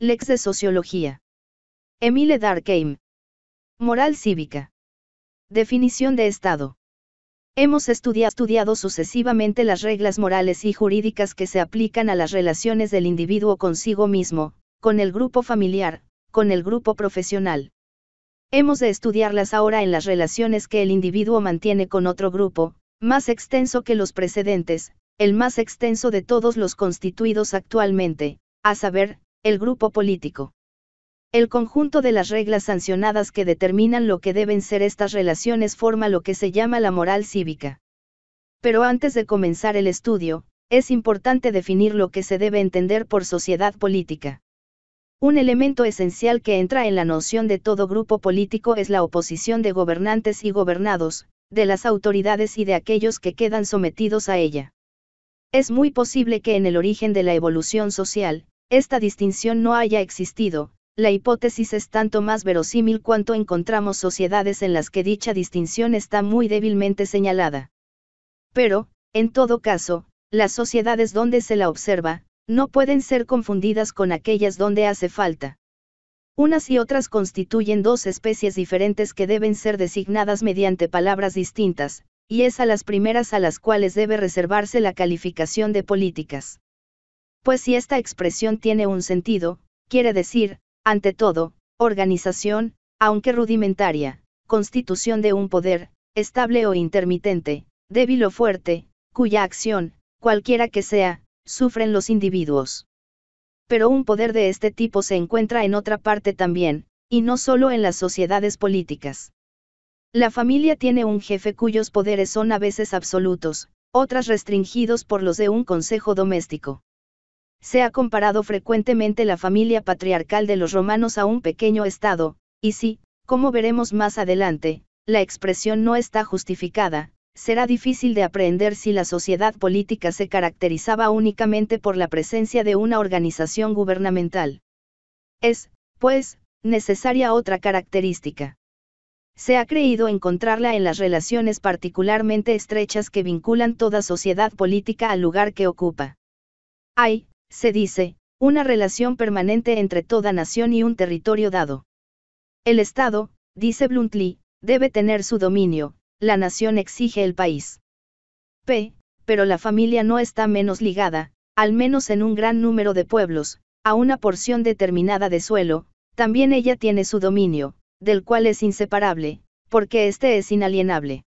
Lex de Sociología. Emile Darkheim. Moral cívica. Definición de Estado. Hemos estudiado sucesivamente las reglas morales y jurídicas que se aplican a las relaciones del individuo consigo mismo, con el grupo familiar, con el grupo profesional. Hemos de estudiarlas ahora en las relaciones que el individuo mantiene con otro grupo, más extenso que los precedentes, el más extenso de todos los constituidos actualmente, a saber, el grupo político. El conjunto de las reglas sancionadas que determinan lo que deben ser estas relaciones forma lo que se llama la moral cívica. Pero antes de comenzar el estudio, es importante definir lo que se debe entender por sociedad política. Un elemento esencial que entra en la noción de todo grupo político es la oposición de gobernantes y gobernados, de las autoridades y de aquellos que quedan sometidos a ella. Es muy posible que en el origen de la evolución social, esta distinción no haya existido, la hipótesis es tanto más verosímil cuanto encontramos sociedades en las que dicha distinción está muy débilmente señalada. Pero, en todo caso, las sociedades donde se la observa, no pueden ser confundidas con aquellas donde hace falta. Unas y otras constituyen dos especies diferentes que deben ser designadas mediante palabras distintas, y es a las primeras a las cuales debe reservarse la calificación de políticas pues si esta expresión tiene un sentido, quiere decir, ante todo, organización, aunque rudimentaria, constitución de un poder, estable o intermitente, débil o fuerte, cuya acción, cualquiera que sea, sufren los individuos. Pero un poder de este tipo se encuentra en otra parte también, y no solo en las sociedades políticas. La familia tiene un jefe cuyos poderes son a veces absolutos, otras restringidos por los de un consejo doméstico. Se ha comparado frecuentemente la familia patriarcal de los romanos a un pequeño Estado, y si, como veremos más adelante, la expresión no está justificada, será difícil de aprender si la sociedad política se caracterizaba únicamente por la presencia de una organización gubernamental. Es, pues, necesaria otra característica. Se ha creído encontrarla en las relaciones particularmente estrechas que vinculan toda sociedad política al lugar que ocupa. Hay, se dice, una relación permanente entre toda nación y un territorio dado. El Estado, dice Bluntly, debe tener su dominio, la nación exige el país. P. Pero la familia no está menos ligada, al menos en un gran número de pueblos, a una porción determinada de suelo, también ella tiene su dominio, del cual es inseparable, porque éste es inalienable.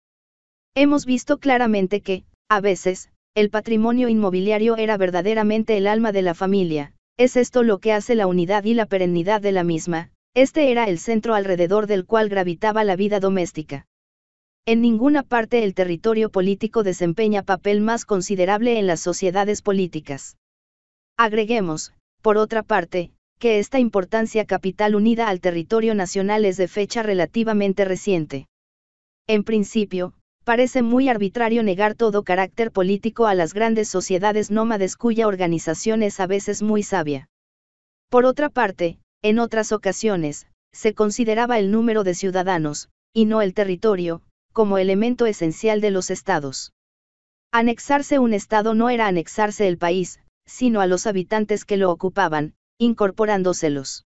Hemos visto claramente que, a veces, el patrimonio inmobiliario era verdaderamente el alma de la familia, es esto lo que hace la unidad y la perennidad de la misma, este era el centro alrededor del cual gravitaba la vida doméstica. En ninguna parte el territorio político desempeña papel más considerable en las sociedades políticas. Agreguemos, por otra parte, que esta importancia capital unida al territorio nacional es de fecha relativamente reciente. En principio, parece muy arbitrario negar todo carácter político a las grandes sociedades nómades cuya organización es a veces muy sabia. Por otra parte, en otras ocasiones, se consideraba el número de ciudadanos, y no el territorio, como elemento esencial de los estados. Anexarse un estado no era anexarse el país, sino a los habitantes que lo ocupaban, incorporándoselos.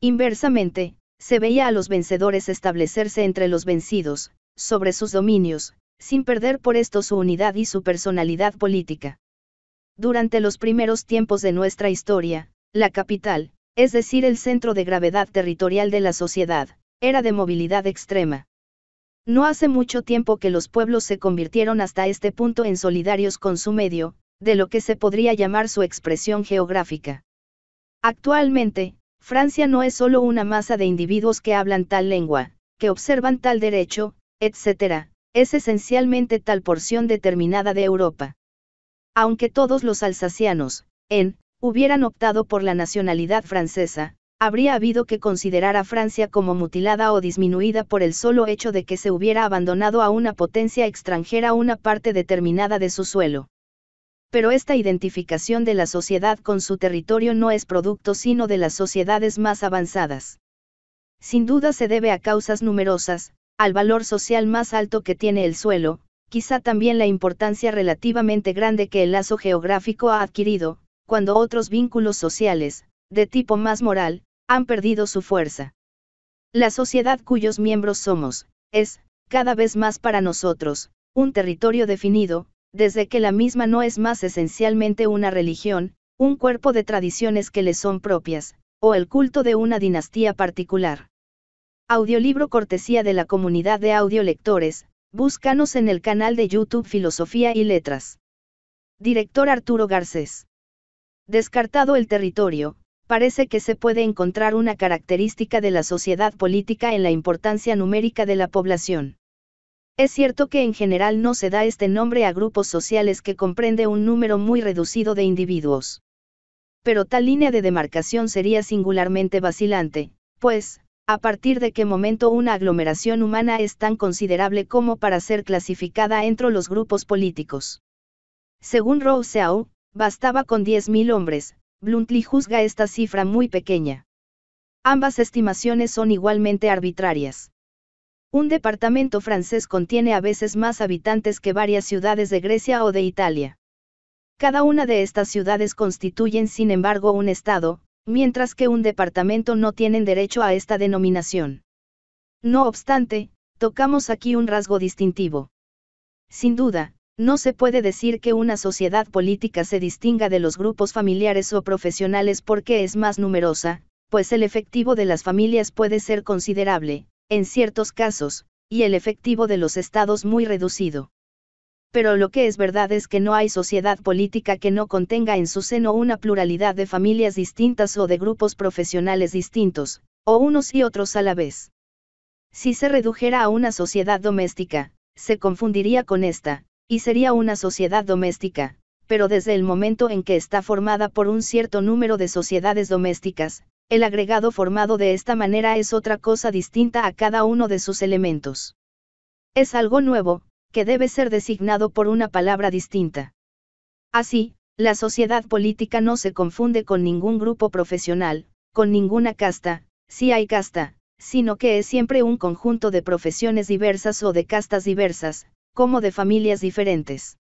Inversamente, se veía a los vencedores establecerse entre los vencidos, sobre sus dominios, sin perder por esto su unidad y su personalidad política. Durante los primeros tiempos de nuestra historia, la capital, es decir, el centro de gravedad territorial de la sociedad, era de movilidad extrema. No hace mucho tiempo que los pueblos se convirtieron hasta este punto en solidarios con su medio, de lo que se podría llamar su expresión geográfica. Actualmente, Francia no es solo una masa de individuos que hablan tal lengua, que observan tal derecho, etc., es esencialmente tal porción determinada de Europa. Aunque todos los alsacianos, en, hubieran optado por la nacionalidad francesa, habría habido que considerar a Francia como mutilada o disminuida por el solo hecho de que se hubiera abandonado a una potencia extranjera una parte determinada de su suelo. Pero esta identificación de la sociedad con su territorio no es producto sino de las sociedades más avanzadas. Sin duda se debe a causas numerosas, al valor social más alto que tiene el suelo, quizá también la importancia relativamente grande que el lazo geográfico ha adquirido, cuando otros vínculos sociales, de tipo más moral, han perdido su fuerza. La sociedad cuyos miembros somos, es, cada vez más para nosotros, un territorio definido, desde que la misma no es más esencialmente una religión, un cuerpo de tradiciones que le son propias, o el culto de una dinastía particular. Audiolibro cortesía de la comunidad de audiolectores, búscanos en el canal de YouTube Filosofía y Letras. Director Arturo Garcés. Descartado el territorio, parece que se puede encontrar una característica de la sociedad política en la importancia numérica de la población. Es cierto que en general no se da este nombre a grupos sociales que comprende un número muy reducido de individuos. Pero tal línea de demarcación sería singularmente vacilante, pues, a partir de qué momento una aglomeración humana es tan considerable como para ser clasificada entre los grupos políticos. Según Rousseau, bastaba con 10.000 hombres, Bluntly juzga esta cifra muy pequeña. Ambas estimaciones son igualmente arbitrarias. Un departamento francés contiene a veces más habitantes que varias ciudades de Grecia o de Italia. Cada una de estas ciudades constituyen sin embargo un estado, mientras que un departamento no tienen derecho a esta denominación. No obstante, tocamos aquí un rasgo distintivo. Sin duda, no se puede decir que una sociedad política se distinga de los grupos familiares o profesionales porque es más numerosa, pues el efectivo de las familias puede ser considerable, en ciertos casos, y el efectivo de los estados muy reducido pero lo que es verdad es que no hay sociedad política que no contenga en su seno una pluralidad de familias distintas o de grupos profesionales distintos, o unos y otros a la vez. Si se redujera a una sociedad doméstica, se confundiría con esta, y sería una sociedad doméstica, pero desde el momento en que está formada por un cierto número de sociedades domésticas, el agregado formado de esta manera es otra cosa distinta a cada uno de sus elementos. Es algo nuevo, que debe ser designado por una palabra distinta. Así, la sociedad política no se confunde con ningún grupo profesional, con ninguna casta, si hay casta, sino que es siempre un conjunto de profesiones diversas o de castas diversas, como de familias diferentes.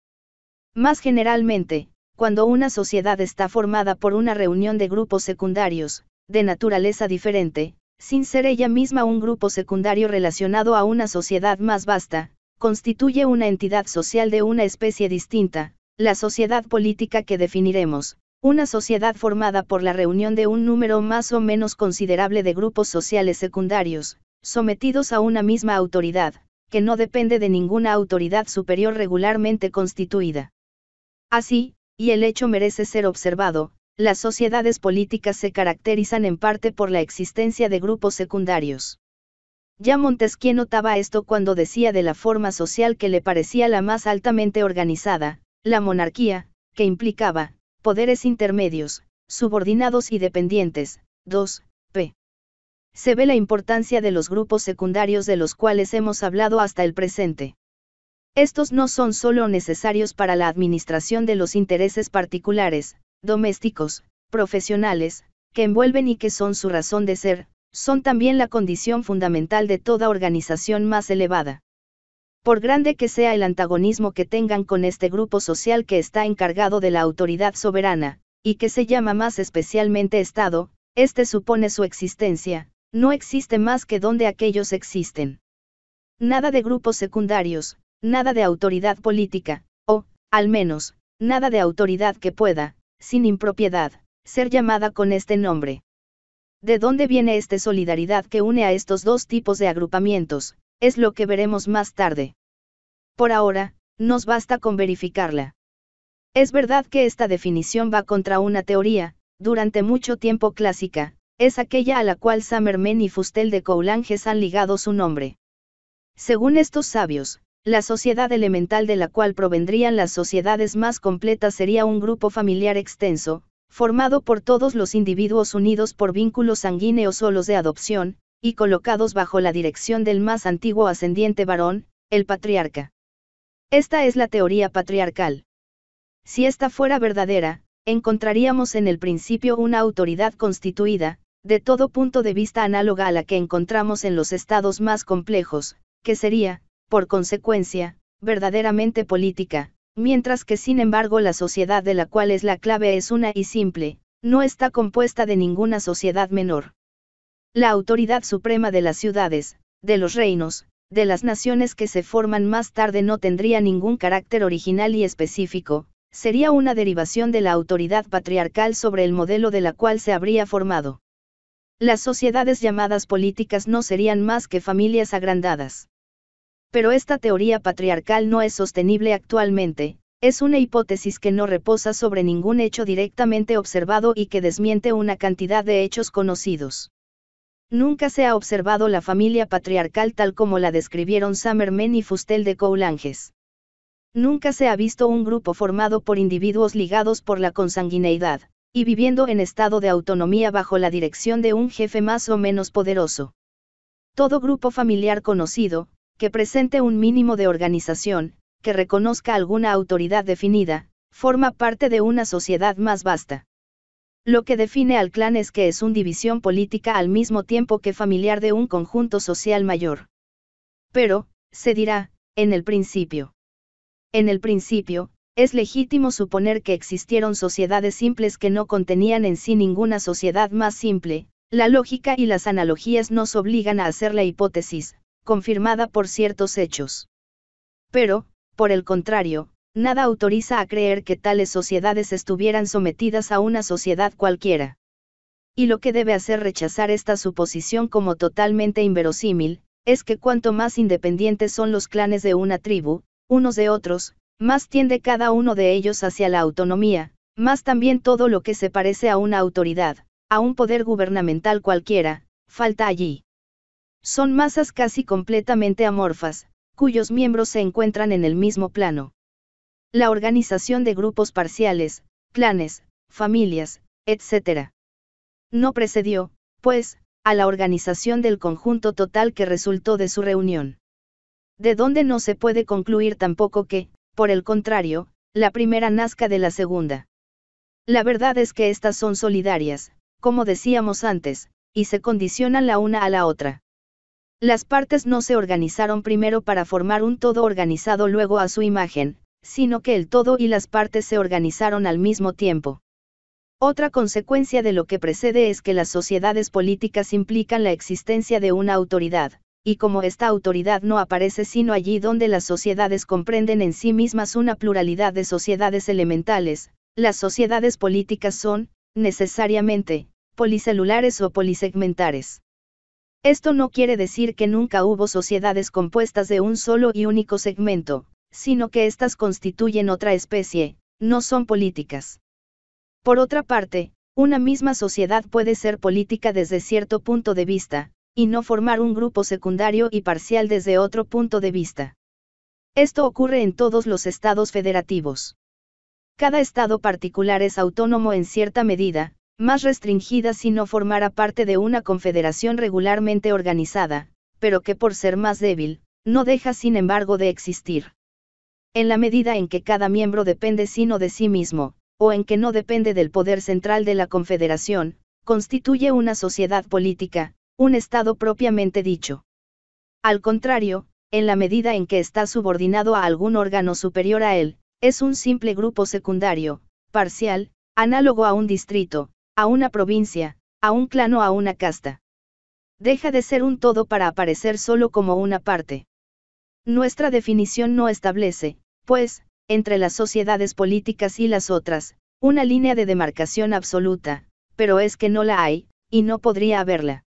Más generalmente, cuando una sociedad está formada por una reunión de grupos secundarios, de naturaleza diferente, sin ser ella misma un grupo secundario relacionado a una sociedad más vasta, constituye una entidad social de una especie distinta, la sociedad política que definiremos, una sociedad formada por la reunión de un número más o menos considerable de grupos sociales secundarios, sometidos a una misma autoridad, que no depende de ninguna autoridad superior regularmente constituida. Así, y el hecho merece ser observado, las sociedades políticas se caracterizan en parte por la existencia de grupos secundarios. Ya Montesquieu notaba esto cuando decía de la forma social que le parecía la más altamente organizada, la monarquía, que implicaba, poderes intermedios, subordinados y dependientes. 2. p. Se ve la importancia de los grupos secundarios de los cuales hemos hablado hasta el presente. Estos no son sólo necesarios para la administración de los intereses particulares, domésticos, profesionales, que envuelven y que son su razón de ser, son también la condición fundamental de toda organización más elevada. Por grande que sea el antagonismo que tengan con este grupo social que está encargado de la autoridad soberana, y que se llama más especialmente Estado, este supone su existencia, no existe más que donde aquellos existen. Nada de grupos secundarios, nada de autoridad política, o, al menos, nada de autoridad que pueda, sin impropiedad, ser llamada con este nombre. ¿De dónde viene esta solidaridad que une a estos dos tipos de agrupamientos? Es lo que veremos más tarde. Por ahora, nos basta con verificarla. Es verdad que esta definición va contra una teoría, durante mucho tiempo clásica, es aquella a la cual Summerman y Fustel de Coulanges han ligado su nombre. Según estos sabios, la sociedad elemental de la cual provendrían las sociedades más completas sería un grupo familiar extenso, formado por todos los individuos unidos por vínculos sanguíneos o los de adopción, y colocados bajo la dirección del más antiguo ascendiente varón, el patriarca. Esta es la teoría patriarcal. Si esta fuera verdadera, encontraríamos en el principio una autoridad constituida, de todo punto de vista análoga a la que encontramos en los estados más complejos, que sería, por consecuencia, verdaderamente política, mientras que sin embargo la sociedad de la cual es la clave es una y simple, no está compuesta de ninguna sociedad menor. La autoridad suprema de las ciudades, de los reinos, de las naciones que se forman más tarde no tendría ningún carácter original y específico, sería una derivación de la autoridad patriarcal sobre el modelo de la cual se habría formado. Las sociedades llamadas políticas no serían más que familias agrandadas pero esta teoría patriarcal no es sostenible actualmente, es una hipótesis que no reposa sobre ningún hecho directamente observado y que desmiente una cantidad de hechos conocidos. Nunca se ha observado la familia patriarcal tal como la describieron Summerman y Fustel de Coulanges. Nunca se ha visto un grupo formado por individuos ligados por la consanguineidad, y viviendo en estado de autonomía bajo la dirección de un jefe más o menos poderoso. Todo grupo familiar conocido, que presente un mínimo de organización, que reconozca alguna autoridad definida, forma parte de una sociedad más vasta. Lo que define al clan es que es un división política al mismo tiempo que familiar de un conjunto social mayor. Pero, se dirá, en el principio. En el principio, es legítimo suponer que existieron sociedades simples que no contenían en sí ninguna sociedad más simple, la lógica y las analogías nos obligan a hacer la hipótesis, confirmada por ciertos hechos. Pero, por el contrario, nada autoriza a creer que tales sociedades estuvieran sometidas a una sociedad cualquiera. Y lo que debe hacer rechazar esta suposición como totalmente inverosímil, es que cuanto más independientes son los clanes de una tribu, unos de otros, más tiende cada uno de ellos hacia la autonomía, más también todo lo que se parece a una autoridad, a un poder gubernamental cualquiera, falta allí. Son masas casi completamente amorfas, cuyos miembros se encuentran en el mismo plano. La organización de grupos parciales, planes, familias, etc. No precedió, pues, a la organización del conjunto total que resultó de su reunión. De donde no se puede concluir tampoco que, por el contrario, la primera nazca de la segunda. La verdad es que éstas son solidarias, como decíamos antes, y se condicionan la una a la otra. Las partes no se organizaron primero para formar un todo organizado luego a su imagen, sino que el todo y las partes se organizaron al mismo tiempo. Otra consecuencia de lo que precede es que las sociedades políticas implican la existencia de una autoridad, y como esta autoridad no aparece sino allí donde las sociedades comprenden en sí mismas una pluralidad de sociedades elementales, las sociedades políticas son, necesariamente, policelulares o polisegmentares. Esto no quiere decir que nunca hubo sociedades compuestas de un solo y único segmento, sino que éstas constituyen otra especie, no son políticas. Por otra parte, una misma sociedad puede ser política desde cierto punto de vista, y no formar un grupo secundario y parcial desde otro punto de vista. Esto ocurre en todos los estados federativos. Cada estado particular es autónomo en cierta medida, más restringida si no formara parte de una confederación regularmente organizada, pero que por ser más débil, no deja sin embargo de existir. En la medida en que cada miembro depende sino de sí mismo, o en que no depende del poder central de la confederación, constituye una sociedad política, un Estado propiamente dicho. Al contrario, en la medida en que está subordinado a algún órgano superior a él, es un simple grupo secundario, parcial, análogo a un distrito, a una provincia, a un clan o a una casta. Deja de ser un todo para aparecer solo como una parte. Nuestra definición no establece, pues, entre las sociedades políticas y las otras, una línea de demarcación absoluta, pero es que no la hay, y no podría haberla.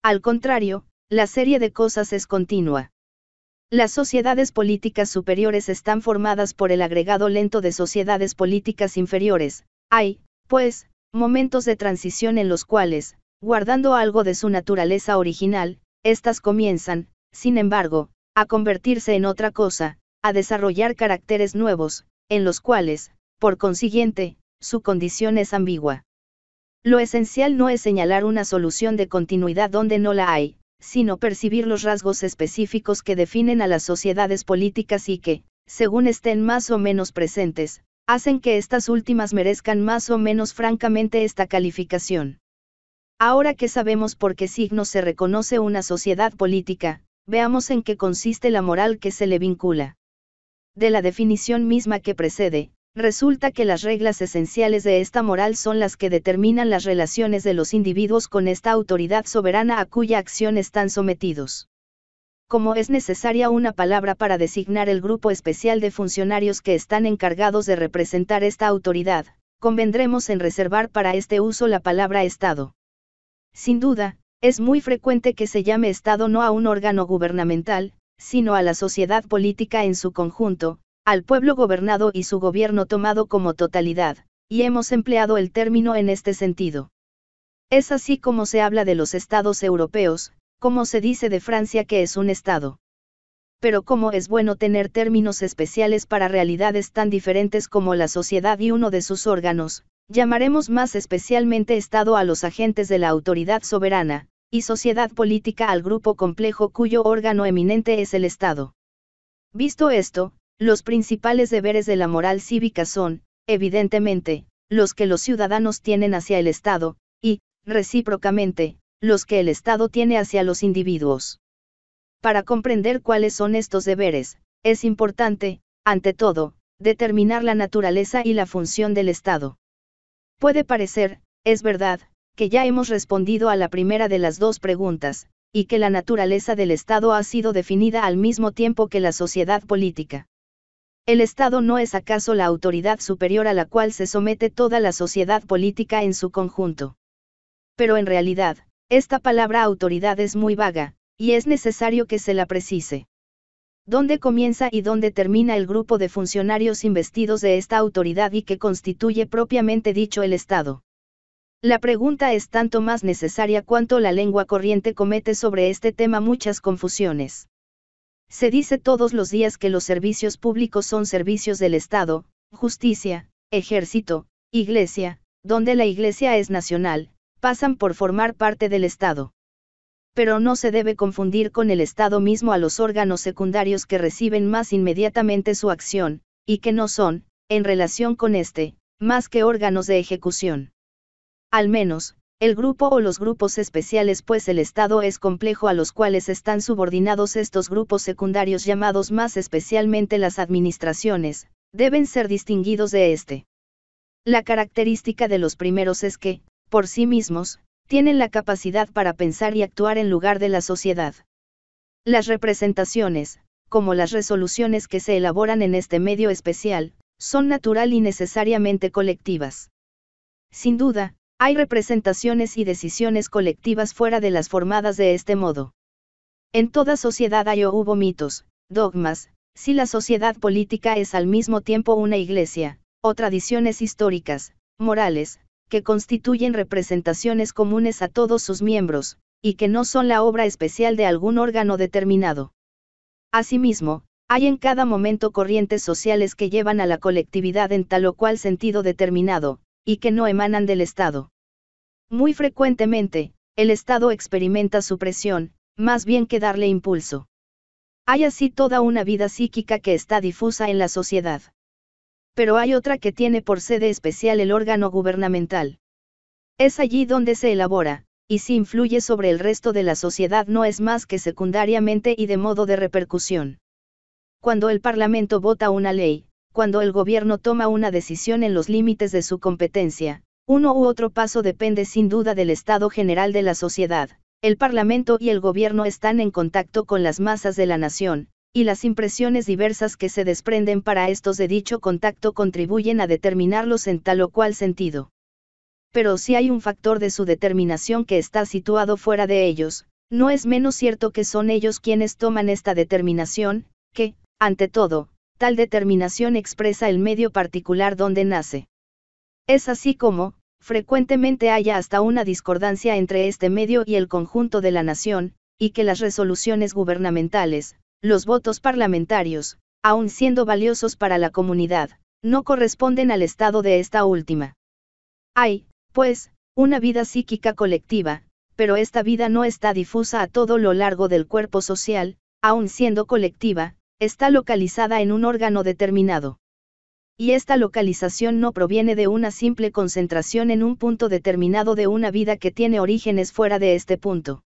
Al contrario, la serie de cosas es continua. Las sociedades políticas superiores están formadas por el agregado lento de sociedades políticas inferiores. Hay, pues, momentos de transición en los cuales, guardando algo de su naturaleza original, éstas comienzan, sin embargo, a convertirse en otra cosa, a desarrollar caracteres nuevos, en los cuales, por consiguiente, su condición es ambigua. Lo esencial no es señalar una solución de continuidad donde no la hay, sino percibir los rasgos específicos que definen a las sociedades políticas y que, según estén más o menos presentes, hacen que estas últimas merezcan más o menos francamente esta calificación. Ahora que sabemos por qué signo se reconoce una sociedad política, veamos en qué consiste la moral que se le vincula. De la definición misma que precede, resulta que las reglas esenciales de esta moral son las que determinan las relaciones de los individuos con esta autoridad soberana a cuya acción están sometidos como es necesaria una palabra para designar el grupo especial de funcionarios que están encargados de representar esta autoridad, convendremos en reservar para este uso la palabra Estado. Sin duda, es muy frecuente que se llame Estado no a un órgano gubernamental, sino a la sociedad política en su conjunto, al pueblo gobernado y su gobierno tomado como totalidad, y hemos empleado el término en este sentido. Es así como se habla de los estados europeos, como se dice de Francia que es un Estado. Pero como es bueno tener términos especiales para realidades tan diferentes como la sociedad y uno de sus órganos, llamaremos más especialmente Estado a los agentes de la autoridad soberana, y sociedad política al grupo complejo cuyo órgano eminente es el Estado. Visto esto, los principales deberes de la moral cívica son, evidentemente, los que los ciudadanos tienen hacia el Estado, y, recíprocamente, los que el Estado tiene hacia los individuos. Para comprender cuáles son estos deberes, es importante, ante todo, determinar la naturaleza y la función del Estado. Puede parecer, es verdad, que ya hemos respondido a la primera de las dos preguntas, y que la naturaleza del Estado ha sido definida al mismo tiempo que la sociedad política. ¿El Estado no es acaso la autoridad superior a la cual se somete toda la sociedad política en su conjunto? Pero en realidad, esta palabra autoridad es muy vaga, y es necesario que se la precise. ¿Dónde comienza y dónde termina el grupo de funcionarios investidos de esta autoridad y que constituye propiamente dicho el Estado? La pregunta es tanto más necesaria cuanto la lengua corriente comete sobre este tema muchas confusiones. Se dice todos los días que los servicios públicos son servicios del Estado, justicia, ejército, iglesia, donde la iglesia es nacional, pasan por formar parte del Estado. Pero no se debe confundir con el Estado mismo a los órganos secundarios que reciben más inmediatamente su acción, y que no son, en relación con este, más que órganos de ejecución. Al menos, el grupo o los grupos especiales pues el Estado es complejo a los cuales están subordinados estos grupos secundarios llamados más especialmente las administraciones, deben ser distinguidos de éste La característica de los primeros es que, por sí mismos, tienen la capacidad para pensar y actuar en lugar de la sociedad. Las representaciones, como las resoluciones que se elaboran en este medio especial, son natural y necesariamente colectivas. Sin duda, hay representaciones y decisiones colectivas fuera de las formadas de este modo. En toda sociedad hay o hubo mitos, dogmas, si la sociedad política es al mismo tiempo una iglesia, o tradiciones históricas, morales, que constituyen representaciones comunes a todos sus miembros, y que no son la obra especial de algún órgano determinado. Asimismo, hay en cada momento corrientes sociales que llevan a la colectividad en tal o cual sentido determinado, y que no emanan del Estado. Muy frecuentemente, el Estado experimenta su presión, más bien que darle impulso. Hay así toda una vida psíquica que está difusa en la sociedad pero hay otra que tiene por sede especial el órgano gubernamental. Es allí donde se elabora, y si influye sobre el resto de la sociedad no es más que secundariamente y de modo de repercusión. Cuando el Parlamento vota una ley, cuando el gobierno toma una decisión en los límites de su competencia, uno u otro paso depende sin duda del estado general de la sociedad. El Parlamento y el gobierno están en contacto con las masas de la nación, y las impresiones diversas que se desprenden para estos de dicho contacto contribuyen a determinarlos en tal o cual sentido. Pero si hay un factor de su determinación que está situado fuera de ellos, no es menos cierto que son ellos quienes toman esta determinación, que, ante todo, tal determinación expresa el medio particular donde nace. Es así como, frecuentemente haya hasta una discordancia entre este medio y el conjunto de la nación, y que las resoluciones gubernamentales, los votos parlamentarios, aun siendo valiosos para la comunidad, no corresponden al estado de esta última. Hay, pues, una vida psíquica colectiva, pero esta vida no está difusa a todo lo largo del cuerpo social, aun siendo colectiva, está localizada en un órgano determinado. Y esta localización no proviene de una simple concentración en un punto determinado de una vida que tiene orígenes fuera de este punto.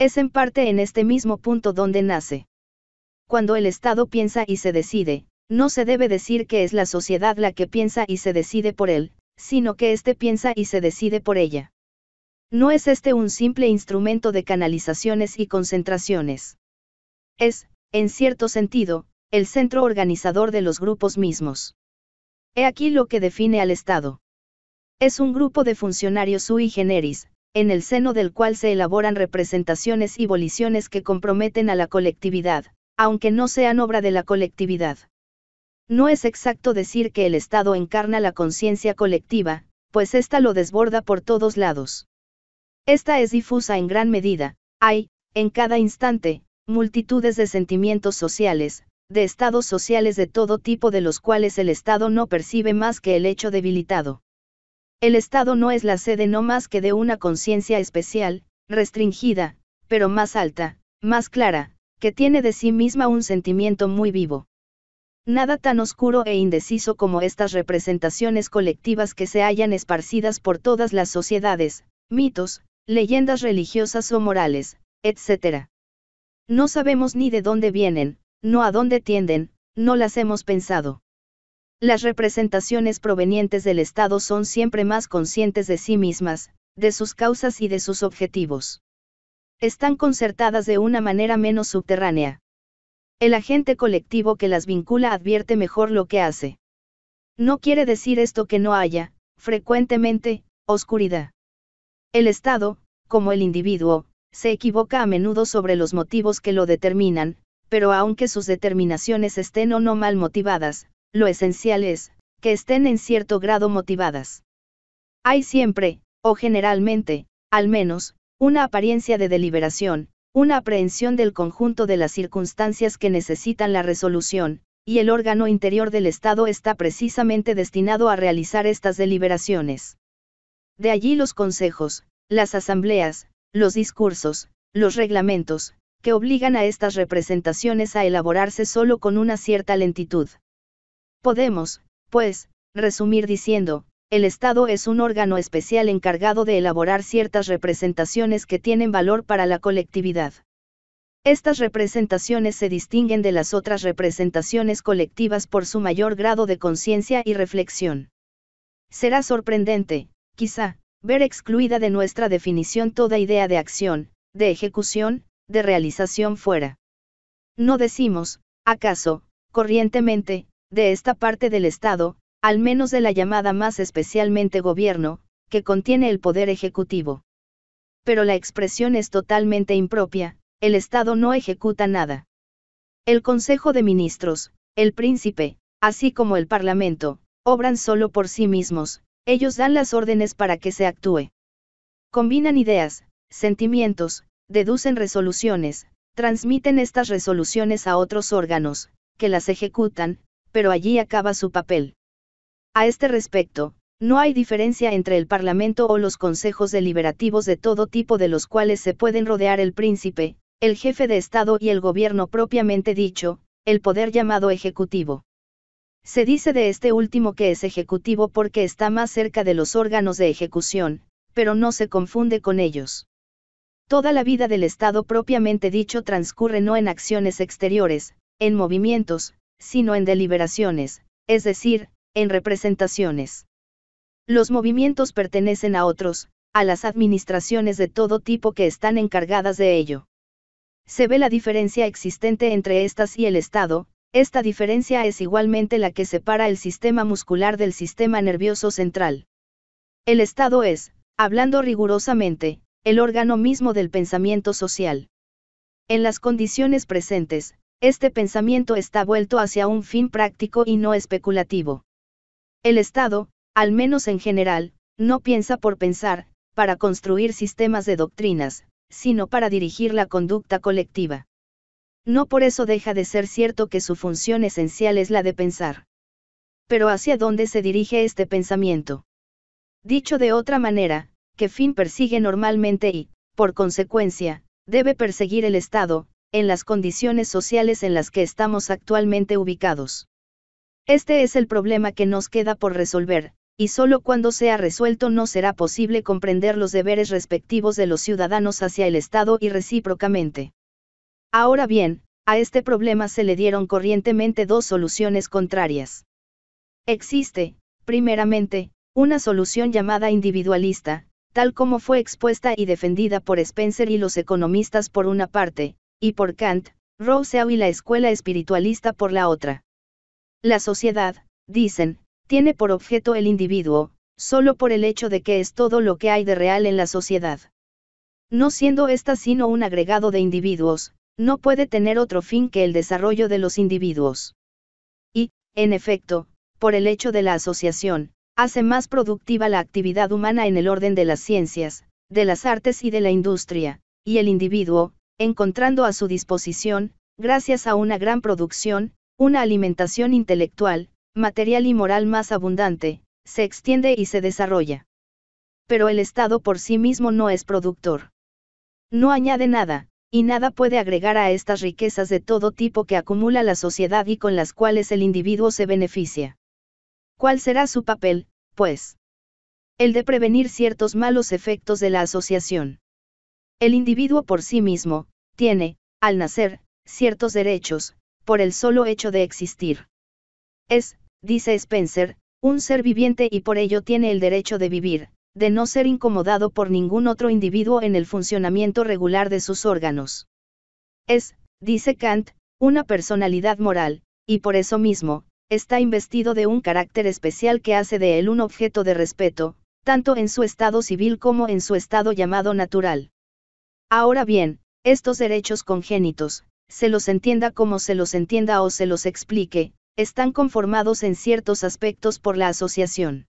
Es en parte en este mismo punto donde nace cuando el Estado piensa y se decide, no se debe decir que es la sociedad la que piensa y se decide por él, sino que éste piensa y se decide por ella. No es este un simple instrumento de canalizaciones y concentraciones. Es, en cierto sentido, el centro organizador de los grupos mismos. He aquí lo que define al Estado. Es un grupo de funcionarios sui generis, en el seno del cual se elaboran representaciones y voliciones que comprometen a la colectividad, aunque no sean obra de la colectividad. No es exacto decir que el Estado encarna la conciencia colectiva, pues ésta lo desborda por todos lados. Esta es difusa en gran medida, hay, en cada instante, multitudes de sentimientos sociales, de estados sociales de todo tipo de los cuales el Estado no percibe más que el hecho debilitado. El Estado no es la sede no más que de una conciencia especial, restringida, pero más alta, más clara, que tiene de sí misma un sentimiento muy vivo. Nada tan oscuro e indeciso como estas representaciones colectivas que se hallan esparcidas por todas las sociedades, mitos, leyendas religiosas o morales, etc. No sabemos ni de dónde vienen, no a dónde tienden, no las hemos pensado. Las representaciones provenientes del Estado son siempre más conscientes de sí mismas, de sus causas y de sus objetivos están concertadas de una manera menos subterránea. El agente colectivo que las vincula advierte mejor lo que hace. No quiere decir esto que no haya, frecuentemente, oscuridad. El Estado, como el individuo, se equivoca a menudo sobre los motivos que lo determinan, pero aunque sus determinaciones estén o no mal motivadas, lo esencial es, que estén en cierto grado motivadas. Hay siempre, o generalmente, al menos, una apariencia de deliberación, una aprehensión del conjunto de las circunstancias que necesitan la resolución, y el órgano interior del Estado está precisamente destinado a realizar estas deliberaciones. De allí los consejos, las asambleas, los discursos, los reglamentos, que obligan a estas representaciones a elaborarse solo con una cierta lentitud. Podemos, pues, resumir diciendo, el Estado es un órgano especial encargado de elaborar ciertas representaciones que tienen valor para la colectividad. Estas representaciones se distinguen de las otras representaciones colectivas por su mayor grado de conciencia y reflexión. Será sorprendente, quizá, ver excluida de nuestra definición toda idea de acción, de ejecución, de realización fuera. No decimos, acaso, corrientemente, de esta parte del Estado, al menos de la llamada más especialmente gobierno, que contiene el poder ejecutivo. Pero la expresión es totalmente impropia, el Estado no ejecuta nada. El Consejo de Ministros, el príncipe, así como el Parlamento, obran solo por sí mismos, ellos dan las órdenes para que se actúe. Combinan ideas, sentimientos, deducen resoluciones, transmiten estas resoluciones a otros órganos, que las ejecutan, pero allí acaba su papel. A este respecto, no hay diferencia entre el Parlamento o los consejos deliberativos de todo tipo de los cuales se pueden rodear el príncipe, el jefe de Estado y el gobierno propiamente dicho, el poder llamado ejecutivo. Se dice de este último que es ejecutivo porque está más cerca de los órganos de ejecución, pero no se confunde con ellos. Toda la vida del Estado propiamente dicho transcurre no en acciones exteriores, en movimientos, sino en deliberaciones, es decir, en representaciones. Los movimientos pertenecen a otros, a las administraciones de todo tipo que están encargadas de ello. Se ve la diferencia existente entre estas y el Estado, esta diferencia es igualmente la que separa el sistema muscular del sistema nervioso central. El Estado es, hablando rigurosamente, el órgano mismo del pensamiento social. En las condiciones presentes, este pensamiento está vuelto hacia un fin práctico y no especulativo. El Estado, al menos en general, no piensa por pensar, para construir sistemas de doctrinas, sino para dirigir la conducta colectiva. No por eso deja de ser cierto que su función esencial es la de pensar. Pero ¿hacia dónde se dirige este pensamiento? Dicho de otra manera, que fin persigue normalmente y, por consecuencia, debe perseguir el Estado, en las condiciones sociales en las que estamos actualmente ubicados. Este es el problema que nos queda por resolver, y solo cuando sea resuelto no será posible comprender los deberes respectivos de los ciudadanos hacia el Estado y recíprocamente. Ahora bien, a este problema se le dieron corrientemente dos soluciones contrarias. Existe, primeramente, una solución llamada individualista, tal como fue expuesta y defendida por Spencer y los economistas por una parte, y por Kant, Rousseau y la escuela espiritualista por la otra. La sociedad, dicen, tiene por objeto el individuo, solo por el hecho de que es todo lo que hay de real en la sociedad. No siendo ésta sino un agregado de individuos, no puede tener otro fin que el desarrollo de los individuos. Y, en efecto, por el hecho de la asociación, hace más productiva la actividad humana en el orden de las ciencias, de las artes y de la industria, y el individuo, encontrando a su disposición, gracias a una gran producción, una alimentación intelectual, material y moral más abundante, se extiende y se desarrolla. Pero el Estado por sí mismo no es productor. No añade nada, y nada puede agregar a estas riquezas de todo tipo que acumula la sociedad y con las cuales el individuo se beneficia. ¿Cuál será su papel, pues? El de prevenir ciertos malos efectos de la asociación. El individuo por sí mismo, tiene, al nacer, ciertos derechos, por el solo hecho de existir. Es, dice Spencer, un ser viviente y por ello tiene el derecho de vivir, de no ser incomodado por ningún otro individuo en el funcionamiento regular de sus órganos. Es, dice Kant, una personalidad moral, y por eso mismo, está investido de un carácter especial que hace de él un objeto de respeto, tanto en su estado civil como en su estado llamado natural. Ahora bien, estos derechos congénitos, se los entienda como se los entienda o se los explique, están conformados en ciertos aspectos por la asociación.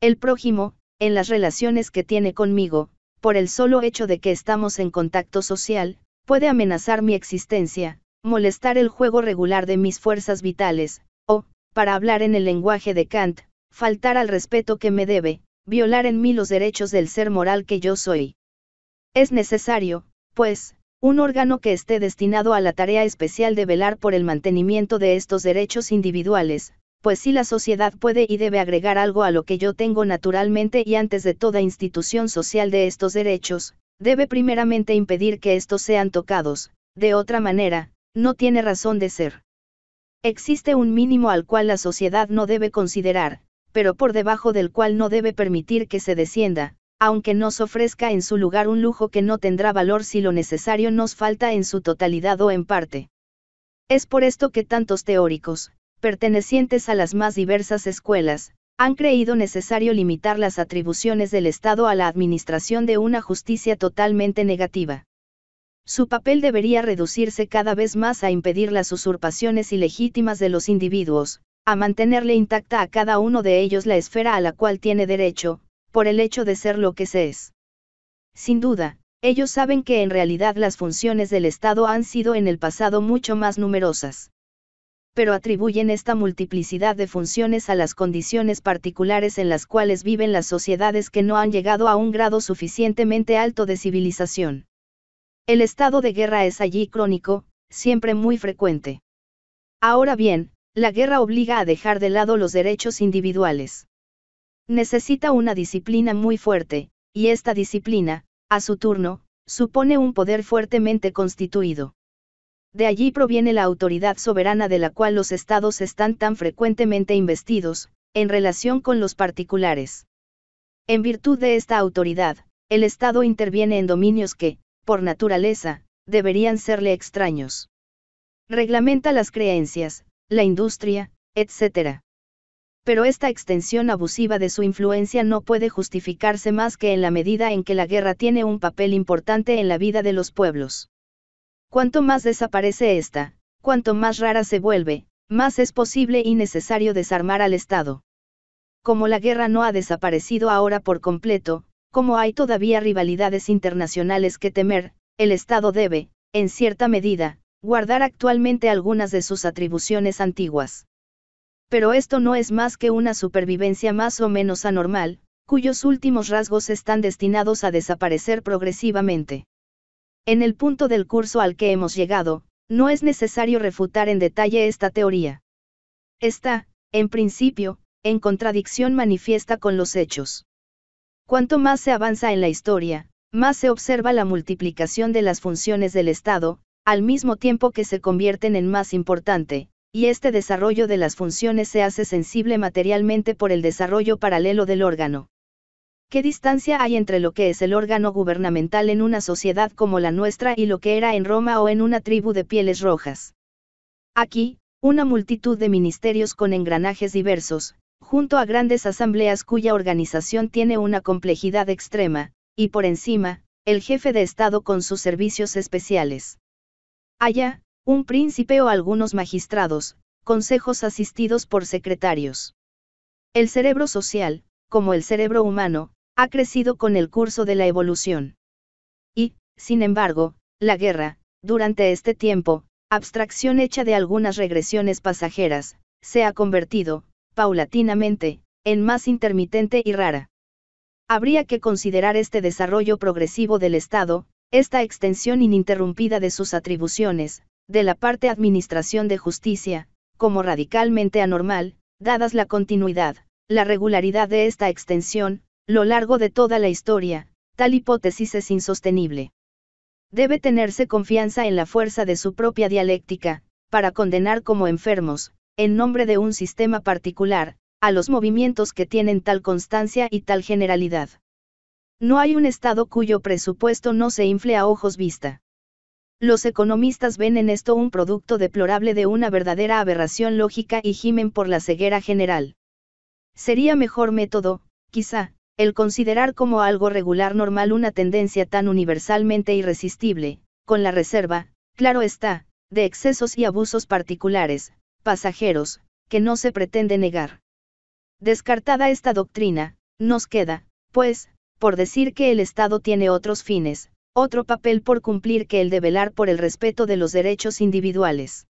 El prójimo, en las relaciones que tiene conmigo, por el solo hecho de que estamos en contacto social, puede amenazar mi existencia, molestar el juego regular de mis fuerzas vitales, o, para hablar en el lenguaje de Kant, faltar al respeto que me debe, violar en mí los derechos del ser moral que yo soy. Es necesario, pues, un órgano que esté destinado a la tarea especial de velar por el mantenimiento de estos derechos individuales, pues si la sociedad puede y debe agregar algo a lo que yo tengo naturalmente y antes de toda institución social de estos derechos, debe primeramente impedir que estos sean tocados, de otra manera, no tiene razón de ser. Existe un mínimo al cual la sociedad no debe considerar, pero por debajo del cual no debe permitir que se descienda, aunque nos ofrezca en su lugar un lujo que no tendrá valor si lo necesario nos falta en su totalidad o en parte. Es por esto que tantos teóricos, pertenecientes a las más diversas escuelas, han creído necesario limitar las atribuciones del Estado a la administración de una justicia totalmente negativa. Su papel debería reducirse cada vez más a impedir las usurpaciones ilegítimas de los individuos, a mantenerle intacta a cada uno de ellos la esfera a la cual tiene derecho, por el hecho de ser lo que se es. Sin duda, ellos saben que en realidad las funciones del Estado han sido en el pasado mucho más numerosas. Pero atribuyen esta multiplicidad de funciones a las condiciones particulares en las cuales viven las sociedades que no han llegado a un grado suficientemente alto de civilización. El estado de guerra es allí crónico, siempre muy frecuente. Ahora bien, la guerra obliga a dejar de lado los derechos individuales. Necesita una disciplina muy fuerte, y esta disciplina, a su turno, supone un poder fuertemente constituido. De allí proviene la autoridad soberana de la cual los estados están tan frecuentemente investidos, en relación con los particulares. En virtud de esta autoridad, el Estado interviene en dominios que, por naturaleza, deberían serle extraños. Reglamenta las creencias, la industria, etc pero esta extensión abusiva de su influencia no puede justificarse más que en la medida en que la guerra tiene un papel importante en la vida de los pueblos. Cuanto más desaparece esta, cuanto más rara se vuelve, más es posible y necesario desarmar al Estado. Como la guerra no ha desaparecido ahora por completo, como hay todavía rivalidades internacionales que temer, el Estado debe, en cierta medida, guardar actualmente algunas de sus atribuciones antiguas pero esto no es más que una supervivencia más o menos anormal, cuyos últimos rasgos están destinados a desaparecer progresivamente. En el punto del curso al que hemos llegado, no es necesario refutar en detalle esta teoría. Está, en principio, en contradicción manifiesta con los hechos. Cuanto más se avanza en la historia, más se observa la multiplicación de las funciones del Estado, al mismo tiempo que se convierten en más importante, y este desarrollo de las funciones se hace sensible materialmente por el desarrollo paralelo del órgano. ¿Qué distancia hay entre lo que es el órgano gubernamental en una sociedad como la nuestra y lo que era en Roma o en una tribu de pieles rojas? Aquí, una multitud de ministerios con engranajes diversos, junto a grandes asambleas cuya organización tiene una complejidad extrema, y por encima, el jefe de Estado con sus servicios especiales. Allá, un príncipe o algunos magistrados, consejos asistidos por secretarios. El cerebro social, como el cerebro humano, ha crecido con el curso de la evolución. Y, sin embargo, la guerra, durante este tiempo, abstracción hecha de algunas regresiones pasajeras, se ha convertido, paulatinamente, en más intermitente y rara. Habría que considerar este desarrollo progresivo del Estado, esta extensión ininterrumpida de sus atribuciones, de la parte Administración de Justicia, como radicalmente anormal, dadas la continuidad, la regularidad de esta extensión, lo largo de toda la historia, tal hipótesis es insostenible. Debe tenerse confianza en la fuerza de su propia dialéctica, para condenar como enfermos, en nombre de un sistema particular, a los movimientos que tienen tal constancia y tal generalidad. No hay un Estado cuyo presupuesto no se infle a ojos vista. Los economistas ven en esto un producto deplorable de una verdadera aberración lógica y gimen por la ceguera general. Sería mejor método, quizá, el considerar como algo regular normal una tendencia tan universalmente irresistible, con la reserva, claro está, de excesos y abusos particulares, pasajeros, que no se pretende negar. Descartada esta doctrina, nos queda, pues, por decir que el Estado tiene otros fines, otro papel por cumplir que el de velar por el respeto de los derechos individuales.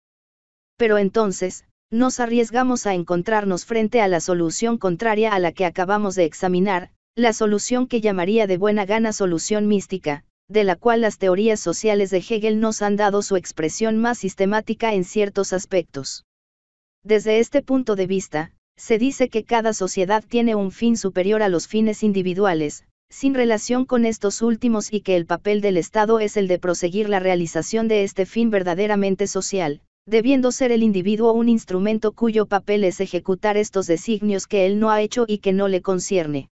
Pero entonces, nos arriesgamos a encontrarnos frente a la solución contraria a la que acabamos de examinar, la solución que llamaría de buena gana solución mística, de la cual las teorías sociales de Hegel nos han dado su expresión más sistemática en ciertos aspectos. Desde este punto de vista, se dice que cada sociedad tiene un fin superior a los fines individuales, sin relación con estos últimos y que el papel del Estado es el de proseguir la realización de este fin verdaderamente social, debiendo ser el individuo un instrumento cuyo papel es ejecutar estos designios que él no ha hecho y que no le concierne.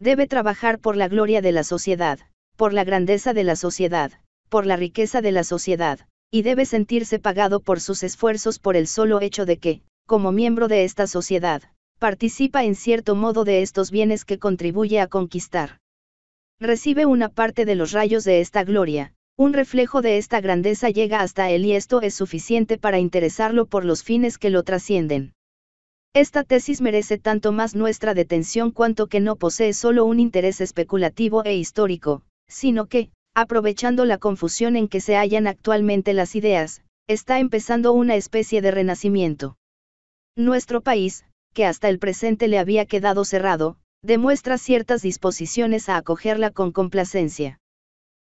Debe trabajar por la gloria de la sociedad, por la grandeza de la sociedad, por la riqueza de la sociedad, y debe sentirse pagado por sus esfuerzos por el solo hecho de que, como miembro de esta sociedad, participa en cierto modo de estos bienes que contribuye a conquistar. Recibe una parte de los rayos de esta gloria, un reflejo de esta grandeza llega hasta él y esto es suficiente para interesarlo por los fines que lo trascienden. Esta tesis merece tanto más nuestra detención cuanto que no posee solo un interés especulativo e histórico, sino que, aprovechando la confusión en que se hallan actualmente las ideas, está empezando una especie de renacimiento. Nuestro país, que hasta el presente le había quedado cerrado, demuestra ciertas disposiciones a acogerla con complacencia.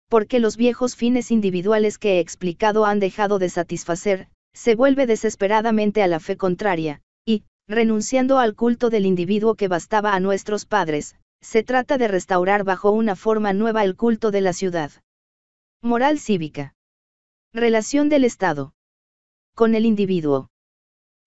Porque los viejos fines individuales que he explicado han dejado de satisfacer, se vuelve desesperadamente a la fe contraria, y, renunciando al culto del individuo que bastaba a nuestros padres, se trata de restaurar bajo una forma nueva el culto de la ciudad. Moral cívica. Relación del Estado. Con el individuo.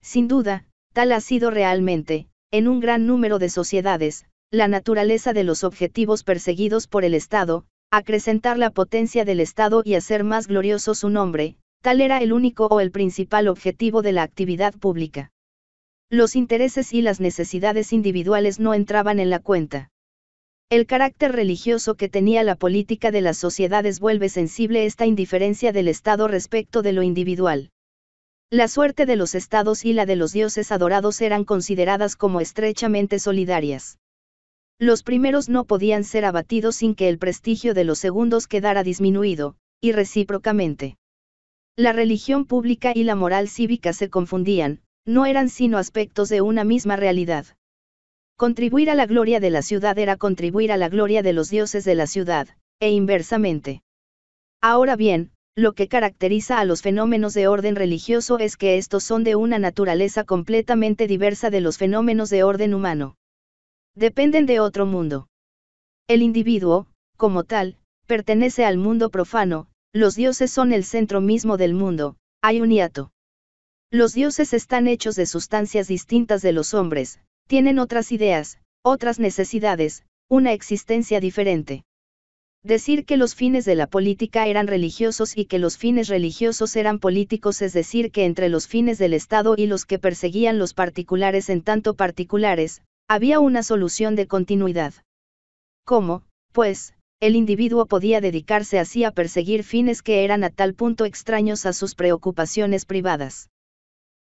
Sin duda, Tal ha sido realmente, en un gran número de sociedades, la naturaleza de los objetivos perseguidos por el Estado, acrecentar la potencia del Estado y hacer más glorioso su nombre, tal era el único o el principal objetivo de la actividad pública. Los intereses y las necesidades individuales no entraban en la cuenta. El carácter religioso que tenía la política de las sociedades vuelve sensible esta indiferencia del Estado respecto de lo individual. La suerte de los estados y la de los dioses adorados eran consideradas como estrechamente solidarias. Los primeros no podían ser abatidos sin que el prestigio de los segundos quedara disminuido, y recíprocamente. La religión pública y la moral cívica se confundían, no eran sino aspectos de una misma realidad. Contribuir a la gloria de la ciudad era contribuir a la gloria de los dioses de la ciudad, e inversamente. Ahora bien, lo que caracteriza a los fenómenos de orden religioso es que estos son de una naturaleza completamente diversa de los fenómenos de orden humano. Dependen de otro mundo. El individuo, como tal, pertenece al mundo profano, los dioses son el centro mismo del mundo, hay un hiato. Los dioses están hechos de sustancias distintas de los hombres, tienen otras ideas, otras necesidades, una existencia diferente. Decir que los fines de la política eran religiosos y que los fines religiosos eran políticos es decir que entre los fines del Estado y los que perseguían los particulares en tanto particulares, había una solución de continuidad. ¿Cómo, pues, el individuo podía dedicarse así a perseguir fines que eran a tal punto extraños a sus preocupaciones privadas?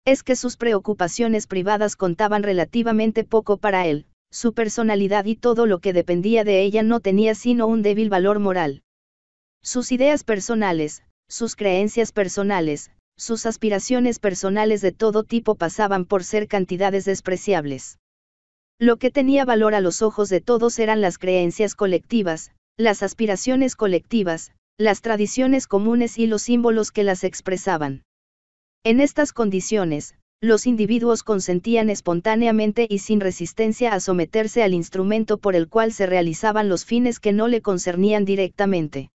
Es que sus preocupaciones privadas contaban relativamente poco para él, su personalidad y todo lo que dependía de ella no tenía sino un débil valor moral. Sus ideas personales, sus creencias personales, sus aspiraciones personales de todo tipo pasaban por ser cantidades despreciables. Lo que tenía valor a los ojos de todos eran las creencias colectivas, las aspiraciones colectivas, las tradiciones comunes y los símbolos que las expresaban. En estas condiciones, los individuos consentían espontáneamente y sin resistencia a someterse al instrumento por el cual se realizaban los fines que no le concernían directamente.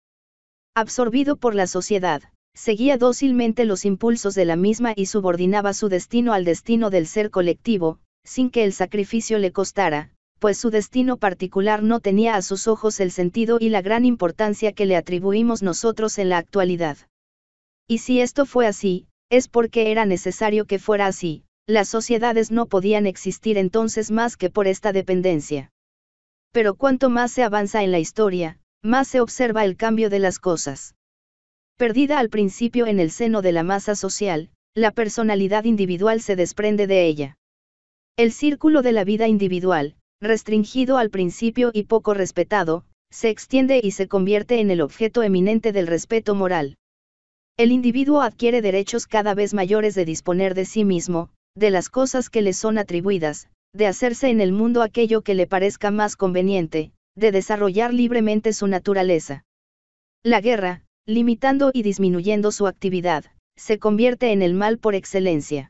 Absorbido por la sociedad, seguía dócilmente los impulsos de la misma y subordinaba su destino al destino del ser colectivo, sin que el sacrificio le costara, pues su destino particular no tenía a sus ojos el sentido y la gran importancia que le atribuimos nosotros en la actualidad. Y si esto fue así, es porque era necesario que fuera así, las sociedades no podían existir entonces más que por esta dependencia. Pero cuanto más se avanza en la historia, más se observa el cambio de las cosas. Perdida al principio en el seno de la masa social, la personalidad individual se desprende de ella. El círculo de la vida individual, restringido al principio y poco respetado, se extiende y se convierte en el objeto eminente del respeto moral. El individuo adquiere derechos cada vez mayores de disponer de sí mismo, de las cosas que le son atribuidas, de hacerse en el mundo aquello que le parezca más conveniente, de desarrollar libremente su naturaleza. La guerra, limitando y disminuyendo su actividad, se convierte en el mal por excelencia.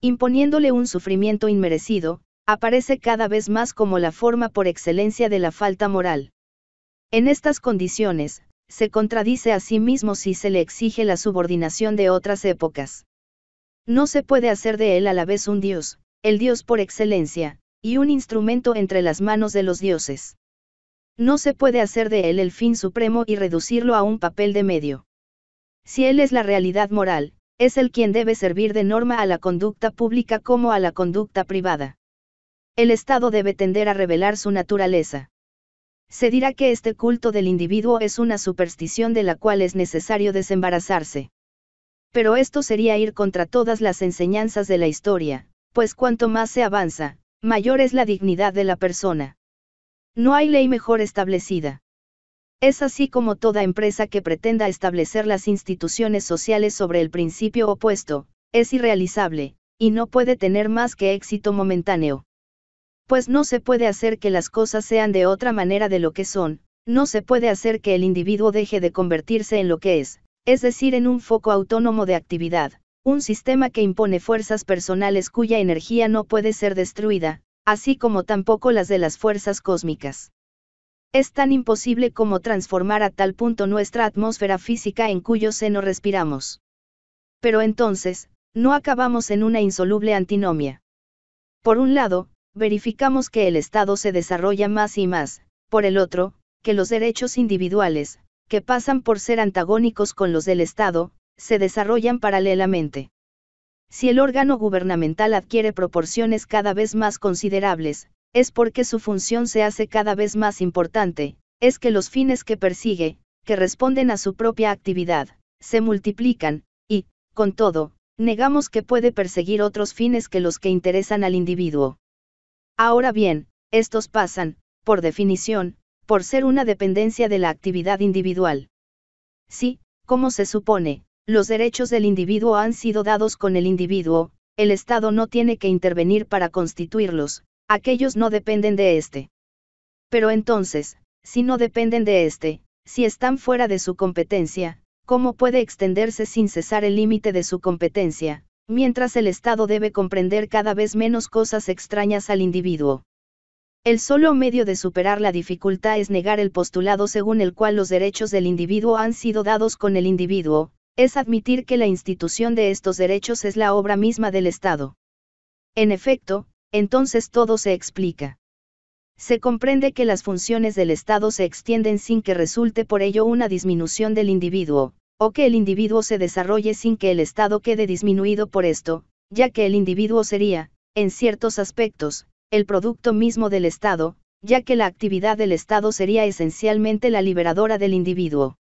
Imponiéndole un sufrimiento inmerecido, aparece cada vez más como la forma por excelencia de la falta moral. En estas condiciones, se contradice a sí mismo si se le exige la subordinación de otras épocas. No se puede hacer de él a la vez un dios, el dios por excelencia, y un instrumento entre las manos de los dioses. No se puede hacer de él el fin supremo y reducirlo a un papel de medio. Si él es la realidad moral, es el quien debe servir de norma a la conducta pública como a la conducta privada. El Estado debe tender a revelar su naturaleza se dirá que este culto del individuo es una superstición de la cual es necesario desembarazarse. Pero esto sería ir contra todas las enseñanzas de la historia, pues cuanto más se avanza, mayor es la dignidad de la persona. No hay ley mejor establecida. Es así como toda empresa que pretenda establecer las instituciones sociales sobre el principio opuesto, es irrealizable, y no puede tener más que éxito momentáneo pues no se puede hacer que las cosas sean de otra manera de lo que son, no se puede hacer que el individuo deje de convertirse en lo que es, es decir, en un foco autónomo de actividad, un sistema que impone fuerzas personales cuya energía no puede ser destruida, así como tampoco las de las fuerzas cósmicas. Es tan imposible como transformar a tal punto nuestra atmósfera física en cuyo seno respiramos. Pero entonces, no acabamos en una insoluble antinomia. Por un lado, verificamos que el Estado se desarrolla más y más, por el otro, que los derechos individuales, que pasan por ser antagónicos con los del Estado, se desarrollan paralelamente. Si el órgano gubernamental adquiere proporciones cada vez más considerables, es porque su función se hace cada vez más importante, es que los fines que persigue, que responden a su propia actividad, se multiplican, y, con todo, negamos que puede perseguir otros fines que los que interesan al individuo. Ahora bien, estos pasan, por definición, por ser una dependencia de la actividad individual. Si, como se supone, los derechos del individuo han sido dados con el individuo, el Estado no tiene que intervenir para constituirlos, aquellos no dependen de éste. Pero entonces, si no dependen de éste, si están fuera de su competencia, ¿cómo puede extenderse sin cesar el límite de su competencia, mientras el Estado debe comprender cada vez menos cosas extrañas al individuo. El solo medio de superar la dificultad es negar el postulado según el cual los derechos del individuo han sido dados con el individuo, es admitir que la institución de estos derechos es la obra misma del Estado. En efecto, entonces todo se explica. Se comprende que las funciones del Estado se extienden sin que resulte por ello una disminución del individuo, o que el individuo se desarrolle sin que el Estado quede disminuido por esto, ya que el individuo sería, en ciertos aspectos, el producto mismo del Estado, ya que la actividad del Estado sería esencialmente la liberadora del individuo.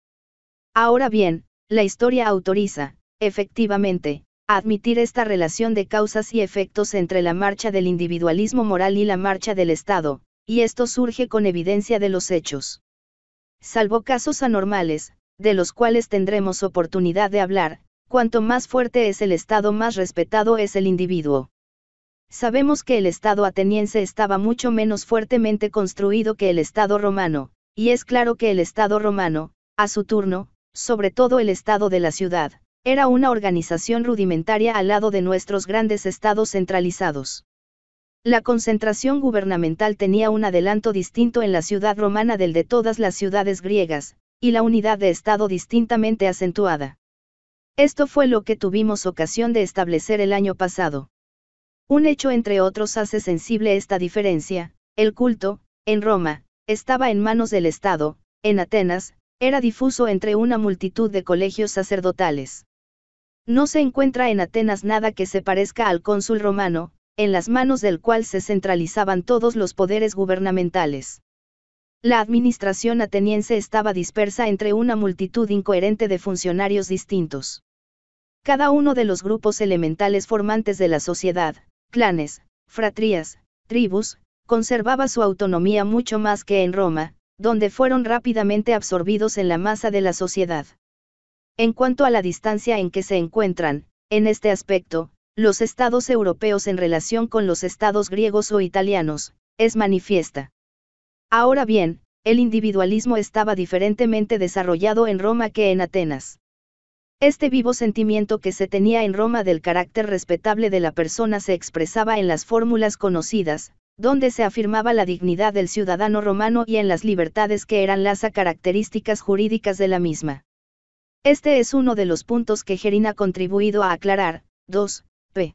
Ahora bien, la historia autoriza, efectivamente, a admitir esta relación de causas y efectos entre la marcha del individualismo moral y la marcha del Estado, y esto surge con evidencia de los hechos. Salvo casos anormales, de los cuales tendremos oportunidad de hablar, cuanto más fuerte es el Estado más respetado es el individuo. Sabemos que el Estado ateniense estaba mucho menos fuertemente construido que el Estado romano, y es claro que el Estado romano, a su turno, sobre todo el Estado de la ciudad, era una organización rudimentaria al lado de nuestros grandes estados centralizados. La concentración gubernamental tenía un adelanto distinto en la ciudad romana del de todas las ciudades griegas, y la unidad de Estado distintamente acentuada. Esto fue lo que tuvimos ocasión de establecer el año pasado. Un hecho entre otros hace sensible esta diferencia, el culto, en Roma, estaba en manos del Estado, en Atenas, era difuso entre una multitud de colegios sacerdotales. No se encuentra en Atenas nada que se parezca al cónsul romano, en las manos del cual se centralizaban todos los poderes gubernamentales la administración ateniense estaba dispersa entre una multitud incoherente de funcionarios distintos. Cada uno de los grupos elementales formantes de la sociedad, clanes, fratrías, tribus, conservaba su autonomía mucho más que en Roma, donde fueron rápidamente absorbidos en la masa de la sociedad. En cuanto a la distancia en que se encuentran, en este aspecto, los estados europeos en relación con los estados griegos o italianos, es manifiesta. Ahora bien, el individualismo estaba diferentemente desarrollado en Roma que en Atenas. Este vivo sentimiento que se tenía en Roma del carácter respetable de la persona se expresaba en las fórmulas conocidas, donde se afirmaba la dignidad del ciudadano romano y en las libertades que eran las características jurídicas de la misma. Este es uno de los puntos que Gerina ha contribuido a aclarar. 2.p. p.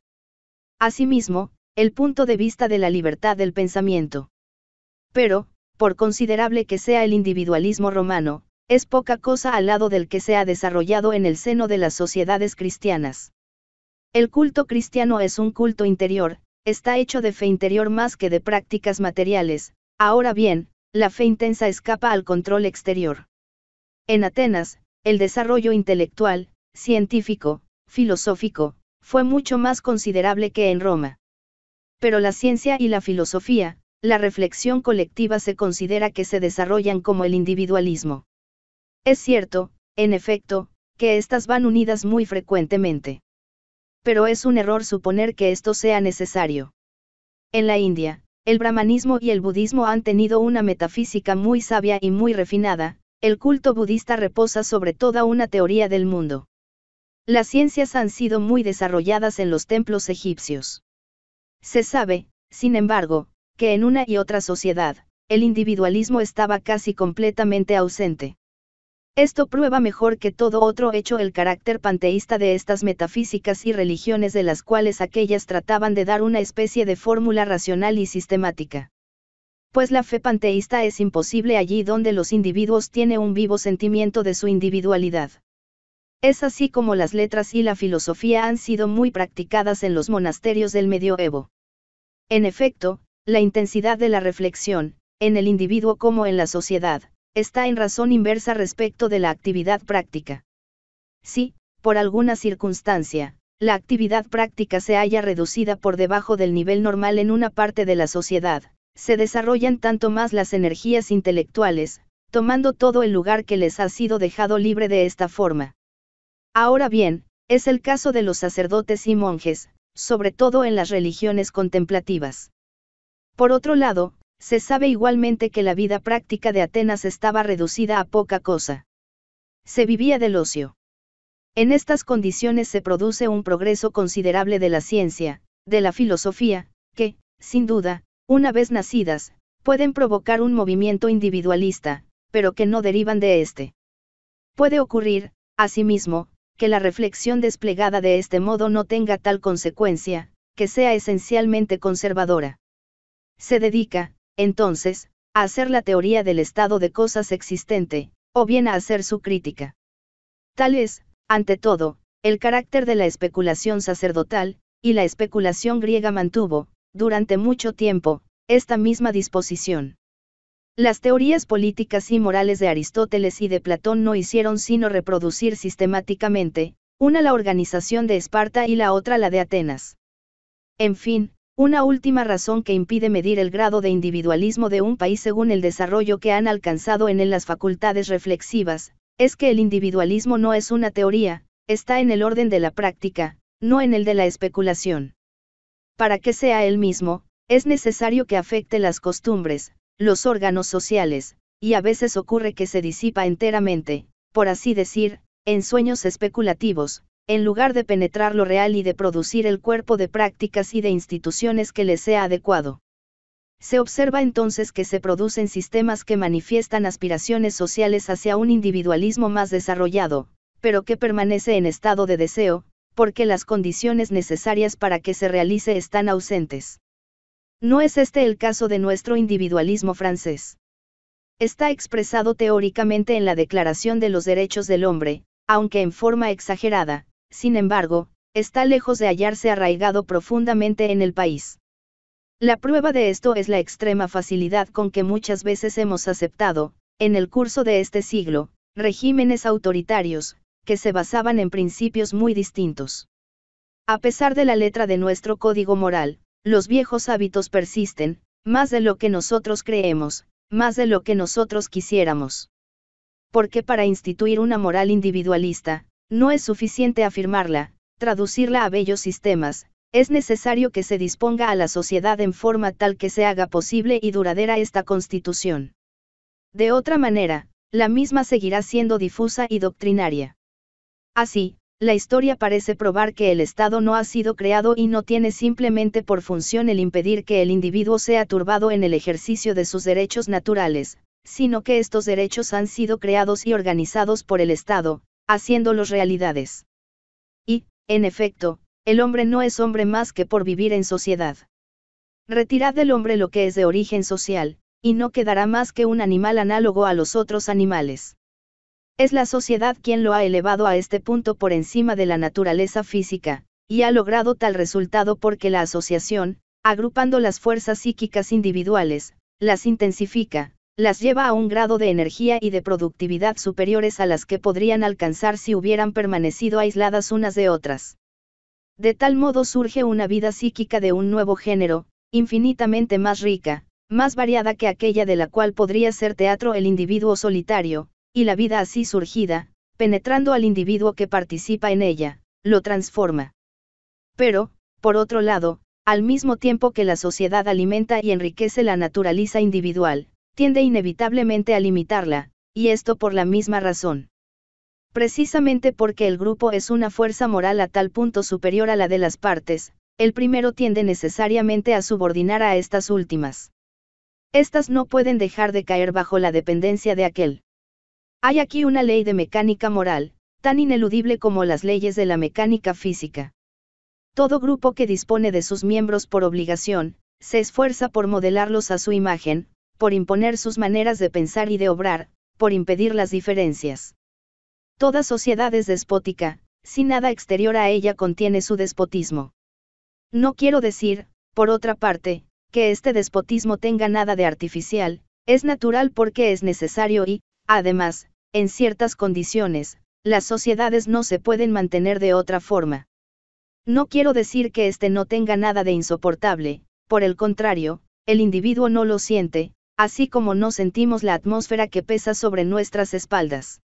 Asimismo, el punto de vista de la libertad del pensamiento. Pero, por considerable que sea el individualismo romano, es poca cosa al lado del que se ha desarrollado en el seno de las sociedades cristianas. El culto cristiano es un culto interior, está hecho de fe interior más que de prácticas materiales, ahora bien, la fe intensa escapa al control exterior. En Atenas, el desarrollo intelectual, científico, filosófico, fue mucho más considerable que en Roma. Pero la ciencia y la filosofía, la reflexión colectiva se considera que se desarrollan como el individualismo. Es cierto, en efecto, que éstas van unidas muy frecuentemente. Pero es un error suponer que esto sea necesario. En la India, el brahmanismo y el budismo han tenido una metafísica muy sabia y muy refinada, el culto budista reposa sobre toda una teoría del mundo. Las ciencias han sido muy desarrolladas en los templos egipcios. Se sabe, sin embargo, que en una y otra sociedad, el individualismo estaba casi completamente ausente. Esto prueba mejor que todo otro hecho el carácter panteísta de estas metafísicas y religiones de las cuales aquellas trataban de dar una especie de fórmula racional y sistemática. Pues la fe panteísta es imposible allí donde los individuos tienen un vivo sentimiento de su individualidad. Es así como las letras y la filosofía han sido muy practicadas en los monasterios del medioevo. En efecto, la intensidad de la reflexión, en el individuo como en la sociedad, está en razón inversa respecto de la actividad práctica. Si, por alguna circunstancia, la actividad práctica se haya reducida por debajo del nivel normal en una parte de la sociedad, se desarrollan tanto más las energías intelectuales, tomando todo el lugar que les ha sido dejado libre de esta forma. Ahora bien, es el caso de los sacerdotes y monjes, sobre todo en las religiones contemplativas. Por otro lado, se sabe igualmente que la vida práctica de Atenas estaba reducida a poca cosa. Se vivía del ocio. En estas condiciones se produce un progreso considerable de la ciencia, de la filosofía, que, sin duda, una vez nacidas, pueden provocar un movimiento individualista, pero que no derivan de éste. Puede ocurrir, asimismo, que la reflexión desplegada de este modo no tenga tal consecuencia, que sea esencialmente conservadora se dedica, entonces, a hacer la teoría del estado de cosas existente, o bien a hacer su crítica. Tal es, ante todo, el carácter de la especulación sacerdotal, y la especulación griega mantuvo, durante mucho tiempo, esta misma disposición. Las teorías políticas y morales de Aristóteles y de Platón no hicieron sino reproducir sistemáticamente, una la organización de Esparta y la otra la de Atenas. En fin, una última razón que impide medir el grado de individualismo de un país según el desarrollo que han alcanzado en él las facultades reflexivas, es que el individualismo no es una teoría, está en el orden de la práctica, no en el de la especulación. Para que sea él mismo, es necesario que afecte las costumbres, los órganos sociales, y a veces ocurre que se disipa enteramente, por así decir, en sueños especulativos, en lugar de penetrar lo real y de producir el cuerpo de prácticas y de instituciones que le sea adecuado. Se observa entonces que se producen sistemas que manifiestan aspiraciones sociales hacia un individualismo más desarrollado, pero que permanece en estado de deseo, porque las condiciones necesarias para que se realice están ausentes. No es este el caso de nuestro individualismo francés. Está expresado teóricamente en la Declaración de los Derechos del Hombre, aunque en forma exagerada, sin embargo, está lejos de hallarse arraigado profundamente en el país. La prueba de esto es la extrema facilidad con que muchas veces hemos aceptado, en el curso de este siglo, regímenes autoritarios, que se basaban en principios muy distintos. A pesar de la letra de nuestro código moral, los viejos hábitos persisten, más de lo que nosotros creemos, más de lo que nosotros quisiéramos. Porque para instituir una moral individualista, no es suficiente afirmarla, traducirla a bellos sistemas, es necesario que se disponga a la sociedad en forma tal que se haga posible y duradera esta constitución. De otra manera, la misma seguirá siendo difusa y doctrinaria. Así, la historia parece probar que el Estado no ha sido creado y no tiene simplemente por función el impedir que el individuo sea turbado en el ejercicio de sus derechos naturales, sino que estos derechos han sido creados y organizados por el Estado, haciéndolos realidades. Y, en efecto, el hombre no es hombre más que por vivir en sociedad. Retirad del hombre lo que es de origen social, y no quedará más que un animal análogo a los otros animales. Es la sociedad quien lo ha elevado a este punto por encima de la naturaleza física, y ha logrado tal resultado porque la asociación, agrupando las fuerzas psíquicas individuales, las intensifica, las lleva a un grado de energía y de productividad superiores a las que podrían alcanzar si hubieran permanecido aisladas unas de otras. De tal modo surge una vida psíquica de un nuevo género, infinitamente más rica, más variada que aquella de la cual podría ser teatro el individuo solitario, y la vida así surgida, penetrando al individuo que participa en ella, lo transforma. Pero, por otro lado, al mismo tiempo que la sociedad alimenta y enriquece la naturaleza individual, tiende inevitablemente a limitarla, y esto por la misma razón. Precisamente porque el grupo es una fuerza moral a tal punto superior a la de las partes, el primero tiende necesariamente a subordinar a estas últimas. Estas no pueden dejar de caer bajo la dependencia de aquel. Hay aquí una ley de mecánica moral, tan ineludible como las leyes de la mecánica física. Todo grupo que dispone de sus miembros por obligación, se esfuerza por modelarlos a su imagen, por imponer sus maneras de pensar y de obrar, por impedir las diferencias. Toda sociedad es despótica, si nada exterior a ella contiene su despotismo. No quiero decir, por otra parte, que este despotismo tenga nada de artificial, es natural porque es necesario y, además, en ciertas condiciones, las sociedades no se pueden mantener de otra forma. No quiero decir que este no tenga nada de insoportable, por el contrario, el individuo no lo siente, así como no sentimos la atmósfera que pesa sobre nuestras espaldas.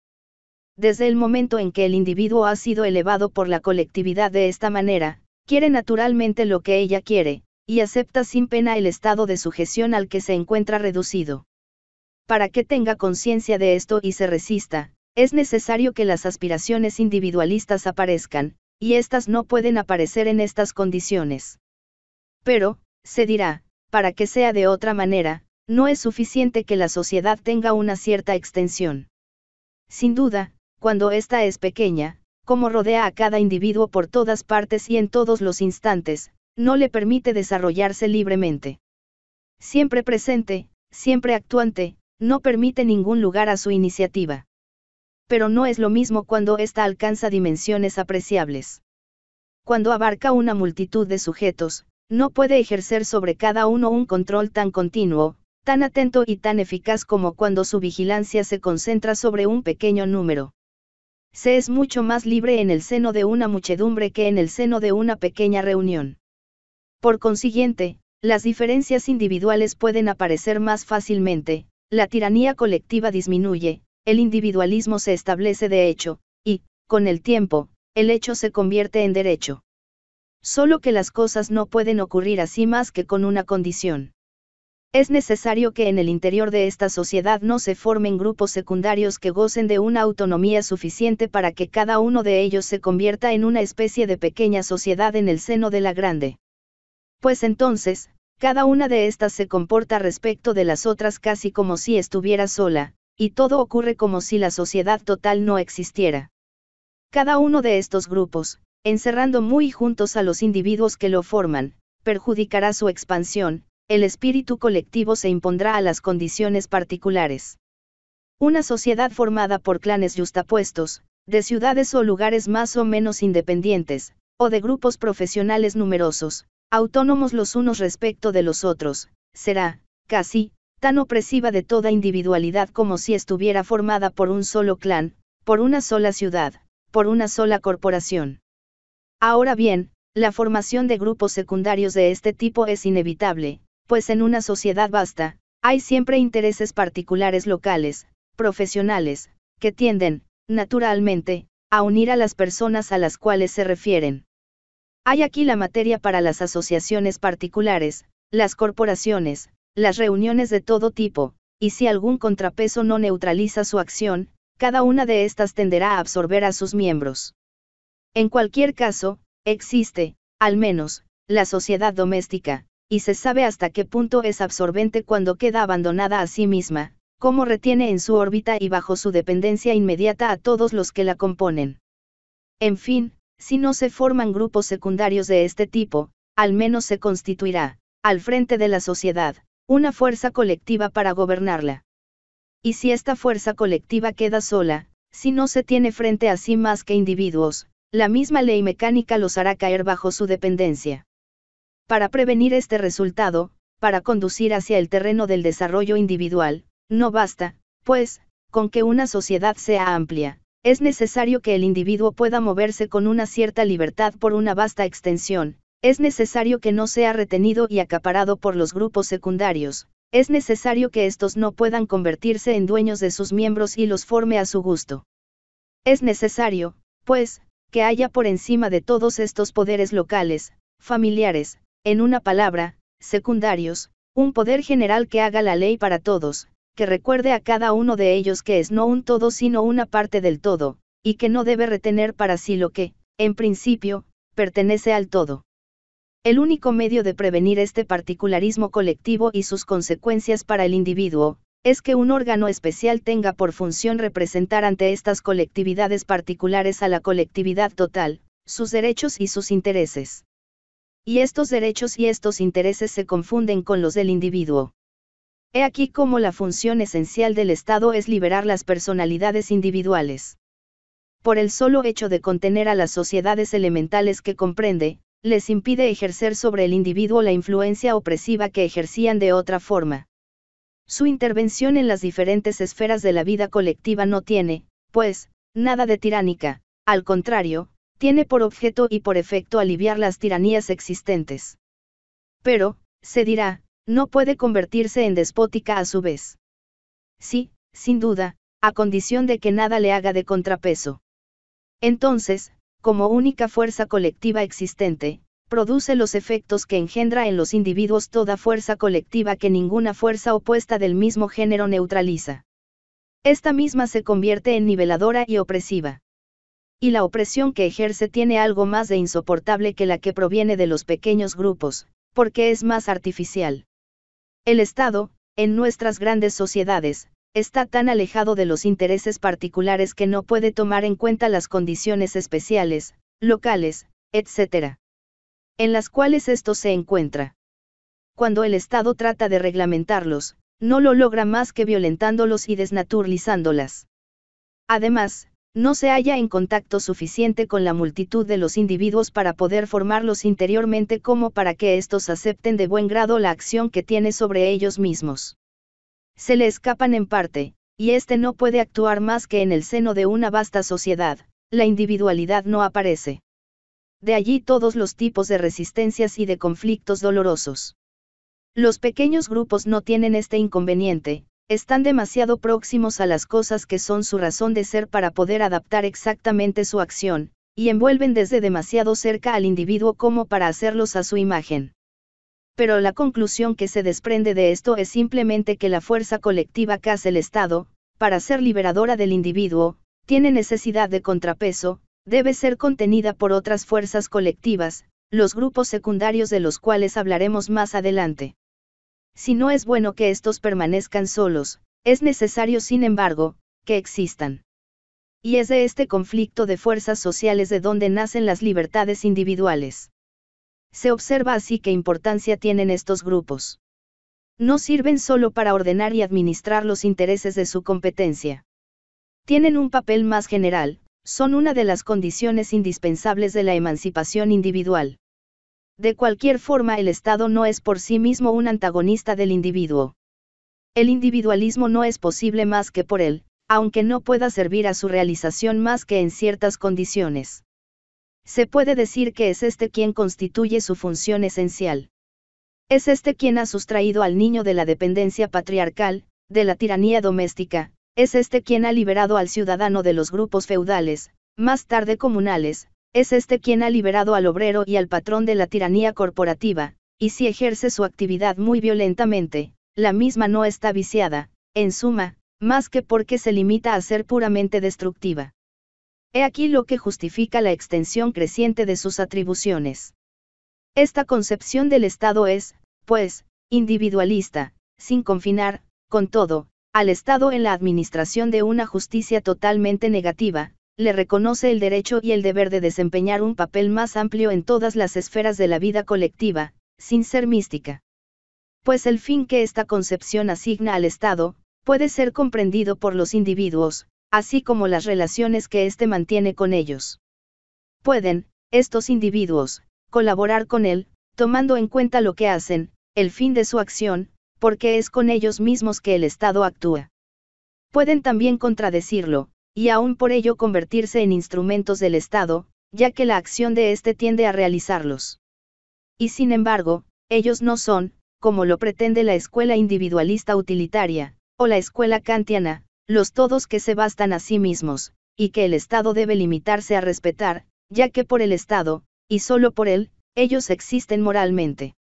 Desde el momento en que el individuo ha sido elevado por la colectividad de esta manera, quiere naturalmente lo que ella quiere, y acepta sin pena el estado de sujeción al que se encuentra reducido. Para que tenga conciencia de esto y se resista, es necesario que las aspiraciones individualistas aparezcan, y éstas no pueden aparecer en estas condiciones. Pero, se dirá, para que sea de otra manera, no es suficiente que la sociedad tenga una cierta extensión. Sin duda, cuando ésta es pequeña, como rodea a cada individuo por todas partes y en todos los instantes, no le permite desarrollarse libremente. Siempre presente, siempre actuante, no permite ningún lugar a su iniciativa. Pero no es lo mismo cuando ésta alcanza dimensiones apreciables. Cuando abarca una multitud de sujetos, no puede ejercer sobre cada uno un control tan continuo, tan atento y tan eficaz como cuando su vigilancia se concentra sobre un pequeño número. Se es mucho más libre en el seno de una muchedumbre que en el seno de una pequeña reunión. Por consiguiente, las diferencias individuales pueden aparecer más fácilmente, la tiranía colectiva disminuye, el individualismo se establece de hecho, y, con el tiempo, el hecho se convierte en derecho. Solo que las cosas no pueden ocurrir así más que con una condición. Es necesario que en el interior de esta sociedad no se formen grupos secundarios que gocen de una autonomía suficiente para que cada uno de ellos se convierta en una especie de pequeña sociedad en el seno de la grande. Pues entonces, cada una de estas se comporta respecto de las otras casi como si estuviera sola, y todo ocurre como si la sociedad total no existiera. Cada uno de estos grupos, encerrando muy juntos a los individuos que lo forman, perjudicará su expansión, el espíritu colectivo se impondrá a las condiciones particulares. Una sociedad formada por clanes justapuestos, de ciudades o lugares más o menos independientes, o de grupos profesionales numerosos, autónomos los unos respecto de los otros, será, casi, tan opresiva de toda individualidad como si estuviera formada por un solo clan, por una sola ciudad, por una sola corporación. Ahora bien, la formación de grupos secundarios de este tipo es inevitable, pues en una sociedad vasta, hay siempre intereses particulares locales, profesionales, que tienden, naturalmente, a unir a las personas a las cuales se refieren. Hay aquí la materia para las asociaciones particulares, las corporaciones, las reuniones de todo tipo, y si algún contrapeso no neutraliza su acción, cada una de estas tenderá a absorber a sus miembros. En cualquier caso, existe, al menos, la sociedad doméstica, y se sabe hasta qué punto es absorbente cuando queda abandonada a sí misma, cómo retiene en su órbita y bajo su dependencia inmediata a todos los que la componen. En fin, si no se forman grupos secundarios de este tipo, al menos se constituirá, al frente de la sociedad, una fuerza colectiva para gobernarla. Y si esta fuerza colectiva queda sola, si no se tiene frente a sí más que individuos, la misma ley mecánica los hará caer bajo su dependencia. Para prevenir este resultado, para conducir hacia el terreno del desarrollo individual, no basta, pues, con que una sociedad sea amplia, es necesario que el individuo pueda moverse con una cierta libertad por una vasta extensión, es necesario que no sea retenido y acaparado por los grupos secundarios, es necesario que estos no puedan convertirse en dueños de sus miembros y los forme a su gusto. Es necesario, pues, que haya por encima de todos estos poderes locales, familiares, en una palabra, secundarios, un poder general que haga la ley para todos, que recuerde a cada uno de ellos que es no un todo sino una parte del todo, y que no debe retener para sí lo que, en principio, pertenece al todo. El único medio de prevenir este particularismo colectivo y sus consecuencias para el individuo, es que un órgano especial tenga por función representar ante estas colectividades particulares a la colectividad total, sus derechos y sus intereses y estos derechos y estos intereses se confunden con los del individuo. He aquí cómo la función esencial del Estado es liberar las personalidades individuales. Por el solo hecho de contener a las sociedades elementales que comprende, les impide ejercer sobre el individuo la influencia opresiva que ejercían de otra forma. Su intervención en las diferentes esferas de la vida colectiva no tiene, pues, nada de tiránica, al contrario, tiene por objeto y por efecto aliviar las tiranías existentes. Pero, se dirá, no puede convertirse en despótica a su vez. Sí, sin duda, a condición de que nada le haga de contrapeso. Entonces, como única fuerza colectiva existente, produce los efectos que engendra en los individuos toda fuerza colectiva que ninguna fuerza opuesta del mismo género neutraliza. Esta misma se convierte en niveladora y opresiva y la opresión que ejerce tiene algo más de insoportable que la que proviene de los pequeños grupos, porque es más artificial. El Estado, en nuestras grandes sociedades, está tan alejado de los intereses particulares que no puede tomar en cuenta las condiciones especiales, locales, etc. En las cuales esto se encuentra. Cuando el Estado trata de reglamentarlos, no lo logra más que violentándolos y desnaturalizándolas. Además, no se halla en contacto suficiente con la multitud de los individuos para poder formarlos interiormente como para que éstos acepten de buen grado la acción que tiene sobre ellos mismos. Se le escapan en parte, y éste no puede actuar más que en el seno de una vasta sociedad, la individualidad no aparece. De allí todos los tipos de resistencias y de conflictos dolorosos. Los pequeños grupos no tienen este inconveniente, están demasiado próximos a las cosas que son su razón de ser para poder adaptar exactamente su acción, y envuelven desde demasiado cerca al individuo como para hacerlos a su imagen. Pero la conclusión que se desprende de esto es simplemente que la fuerza colectiva que hace el Estado, para ser liberadora del individuo, tiene necesidad de contrapeso, debe ser contenida por otras fuerzas colectivas, los grupos secundarios de los cuales hablaremos más adelante. Si no es bueno que estos permanezcan solos, es necesario sin embargo, que existan. Y es de este conflicto de fuerzas sociales de donde nacen las libertades individuales. Se observa así qué importancia tienen estos grupos. No sirven solo para ordenar y administrar los intereses de su competencia. Tienen un papel más general, son una de las condiciones indispensables de la emancipación individual. De cualquier forma el Estado no es por sí mismo un antagonista del individuo. El individualismo no es posible más que por él, aunque no pueda servir a su realización más que en ciertas condiciones. Se puede decir que es este quien constituye su función esencial. Es este quien ha sustraído al niño de la dependencia patriarcal, de la tiranía doméstica, es este quien ha liberado al ciudadano de los grupos feudales, más tarde comunales, es este quien ha liberado al obrero y al patrón de la tiranía corporativa, y si ejerce su actividad muy violentamente, la misma no está viciada, en suma, más que porque se limita a ser puramente destructiva. He aquí lo que justifica la extensión creciente de sus atribuciones. Esta concepción del Estado es, pues, individualista, sin confinar, con todo, al Estado en la administración de una justicia totalmente negativa, le reconoce el derecho y el deber de desempeñar un papel más amplio en todas las esferas de la vida colectiva, sin ser mística. Pues el fin que esta concepción asigna al Estado, puede ser comprendido por los individuos, así como las relaciones que éste mantiene con ellos. Pueden, estos individuos, colaborar con él, tomando en cuenta lo que hacen, el fin de su acción, porque es con ellos mismos que el Estado actúa. Pueden también contradecirlo, y aún por ello convertirse en instrumentos del Estado, ya que la acción de éste tiende a realizarlos. Y sin embargo, ellos no son, como lo pretende la escuela individualista utilitaria, o la escuela kantiana, los todos que se bastan a sí mismos, y que el Estado debe limitarse a respetar, ya que por el Estado, y solo por él, ellos existen moralmente.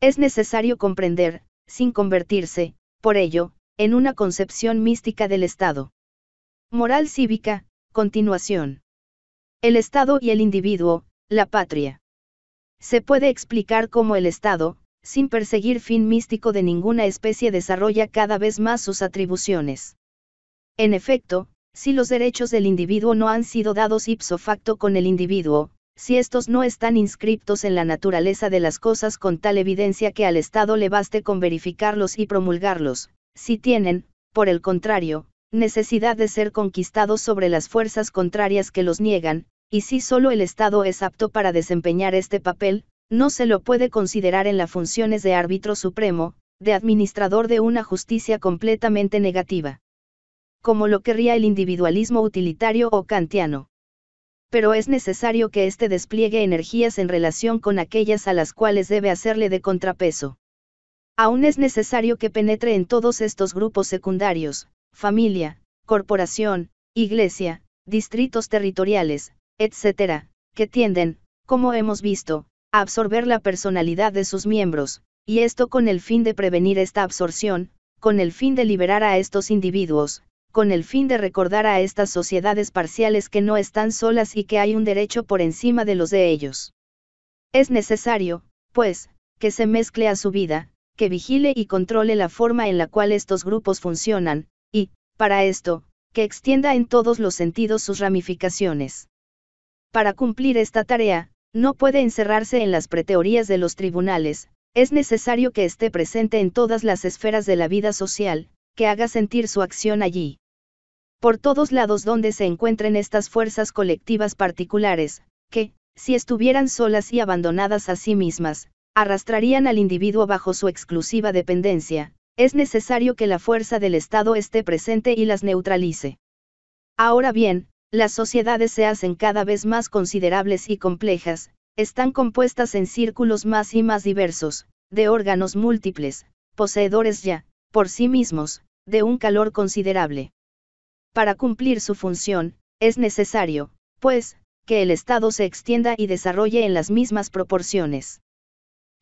Es necesario comprender, sin convertirse, por ello, en una concepción mística del Estado. Moral cívica, continuación. El Estado y el individuo, la patria. Se puede explicar cómo el Estado, sin perseguir fin místico de ninguna especie, desarrolla cada vez más sus atribuciones. En efecto, si los derechos del individuo no han sido dados ipso facto con el individuo, si estos no están inscriptos en la naturaleza de las cosas con tal evidencia que al Estado le baste con verificarlos y promulgarlos, si tienen, por el contrario, necesidad de ser conquistados sobre las fuerzas contrarias que los niegan, y si solo el Estado es apto para desempeñar este papel, no se lo puede considerar en las funciones de árbitro supremo, de administrador de una justicia completamente negativa. Como lo querría el individualismo utilitario o kantiano. Pero es necesario que éste despliegue energías en relación con aquellas a las cuales debe hacerle de contrapeso. Aún es necesario que penetre en todos estos grupos secundarios, familia, corporación, iglesia, distritos territoriales, etc., que tienden, como hemos visto, a absorber la personalidad de sus miembros, y esto con el fin de prevenir esta absorción, con el fin de liberar a estos individuos, con el fin de recordar a estas sociedades parciales que no están solas y que hay un derecho por encima de los de ellos. Es necesario, pues, que se mezcle a su vida, que vigile y controle la forma en la cual estos grupos funcionan, y, para esto, que extienda en todos los sentidos sus ramificaciones. Para cumplir esta tarea, no puede encerrarse en las preteorías de los tribunales, es necesario que esté presente en todas las esferas de la vida social, que haga sentir su acción allí. Por todos lados donde se encuentren estas fuerzas colectivas particulares, que, si estuvieran solas y abandonadas a sí mismas, arrastrarían al individuo bajo su exclusiva dependencia, es necesario que la fuerza del Estado esté presente y las neutralice. Ahora bien, las sociedades se hacen cada vez más considerables y complejas, están compuestas en círculos más y más diversos, de órganos múltiples, poseedores ya, por sí mismos, de un calor considerable. Para cumplir su función, es necesario, pues, que el Estado se extienda y desarrolle en las mismas proporciones.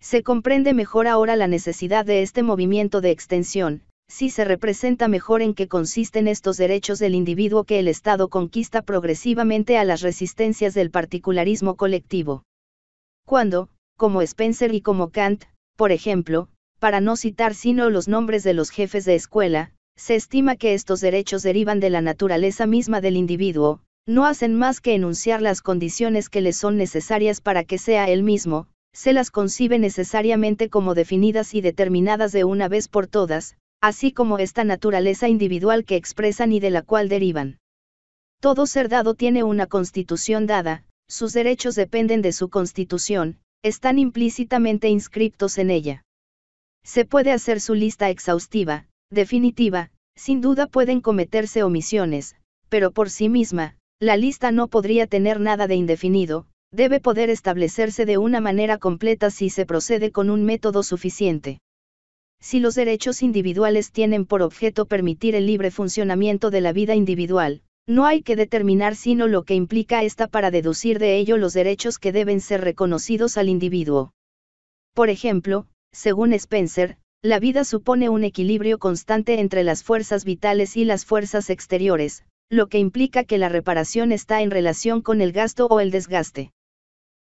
Se comprende mejor ahora la necesidad de este movimiento de extensión, si se representa mejor en qué consisten estos derechos del individuo que el Estado conquista progresivamente a las resistencias del particularismo colectivo. Cuando, como Spencer y como Kant, por ejemplo, para no citar sino los nombres de los jefes de escuela, se estima que estos derechos derivan de la naturaleza misma del individuo, no hacen más que enunciar las condiciones que le son necesarias para que sea él mismo, se las concibe necesariamente como definidas y determinadas de una vez por todas, así como esta naturaleza individual que expresan y de la cual derivan. Todo ser dado tiene una constitución dada, sus derechos dependen de su constitución, están implícitamente inscriptos en ella. Se puede hacer su lista exhaustiva, definitiva, sin duda pueden cometerse omisiones, pero por sí misma, la lista no podría tener nada de indefinido, debe poder establecerse de una manera completa si se procede con un método suficiente. Si los derechos individuales tienen por objeto permitir el libre funcionamiento de la vida individual, no hay que determinar sino lo que implica esta para deducir de ello los derechos que deben ser reconocidos al individuo. Por ejemplo, según Spencer, la vida supone un equilibrio constante entre las fuerzas vitales y las fuerzas exteriores, lo que implica que la reparación está en relación con el gasto o el desgaste.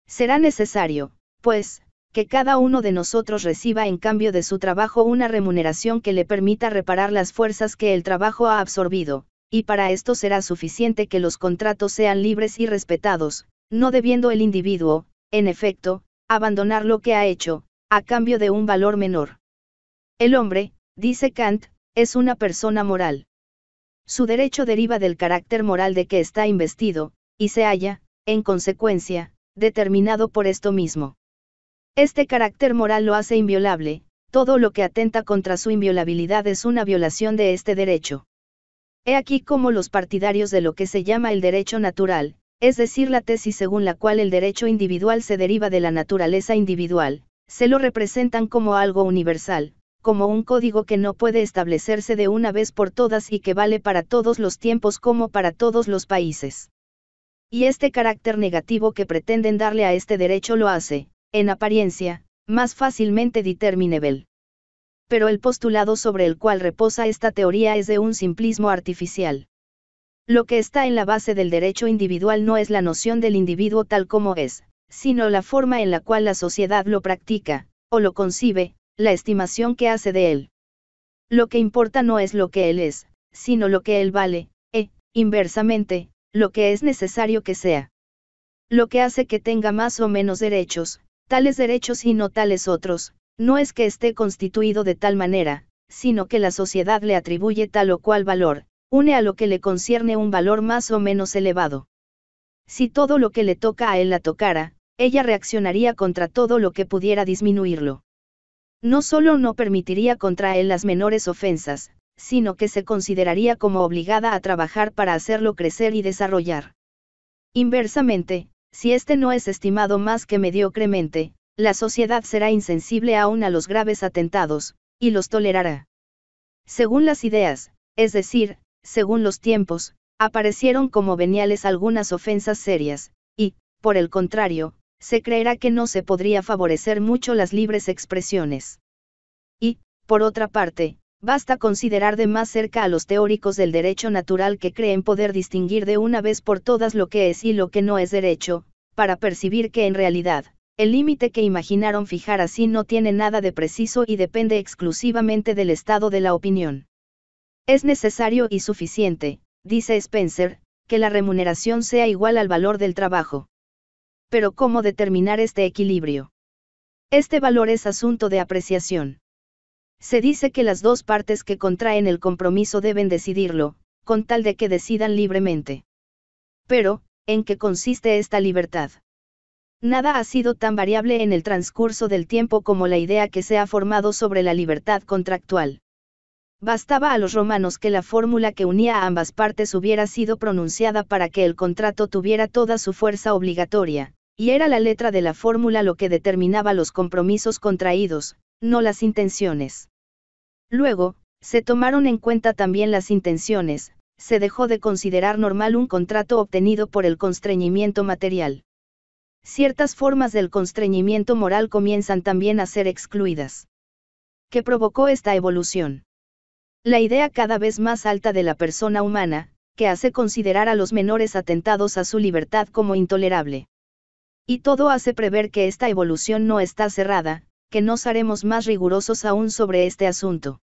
Será necesario, pues, que cada uno de nosotros reciba en cambio de su trabajo una remuneración que le permita reparar las fuerzas que el trabajo ha absorbido, y para esto será suficiente que los contratos sean libres y respetados, no debiendo el individuo, en efecto, abandonar lo que ha hecho, a cambio de un valor menor. El hombre, dice Kant, es una persona moral. Su derecho deriva del carácter moral de que está investido, y se halla, en consecuencia, determinado por esto mismo. Este carácter moral lo hace inviolable, todo lo que atenta contra su inviolabilidad es una violación de este derecho. He aquí cómo los partidarios de lo que se llama el derecho natural, es decir, la tesis según la cual el derecho individual se deriva de la naturaleza individual, se lo representan como algo universal, como un código que no puede establecerse de una vez por todas y que vale para todos los tiempos como para todos los países y este carácter negativo que pretenden darle a este derecho lo hace, en apariencia, más fácilmente determinable. Pero el postulado sobre el cual reposa esta teoría es de un simplismo artificial. Lo que está en la base del derecho individual no es la noción del individuo tal como es, sino la forma en la cual la sociedad lo practica, o lo concibe, la estimación que hace de él. Lo que importa no es lo que él es, sino lo que él vale, e, inversamente, lo que es necesario que sea. Lo que hace que tenga más o menos derechos, tales derechos y no tales otros, no es que esté constituido de tal manera, sino que la sociedad le atribuye tal o cual valor, une a lo que le concierne un valor más o menos elevado. Si todo lo que le toca a él la tocara, ella reaccionaría contra todo lo que pudiera disminuirlo. No solo no permitiría contra él las menores ofensas, sino que se consideraría como obligada a trabajar para hacerlo crecer y desarrollar. Inversamente, si este no es estimado más que mediocremente, la sociedad será insensible aún a los graves atentados, y los tolerará. Según las ideas, es decir, según los tiempos, aparecieron como veniales algunas ofensas serias, y, por el contrario, se creerá que no se podría favorecer mucho las libres expresiones. Y, por otra parte, Basta considerar de más cerca a los teóricos del derecho natural que creen poder distinguir de una vez por todas lo que es y lo que no es derecho, para percibir que en realidad, el límite que imaginaron fijar así no tiene nada de preciso y depende exclusivamente del estado de la opinión. Es necesario y suficiente, dice Spencer, que la remuneración sea igual al valor del trabajo. Pero ¿cómo determinar este equilibrio? Este valor es asunto de apreciación. Se dice que las dos partes que contraen el compromiso deben decidirlo, con tal de que decidan libremente. Pero, ¿en qué consiste esta libertad? Nada ha sido tan variable en el transcurso del tiempo como la idea que se ha formado sobre la libertad contractual. Bastaba a los romanos que la fórmula que unía a ambas partes hubiera sido pronunciada para que el contrato tuviera toda su fuerza obligatoria, y era la letra de la fórmula lo que determinaba los compromisos contraídos, no las intenciones. Luego, se tomaron en cuenta también las intenciones, se dejó de considerar normal un contrato obtenido por el constreñimiento material. Ciertas formas del constreñimiento moral comienzan también a ser excluidas. ¿Qué provocó esta evolución? La idea cada vez más alta de la persona humana, que hace considerar a los menores atentados a su libertad como intolerable. Y todo hace prever que esta evolución no está cerrada, que nos haremos más rigurosos aún sobre este asunto.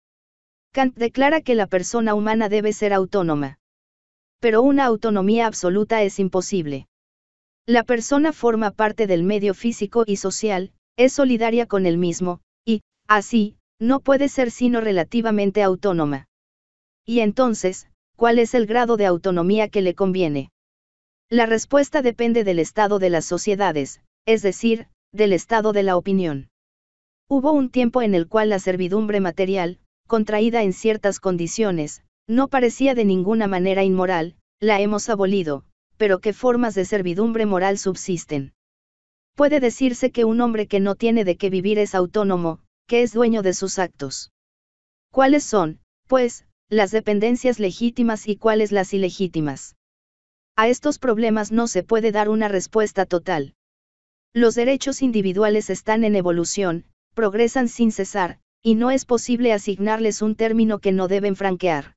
Kant declara que la persona humana debe ser autónoma. Pero una autonomía absoluta es imposible. La persona forma parte del medio físico y social, es solidaria con el mismo, y, así, no puede ser sino relativamente autónoma. Y entonces, ¿cuál es el grado de autonomía que le conviene? La respuesta depende del estado de las sociedades, es decir, del estado de la opinión. Hubo un tiempo en el cual la servidumbre material, contraída en ciertas condiciones, no parecía de ninguna manera inmoral, la hemos abolido, pero ¿qué formas de servidumbre moral subsisten? Puede decirse que un hombre que no tiene de qué vivir es autónomo, que es dueño de sus actos. ¿Cuáles son, pues, las dependencias legítimas y cuáles las ilegítimas? A estos problemas no se puede dar una respuesta total. Los derechos individuales están en evolución, progresan sin cesar, y no es posible asignarles un término que no deben franquear.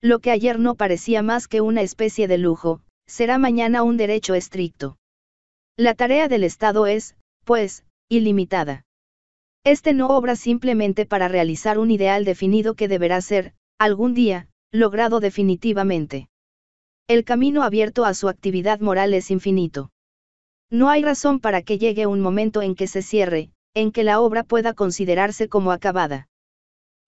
Lo que ayer no parecía más que una especie de lujo, será mañana un derecho estricto. La tarea del Estado es, pues, ilimitada. Este no obra simplemente para realizar un ideal definido que deberá ser, algún día, logrado definitivamente. El camino abierto a su actividad moral es infinito. No hay razón para que llegue un momento en que se cierre, en que la obra pueda considerarse como acabada.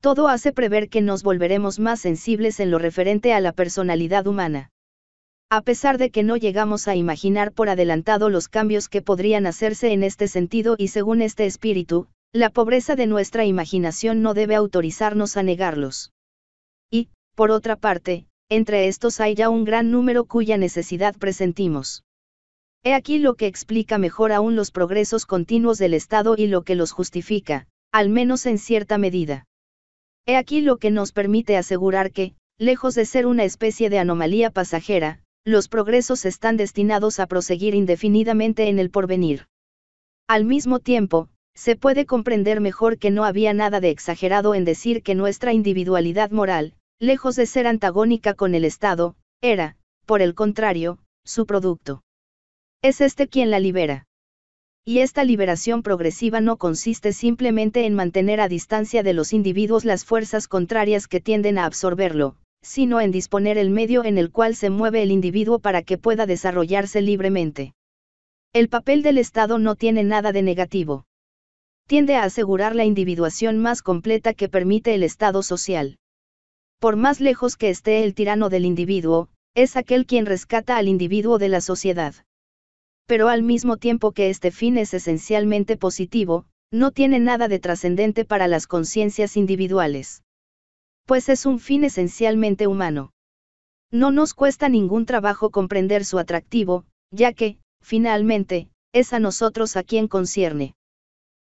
Todo hace prever que nos volveremos más sensibles en lo referente a la personalidad humana. A pesar de que no llegamos a imaginar por adelantado los cambios que podrían hacerse en este sentido y según este espíritu, la pobreza de nuestra imaginación no debe autorizarnos a negarlos. Y, por otra parte, entre estos hay ya un gran número cuya necesidad presentimos. He aquí lo que explica mejor aún los progresos continuos del Estado y lo que los justifica, al menos en cierta medida. He aquí lo que nos permite asegurar que, lejos de ser una especie de anomalía pasajera, los progresos están destinados a proseguir indefinidamente en el porvenir. Al mismo tiempo, se puede comprender mejor que no había nada de exagerado en decir que nuestra individualidad moral, lejos de ser antagónica con el Estado, era, por el contrario, su producto. Es este quien la libera. Y esta liberación progresiva no consiste simplemente en mantener a distancia de los individuos las fuerzas contrarias que tienden a absorberlo, sino en disponer el medio en el cual se mueve el individuo para que pueda desarrollarse libremente. El papel del Estado no tiene nada de negativo. Tiende a asegurar la individuación más completa que permite el Estado social. Por más lejos que esté el tirano del individuo, es aquel quien rescata al individuo de la sociedad pero al mismo tiempo que este fin es esencialmente positivo, no tiene nada de trascendente para las conciencias individuales. Pues es un fin esencialmente humano. No nos cuesta ningún trabajo comprender su atractivo, ya que, finalmente, es a nosotros a quien concierne.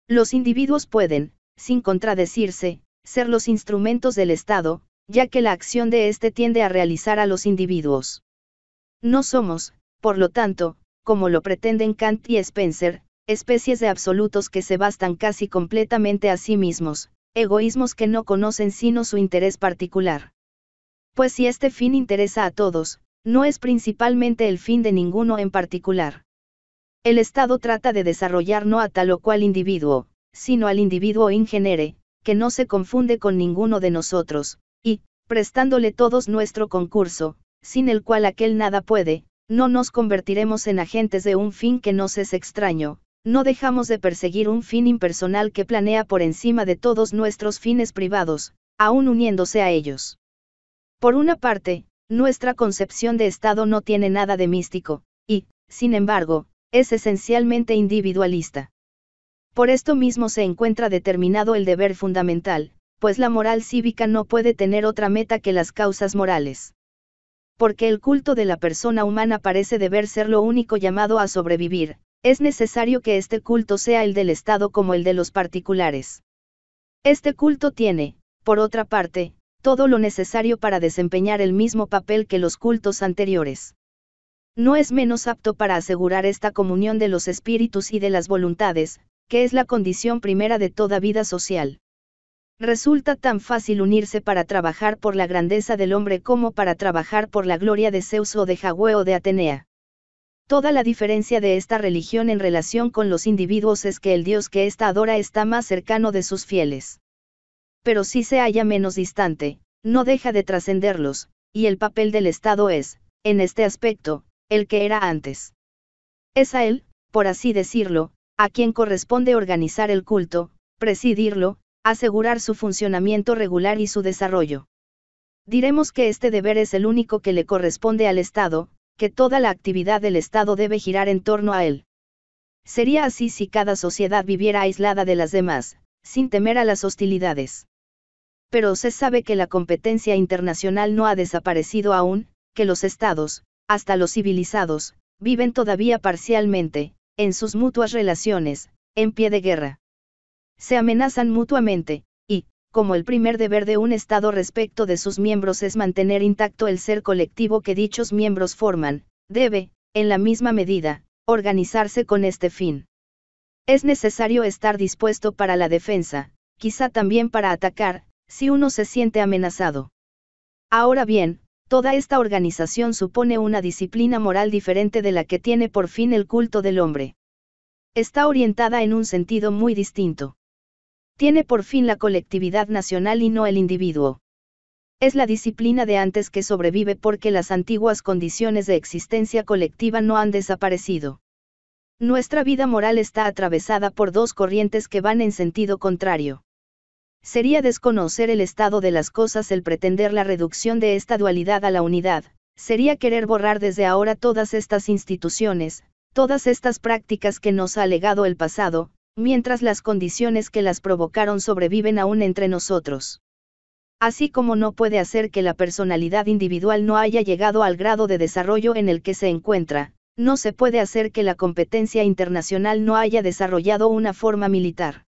Los individuos pueden, sin contradecirse, ser los instrumentos del Estado, ya que la acción de éste tiende a realizar a los individuos. No somos, por lo tanto, como lo pretenden Kant y Spencer, especies de absolutos que se bastan casi completamente a sí mismos, egoísmos que no conocen sino su interés particular. Pues si este fin interesa a todos, no es principalmente el fin de ninguno en particular. El Estado trata de desarrollar no a tal o cual individuo, sino al individuo ingenere, que no se confunde con ninguno de nosotros, y, prestándole todos nuestro concurso, sin el cual aquel nada puede, no nos convertiremos en agentes de un fin que nos es extraño, no dejamos de perseguir un fin impersonal que planea por encima de todos nuestros fines privados, aún uniéndose a ellos. Por una parte, nuestra concepción de Estado no tiene nada de místico, y, sin embargo, es esencialmente individualista. Por esto mismo se encuentra determinado el deber fundamental, pues la moral cívica no puede tener otra meta que las causas morales porque el culto de la persona humana parece deber ser lo único llamado a sobrevivir, es necesario que este culto sea el del Estado como el de los particulares. Este culto tiene, por otra parte, todo lo necesario para desempeñar el mismo papel que los cultos anteriores. No es menos apto para asegurar esta comunión de los espíritus y de las voluntades, que es la condición primera de toda vida social. Resulta tan fácil unirse para trabajar por la grandeza del hombre como para trabajar por la gloria de Zeus o de Jagüe o de Atenea. Toda la diferencia de esta religión en relación con los individuos es que el Dios que ésta adora está más cercano de sus fieles. Pero si se halla menos distante, no deja de trascenderlos, y el papel del Estado es, en este aspecto, el que era antes. Es a él, por así decirlo, a quien corresponde organizar el culto, presidirlo, asegurar su funcionamiento regular y su desarrollo. Diremos que este deber es el único que le corresponde al Estado, que toda la actividad del Estado debe girar en torno a él. Sería así si cada sociedad viviera aislada de las demás, sin temer a las hostilidades. Pero se sabe que la competencia internacional no ha desaparecido aún, que los estados, hasta los civilizados, viven todavía parcialmente, en sus mutuas relaciones, en pie de guerra se amenazan mutuamente, y, como el primer deber de un Estado respecto de sus miembros es mantener intacto el ser colectivo que dichos miembros forman, debe, en la misma medida, organizarse con este fin. Es necesario estar dispuesto para la defensa, quizá también para atacar, si uno se siente amenazado. Ahora bien, toda esta organización supone una disciplina moral diferente de la que tiene por fin el culto del hombre. Está orientada en un sentido muy distinto tiene por fin la colectividad nacional y no el individuo. Es la disciplina de antes que sobrevive porque las antiguas condiciones de existencia colectiva no han desaparecido. Nuestra vida moral está atravesada por dos corrientes que van en sentido contrario. Sería desconocer el estado de las cosas el pretender la reducción de esta dualidad a la unidad, sería querer borrar desde ahora todas estas instituciones, todas estas prácticas que nos ha legado el pasado, mientras las condiciones que las provocaron sobreviven aún entre nosotros. Así como no puede hacer que la personalidad individual no haya llegado al grado de desarrollo en el que se encuentra, no se puede hacer que la competencia internacional no haya desarrollado una forma militar.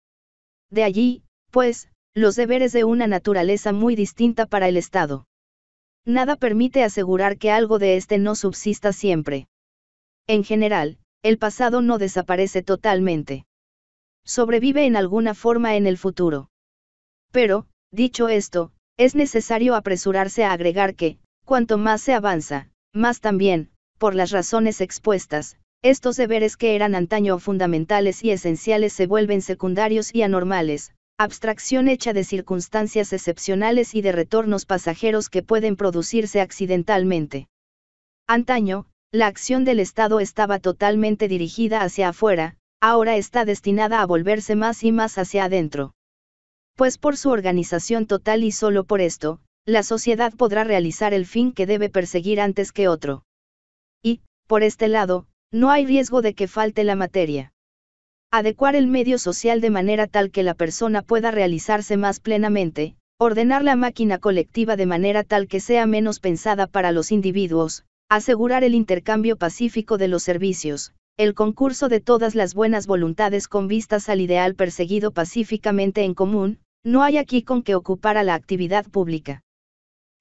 De allí, pues, los deberes de una naturaleza muy distinta para el Estado. Nada permite asegurar que algo de este no subsista siempre. En general, el pasado no desaparece totalmente sobrevive en alguna forma en el futuro. Pero, dicho esto, es necesario apresurarse a agregar que, cuanto más se avanza, más también, por las razones expuestas, estos deberes que eran antaño fundamentales y esenciales se vuelven secundarios y anormales, abstracción hecha de circunstancias excepcionales y de retornos pasajeros que pueden producirse accidentalmente. Antaño, la acción del Estado estaba totalmente dirigida hacia afuera, ahora está destinada a volverse más y más hacia adentro. Pues por su organización total y solo por esto, la sociedad podrá realizar el fin que debe perseguir antes que otro. Y, por este lado, no hay riesgo de que falte la materia. Adecuar el medio social de manera tal que la persona pueda realizarse más plenamente, ordenar la máquina colectiva de manera tal que sea menos pensada para los individuos, asegurar el intercambio pacífico de los servicios, el concurso de todas las buenas voluntades con vistas al ideal perseguido pacíficamente en común, no hay aquí con que ocupar a la actividad pública.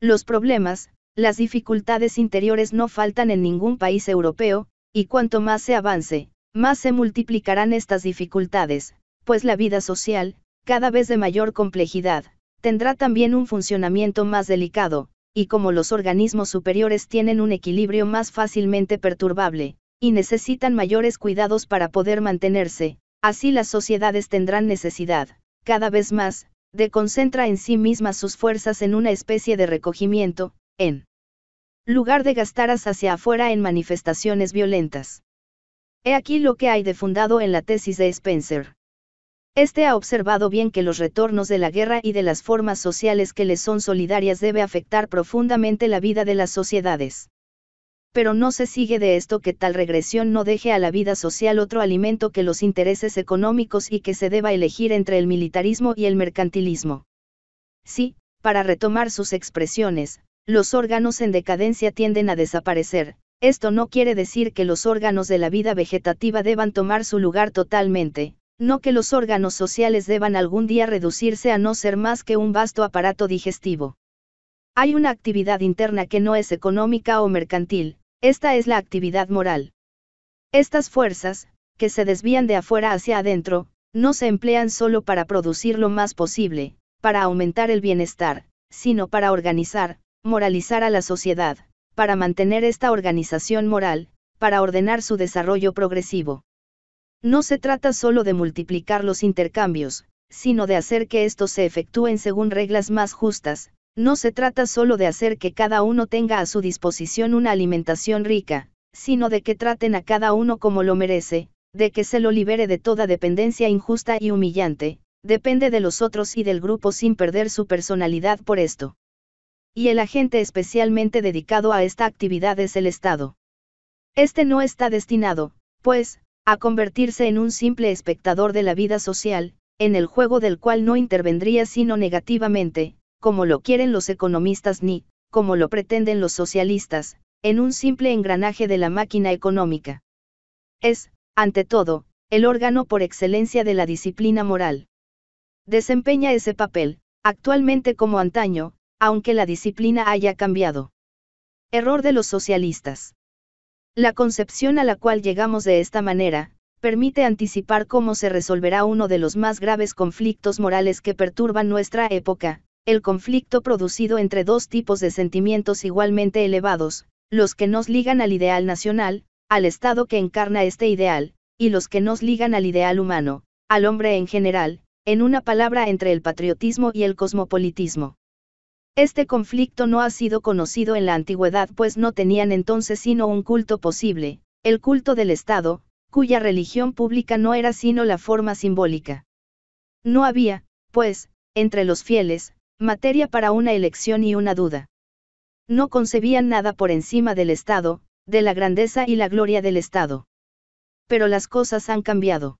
Los problemas, las dificultades interiores no faltan en ningún país europeo, y cuanto más se avance, más se multiplicarán estas dificultades, pues la vida social, cada vez de mayor complejidad, tendrá también un funcionamiento más delicado, y como los organismos superiores tienen un equilibrio más fácilmente perturbable, y necesitan mayores cuidados para poder mantenerse, así las sociedades tendrán necesidad, cada vez más, de concentrar en sí mismas sus fuerzas en una especie de recogimiento, en lugar de gastarlas hacia afuera en manifestaciones violentas. He aquí lo que hay de fundado en la tesis de Spencer. Este ha observado bien que los retornos de la guerra y de las formas sociales que les son solidarias debe afectar profundamente la vida de las sociedades pero no se sigue de esto que tal regresión no deje a la vida social otro alimento que los intereses económicos y que se deba elegir entre el militarismo y el mercantilismo. Sí, para retomar sus expresiones, los órganos en decadencia tienden a desaparecer, esto no quiere decir que los órganos de la vida vegetativa deban tomar su lugar totalmente, no que los órganos sociales deban algún día reducirse a no ser más que un vasto aparato digestivo. Hay una actividad interna que no es económica o mercantil, esta es la actividad moral. Estas fuerzas, que se desvían de afuera hacia adentro, no se emplean solo para producir lo más posible, para aumentar el bienestar, sino para organizar, moralizar a la sociedad, para mantener esta organización moral, para ordenar su desarrollo progresivo. No se trata solo de multiplicar los intercambios, sino de hacer que estos se efectúen según reglas más justas, no se trata solo de hacer que cada uno tenga a su disposición una alimentación rica, sino de que traten a cada uno como lo merece, de que se lo libere de toda dependencia injusta y humillante, depende de los otros y del grupo sin perder su personalidad por esto. Y el agente especialmente dedicado a esta actividad es el Estado. Este no está destinado, pues, a convertirse en un simple espectador de la vida social, en el juego del cual no intervendría sino negativamente, como lo quieren los economistas ni, como lo pretenden los socialistas, en un simple engranaje de la máquina económica. Es, ante todo, el órgano por excelencia de la disciplina moral. Desempeña ese papel, actualmente como antaño, aunque la disciplina haya cambiado. Error de los socialistas. La concepción a la cual llegamos de esta manera, permite anticipar cómo se resolverá uno de los más graves conflictos morales que perturban nuestra época, el conflicto producido entre dos tipos de sentimientos igualmente elevados, los que nos ligan al ideal nacional, al Estado que encarna este ideal, y los que nos ligan al ideal humano, al hombre en general, en una palabra entre el patriotismo y el cosmopolitismo. Este conflicto no ha sido conocido en la antigüedad pues no tenían entonces sino un culto posible, el culto del Estado, cuya religión pública no era sino la forma simbólica. No había, pues, entre los fieles, Materia para una elección y una duda. No concebían nada por encima del Estado, de la grandeza y la gloria del Estado. Pero las cosas han cambiado.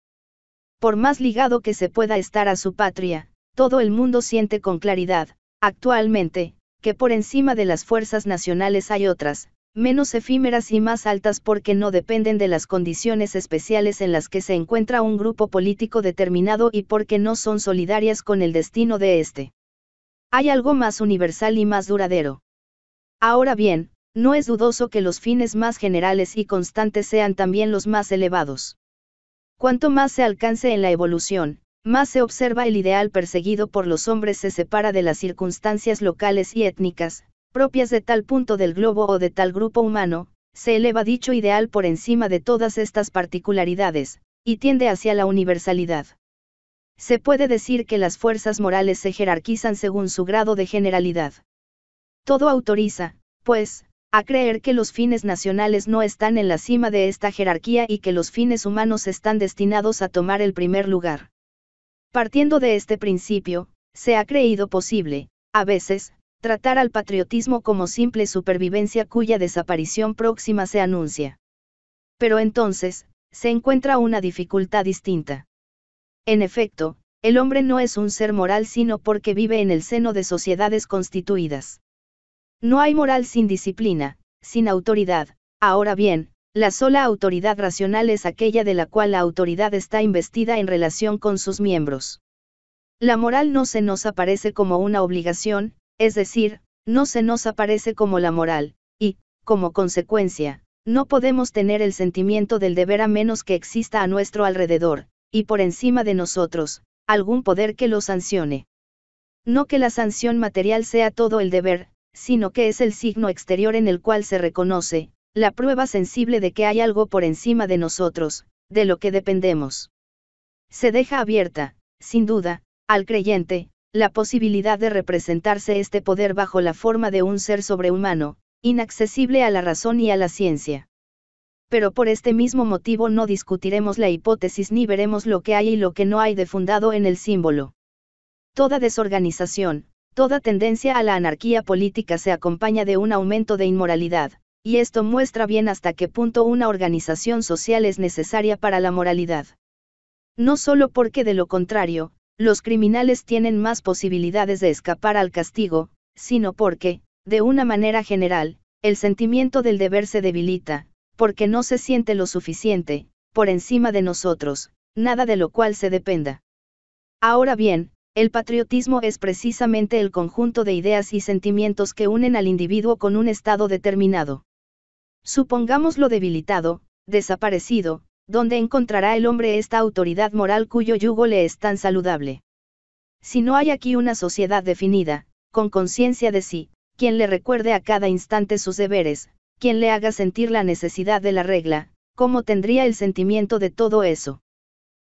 Por más ligado que se pueda estar a su patria, todo el mundo siente con claridad, actualmente, que por encima de las fuerzas nacionales hay otras, menos efímeras y más altas porque no dependen de las condiciones especiales en las que se encuentra un grupo político determinado y porque no son solidarias con el destino de éste. Hay algo más universal y más duradero. Ahora bien, no es dudoso que los fines más generales y constantes sean también los más elevados. Cuanto más se alcance en la evolución, más se observa el ideal perseguido por los hombres se separa de las circunstancias locales y étnicas, propias de tal punto del globo o de tal grupo humano, se eleva dicho ideal por encima de todas estas particularidades, y tiende hacia la universalidad. Se puede decir que las fuerzas morales se jerarquizan según su grado de generalidad. Todo autoriza, pues, a creer que los fines nacionales no están en la cima de esta jerarquía y que los fines humanos están destinados a tomar el primer lugar. Partiendo de este principio, se ha creído posible, a veces, tratar al patriotismo como simple supervivencia cuya desaparición próxima se anuncia. Pero entonces, se encuentra una dificultad distinta. En efecto, el hombre no es un ser moral sino porque vive en el seno de sociedades constituidas. No hay moral sin disciplina, sin autoridad, ahora bien, la sola autoridad racional es aquella de la cual la autoridad está investida en relación con sus miembros. La moral no se nos aparece como una obligación, es decir, no se nos aparece como la moral, y, como consecuencia, no podemos tener el sentimiento del deber a menos que exista a nuestro alrededor, y por encima de nosotros, algún poder que lo sancione. No que la sanción material sea todo el deber, sino que es el signo exterior en el cual se reconoce, la prueba sensible de que hay algo por encima de nosotros, de lo que dependemos. Se deja abierta, sin duda, al creyente, la posibilidad de representarse este poder bajo la forma de un ser sobrehumano, inaccesible a la razón y a la ciencia pero por este mismo motivo no discutiremos la hipótesis ni veremos lo que hay y lo que no hay de fundado en el símbolo. Toda desorganización, toda tendencia a la anarquía política se acompaña de un aumento de inmoralidad, y esto muestra bien hasta qué punto una organización social es necesaria para la moralidad. No solo porque de lo contrario, los criminales tienen más posibilidades de escapar al castigo, sino porque, de una manera general, el sentimiento del deber se debilita, porque no se siente lo suficiente, por encima de nosotros, nada de lo cual se dependa. Ahora bien, el patriotismo es precisamente el conjunto de ideas y sentimientos que unen al individuo con un estado determinado. Supongámoslo debilitado, desaparecido, donde encontrará el hombre esta autoridad moral cuyo yugo le es tan saludable. Si no hay aquí una sociedad definida, con conciencia de sí, quien le recuerde a cada instante sus deberes, quien le haga sentir la necesidad de la regla, ¿cómo tendría el sentimiento de todo eso?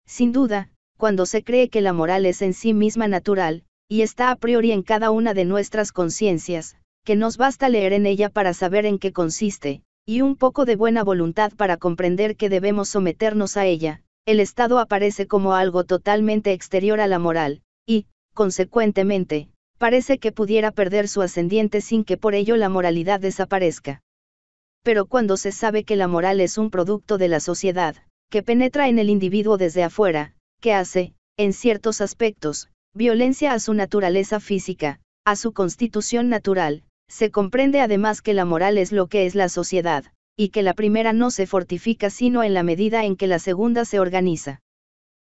Sin duda, cuando se cree que la moral es en sí misma natural, y está a priori en cada una de nuestras conciencias, que nos basta leer en ella para saber en qué consiste, y un poco de buena voluntad para comprender que debemos someternos a ella, el Estado aparece como algo totalmente exterior a la moral, y, consecuentemente, parece que pudiera perder su ascendiente sin que por ello la moralidad desaparezca pero cuando se sabe que la moral es un producto de la sociedad, que penetra en el individuo desde afuera, que hace, en ciertos aspectos, violencia a su naturaleza física, a su constitución natural, se comprende además que la moral es lo que es la sociedad, y que la primera no se fortifica sino en la medida en que la segunda se organiza.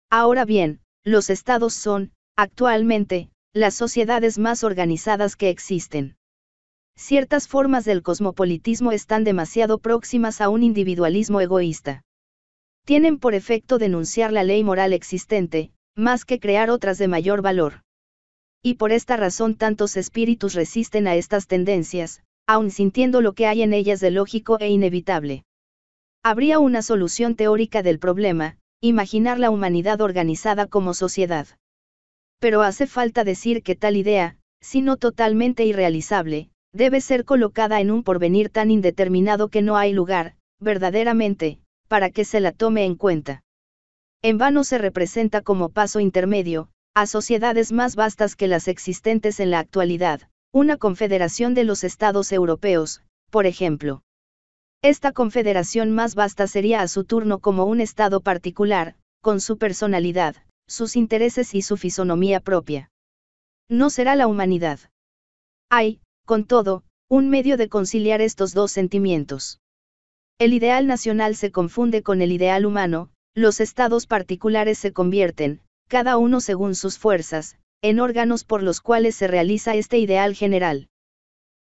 Ahora bien, los estados son, actualmente, las sociedades más organizadas que existen ciertas formas del cosmopolitismo están demasiado próximas a un individualismo egoísta. Tienen por efecto denunciar la ley moral existente, más que crear otras de mayor valor. Y por esta razón tantos espíritus resisten a estas tendencias, aun sintiendo lo que hay en ellas de lógico e inevitable. Habría una solución teórica del problema, imaginar la humanidad organizada como sociedad. Pero hace falta decir que tal idea, si no totalmente irrealizable, Debe ser colocada en un porvenir tan indeterminado que no hay lugar, verdaderamente, para que se la tome en cuenta. En vano se representa como paso intermedio, a sociedades más vastas que las existentes en la actualidad, una confederación de los estados europeos, por ejemplo. Esta confederación más vasta sería a su turno como un estado particular, con su personalidad, sus intereses y su fisonomía propia. No será la humanidad. Hay, con todo, un medio de conciliar estos dos sentimientos. El ideal nacional se confunde con el ideal humano, los estados particulares se convierten, cada uno según sus fuerzas, en órganos por los cuales se realiza este ideal general.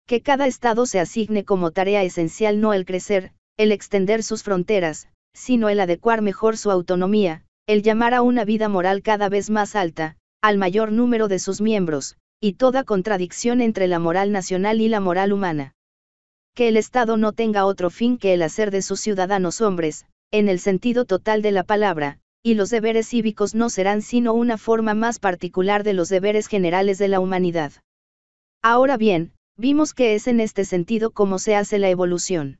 Que cada estado se asigne como tarea esencial no el crecer, el extender sus fronteras, sino el adecuar mejor su autonomía, el llamar a una vida moral cada vez más alta, al mayor número de sus miembros, y toda contradicción entre la moral nacional y la moral humana. Que el Estado no tenga otro fin que el hacer de sus ciudadanos hombres, en el sentido total de la palabra, y los deberes cívicos no serán sino una forma más particular de los deberes generales de la humanidad. Ahora bien, vimos que es en este sentido como se hace la evolución.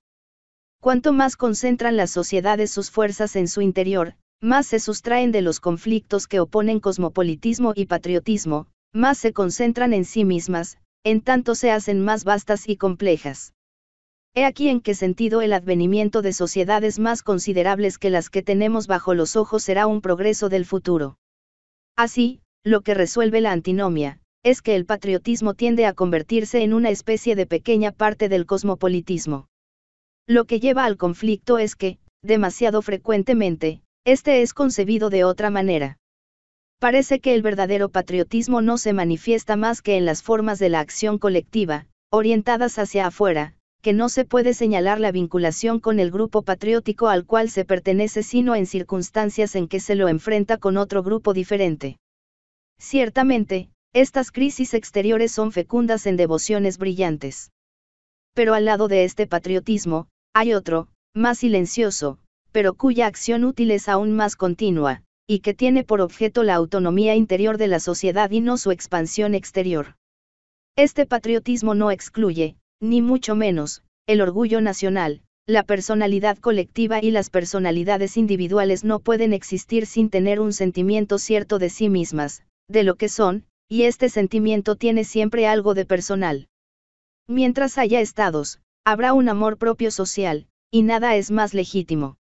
Cuanto más concentran las sociedades sus fuerzas en su interior, más se sustraen de los conflictos que oponen cosmopolitismo y patriotismo, más se concentran en sí mismas, en tanto se hacen más vastas y complejas. He aquí en qué sentido el advenimiento de sociedades más considerables que las que tenemos bajo los ojos será un progreso del futuro. Así, lo que resuelve la antinomia, es que el patriotismo tiende a convertirse en una especie de pequeña parte del cosmopolitismo. Lo que lleva al conflicto es que, demasiado frecuentemente, este es concebido de otra manera parece que el verdadero patriotismo no se manifiesta más que en las formas de la acción colectiva, orientadas hacia afuera, que no se puede señalar la vinculación con el grupo patriótico al cual se pertenece sino en circunstancias en que se lo enfrenta con otro grupo diferente. Ciertamente, estas crisis exteriores son fecundas en devociones brillantes. Pero al lado de este patriotismo, hay otro, más silencioso, pero cuya acción útil es aún más continua, y que tiene por objeto la autonomía interior de la sociedad y no su expansión exterior. Este patriotismo no excluye, ni mucho menos, el orgullo nacional, la personalidad colectiva y las personalidades individuales no pueden existir sin tener un sentimiento cierto de sí mismas, de lo que son, y este sentimiento tiene siempre algo de personal. Mientras haya estados, habrá un amor propio social, y nada es más legítimo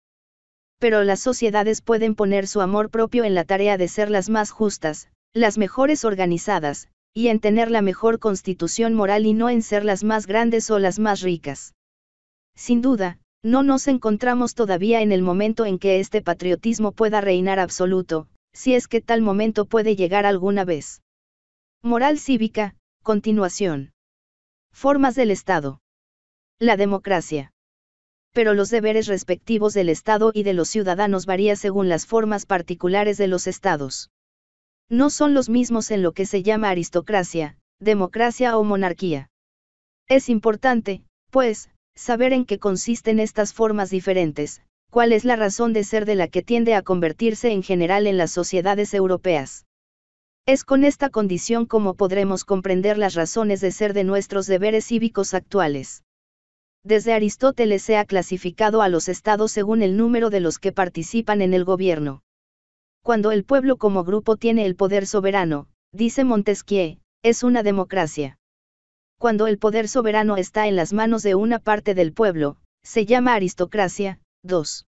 pero las sociedades pueden poner su amor propio en la tarea de ser las más justas, las mejores organizadas, y en tener la mejor constitución moral y no en ser las más grandes o las más ricas. Sin duda, no nos encontramos todavía en el momento en que este patriotismo pueda reinar absoluto, si es que tal momento puede llegar alguna vez. Moral cívica, continuación. Formas del Estado. La democracia pero los deberes respectivos del Estado y de los ciudadanos varía según las formas particulares de los Estados. No son los mismos en lo que se llama aristocracia, democracia o monarquía. Es importante, pues, saber en qué consisten estas formas diferentes, cuál es la razón de ser de la que tiende a convertirse en general en las sociedades europeas. Es con esta condición como podremos comprender las razones de ser de nuestros deberes cívicos actuales. Desde Aristóteles se ha clasificado a los estados según el número de los que participan en el gobierno. Cuando el pueblo como grupo tiene el poder soberano, dice Montesquieu, es una democracia. Cuando el poder soberano está en las manos de una parte del pueblo, se llama aristocracia. 2.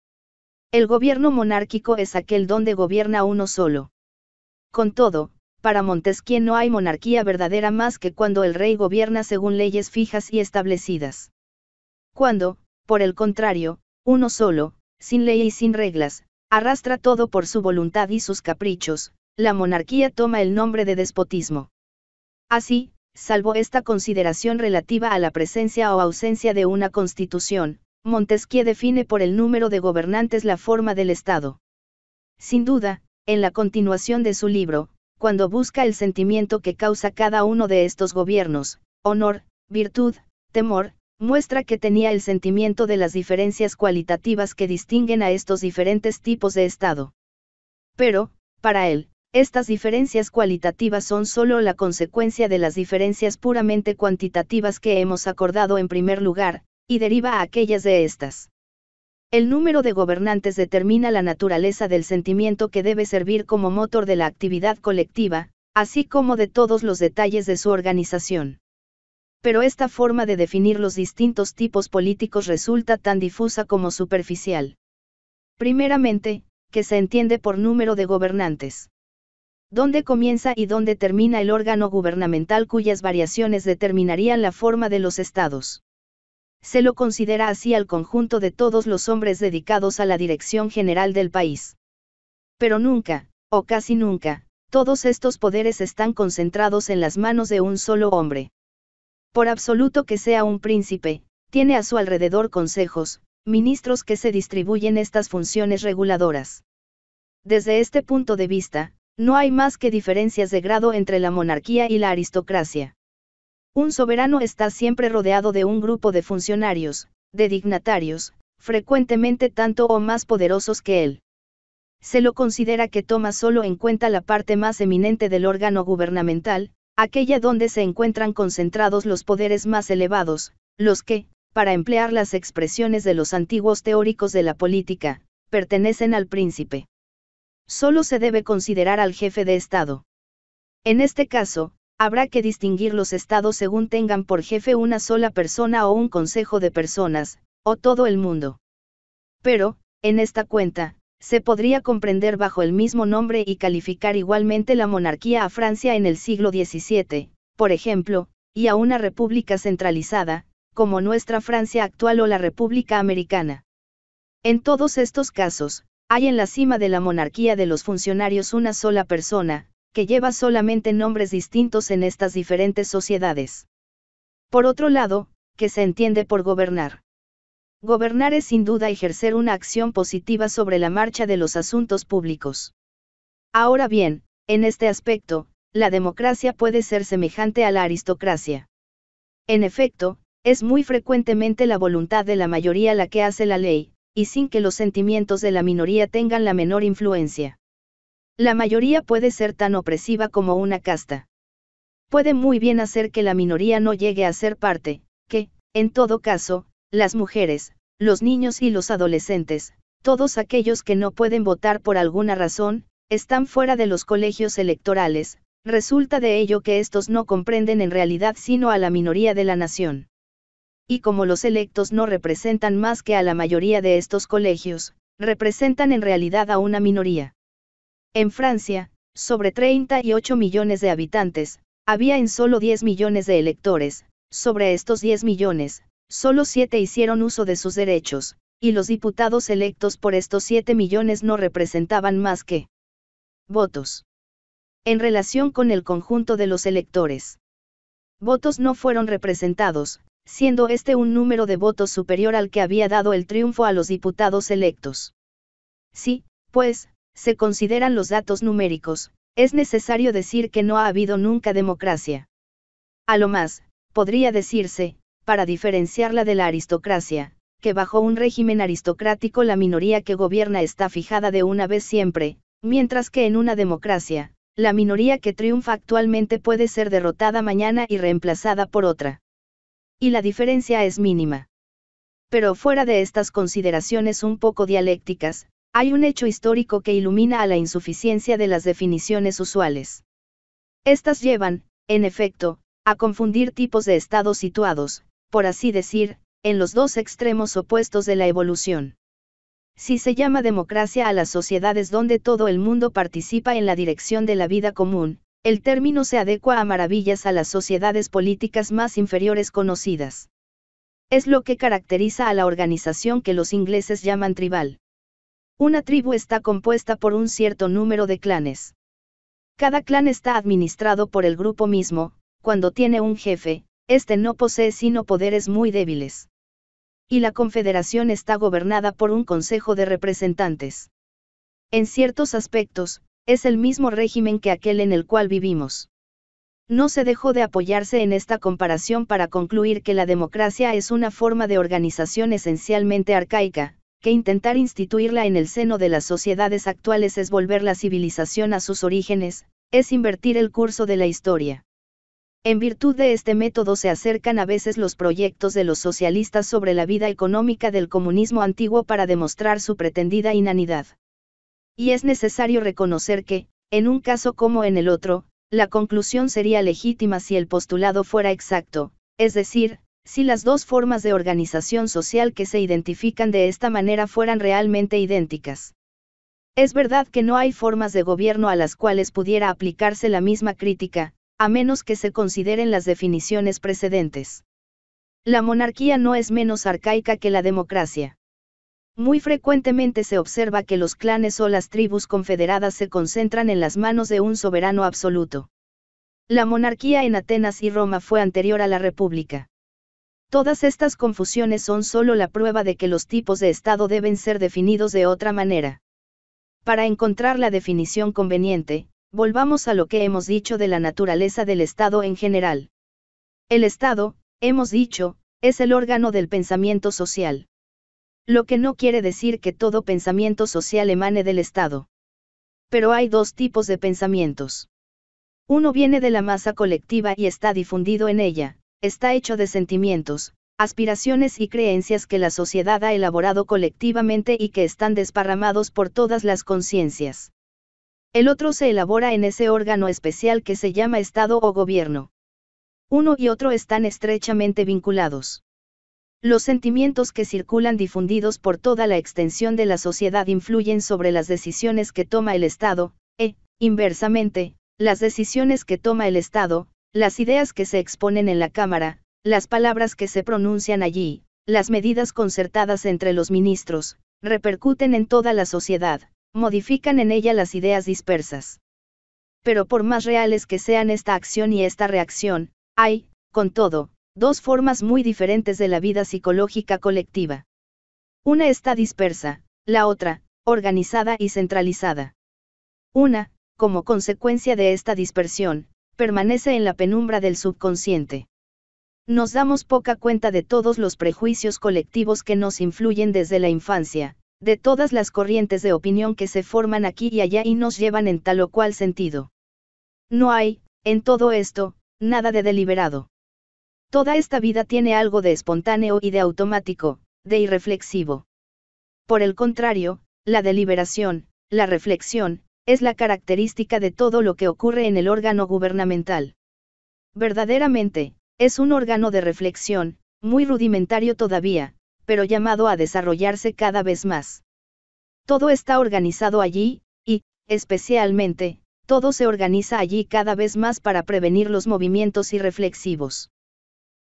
El gobierno monárquico es aquel donde gobierna uno solo. Con todo, para Montesquieu no hay monarquía verdadera más que cuando el rey gobierna según leyes fijas y establecidas. Cuando, por el contrario, uno solo, sin ley y sin reglas, arrastra todo por su voluntad y sus caprichos, la monarquía toma el nombre de despotismo. Así, salvo esta consideración relativa a la presencia o ausencia de una constitución, Montesquieu define por el número de gobernantes la forma del Estado. Sin duda, en la continuación de su libro, cuando busca el sentimiento que causa cada uno de estos gobiernos, honor, virtud, temor, muestra que tenía el sentimiento de las diferencias cualitativas que distinguen a estos diferentes tipos de estado. Pero, para él, estas diferencias cualitativas son sólo la consecuencia de las diferencias puramente cuantitativas que hemos acordado en primer lugar, y deriva a aquellas de estas. El número de gobernantes determina la naturaleza del sentimiento que debe servir como motor de la actividad colectiva, así como de todos los detalles de su organización pero esta forma de definir los distintos tipos políticos resulta tan difusa como superficial. Primeramente, que se entiende por número de gobernantes. ¿Dónde comienza y dónde termina el órgano gubernamental cuyas variaciones determinarían la forma de los estados? Se lo considera así al conjunto de todos los hombres dedicados a la dirección general del país. Pero nunca, o casi nunca, todos estos poderes están concentrados en las manos de un solo hombre por absoluto que sea un príncipe, tiene a su alrededor consejos, ministros que se distribuyen estas funciones reguladoras. Desde este punto de vista, no hay más que diferencias de grado entre la monarquía y la aristocracia. Un soberano está siempre rodeado de un grupo de funcionarios, de dignatarios, frecuentemente tanto o más poderosos que él. Se lo considera que toma solo en cuenta la parte más eminente del órgano gubernamental, aquella donde se encuentran concentrados los poderes más elevados, los que, para emplear las expresiones de los antiguos teóricos de la política, pertenecen al príncipe. Solo se debe considerar al jefe de Estado. En este caso, habrá que distinguir los estados según tengan por jefe una sola persona o un consejo de personas, o todo el mundo. Pero, en esta cuenta, se podría comprender bajo el mismo nombre y calificar igualmente la monarquía a Francia en el siglo XVII, por ejemplo, y a una república centralizada, como nuestra Francia actual o la República Americana. En todos estos casos, hay en la cima de la monarquía de los funcionarios una sola persona, que lleva solamente nombres distintos en estas diferentes sociedades. Por otro lado, que se entiende por gobernar. Gobernar es sin duda ejercer una acción positiva sobre la marcha de los asuntos públicos. Ahora bien, en este aspecto, la democracia puede ser semejante a la aristocracia. En efecto, es muy frecuentemente la voluntad de la mayoría la que hace la ley, y sin que los sentimientos de la minoría tengan la menor influencia. La mayoría puede ser tan opresiva como una casta. Puede muy bien hacer que la minoría no llegue a ser parte, que, en todo caso, las mujeres, los niños y los adolescentes, todos aquellos que no pueden votar por alguna razón, están fuera de los colegios electorales, resulta de ello que estos no comprenden en realidad sino a la minoría de la nación. Y como los electos no representan más que a la mayoría de estos colegios, representan en realidad a una minoría. En Francia, sobre 38 millones de habitantes, había en solo 10 millones de electores, sobre estos 10 millones, solo siete hicieron uso de sus derechos, y los diputados electos por estos siete millones no representaban más que votos. En relación con el conjunto de los electores, votos no fueron representados, siendo este un número de votos superior al que había dado el triunfo a los diputados electos. Sí, pues, se consideran los datos numéricos, es necesario decir que no ha habido nunca democracia. A lo más, podría decirse, para diferenciarla de la aristocracia, que bajo un régimen aristocrático la minoría que gobierna está fijada de una vez siempre, mientras que en una democracia, la minoría que triunfa actualmente puede ser derrotada mañana y reemplazada por otra. Y la diferencia es mínima. Pero fuera de estas consideraciones un poco dialécticas, hay un hecho histórico que ilumina a la insuficiencia de las definiciones usuales. Estas llevan, en efecto, a confundir tipos de estados situados, por así decir, en los dos extremos opuestos de la evolución. Si se llama democracia a las sociedades donde todo el mundo participa en la dirección de la vida común, el término se adecua a maravillas a las sociedades políticas más inferiores conocidas. Es lo que caracteriza a la organización que los ingleses llaman tribal. Una tribu está compuesta por un cierto número de clanes. Cada clan está administrado por el grupo mismo, cuando tiene un jefe, este no posee sino poderes muy débiles. Y la Confederación está gobernada por un Consejo de Representantes. En ciertos aspectos, es el mismo régimen que aquel en el cual vivimos. No se dejó de apoyarse en esta comparación para concluir que la democracia es una forma de organización esencialmente arcaica, que intentar instituirla en el seno de las sociedades actuales es volver la civilización a sus orígenes, es invertir el curso de la historia. En virtud de este método se acercan a veces los proyectos de los socialistas sobre la vida económica del comunismo antiguo para demostrar su pretendida inanidad. Y es necesario reconocer que, en un caso como en el otro, la conclusión sería legítima si el postulado fuera exacto, es decir, si las dos formas de organización social que se identifican de esta manera fueran realmente idénticas. Es verdad que no hay formas de gobierno a las cuales pudiera aplicarse la misma crítica, a menos que se consideren las definiciones precedentes. La monarquía no es menos arcaica que la democracia. Muy frecuentemente se observa que los clanes o las tribus confederadas se concentran en las manos de un soberano absoluto. La monarquía en Atenas y Roma fue anterior a la república. Todas estas confusiones son solo la prueba de que los tipos de Estado deben ser definidos de otra manera. Para encontrar la definición conveniente, Volvamos a lo que hemos dicho de la naturaleza del Estado en general. El Estado, hemos dicho, es el órgano del pensamiento social. Lo que no quiere decir que todo pensamiento social emane del Estado. Pero hay dos tipos de pensamientos. Uno viene de la masa colectiva y está difundido en ella, está hecho de sentimientos, aspiraciones y creencias que la sociedad ha elaborado colectivamente y que están desparramados por todas las conciencias. El otro se elabora en ese órgano especial que se llama Estado o Gobierno. Uno y otro están estrechamente vinculados. Los sentimientos que circulan difundidos por toda la extensión de la sociedad influyen sobre las decisiones que toma el Estado, e, inversamente, las decisiones que toma el Estado, las ideas que se exponen en la Cámara, las palabras que se pronuncian allí, las medidas concertadas entre los ministros, repercuten en toda la sociedad modifican en ella las ideas dispersas. Pero por más reales que sean esta acción y esta reacción, hay, con todo, dos formas muy diferentes de la vida psicológica colectiva. Una está dispersa, la otra, organizada y centralizada. Una, como consecuencia de esta dispersión, permanece en la penumbra del subconsciente. Nos damos poca cuenta de todos los prejuicios colectivos que nos influyen desde la infancia, de todas las corrientes de opinión que se forman aquí y allá y nos llevan en tal o cual sentido. No hay, en todo esto, nada de deliberado. Toda esta vida tiene algo de espontáneo y de automático, de irreflexivo. Por el contrario, la deliberación, la reflexión, es la característica de todo lo que ocurre en el órgano gubernamental. Verdaderamente, es un órgano de reflexión, muy rudimentario todavía, pero llamado a desarrollarse cada vez más. Todo está organizado allí, y, especialmente, todo se organiza allí cada vez más para prevenir los movimientos irreflexivos.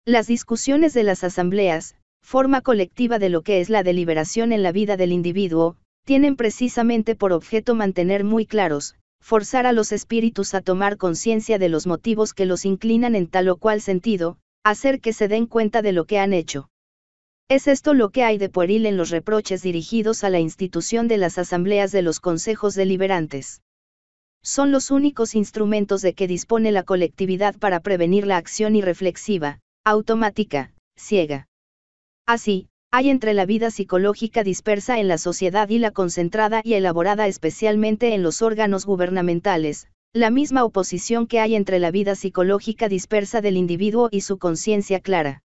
Las discusiones de las asambleas, forma colectiva de lo que es la deliberación en la vida del individuo, tienen precisamente por objeto mantener muy claros, forzar a los espíritus a tomar conciencia de los motivos que los inclinan en tal o cual sentido, hacer que se den cuenta de lo que han hecho. ¿Es esto lo que hay de pueril en los reproches dirigidos a la institución de las asambleas de los consejos deliberantes? Son los únicos instrumentos de que dispone la colectividad para prevenir la acción irreflexiva, automática, ciega. Así, hay entre la vida psicológica dispersa en la sociedad y la concentrada y elaborada especialmente en los órganos gubernamentales, la misma oposición que hay entre la vida psicológica dispersa del individuo y su conciencia clara.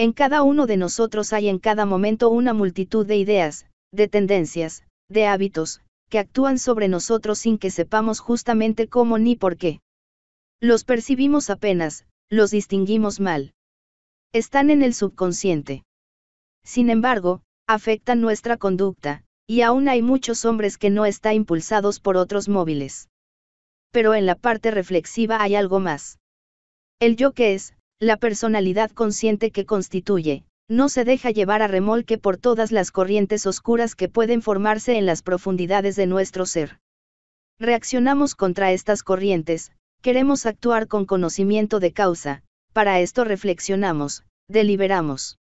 En cada uno de nosotros hay en cada momento una multitud de ideas, de tendencias, de hábitos, que actúan sobre nosotros sin que sepamos justamente cómo ni por qué. Los percibimos apenas, los distinguimos mal. Están en el subconsciente. Sin embargo, afectan nuestra conducta, y aún hay muchos hombres que no están impulsados por otros móviles. Pero en la parte reflexiva hay algo más. El yo que es, la personalidad consciente que constituye, no se deja llevar a remolque por todas las corrientes oscuras que pueden formarse en las profundidades de nuestro ser. Reaccionamos contra estas corrientes, queremos actuar con conocimiento de causa, para esto reflexionamos, deliberamos.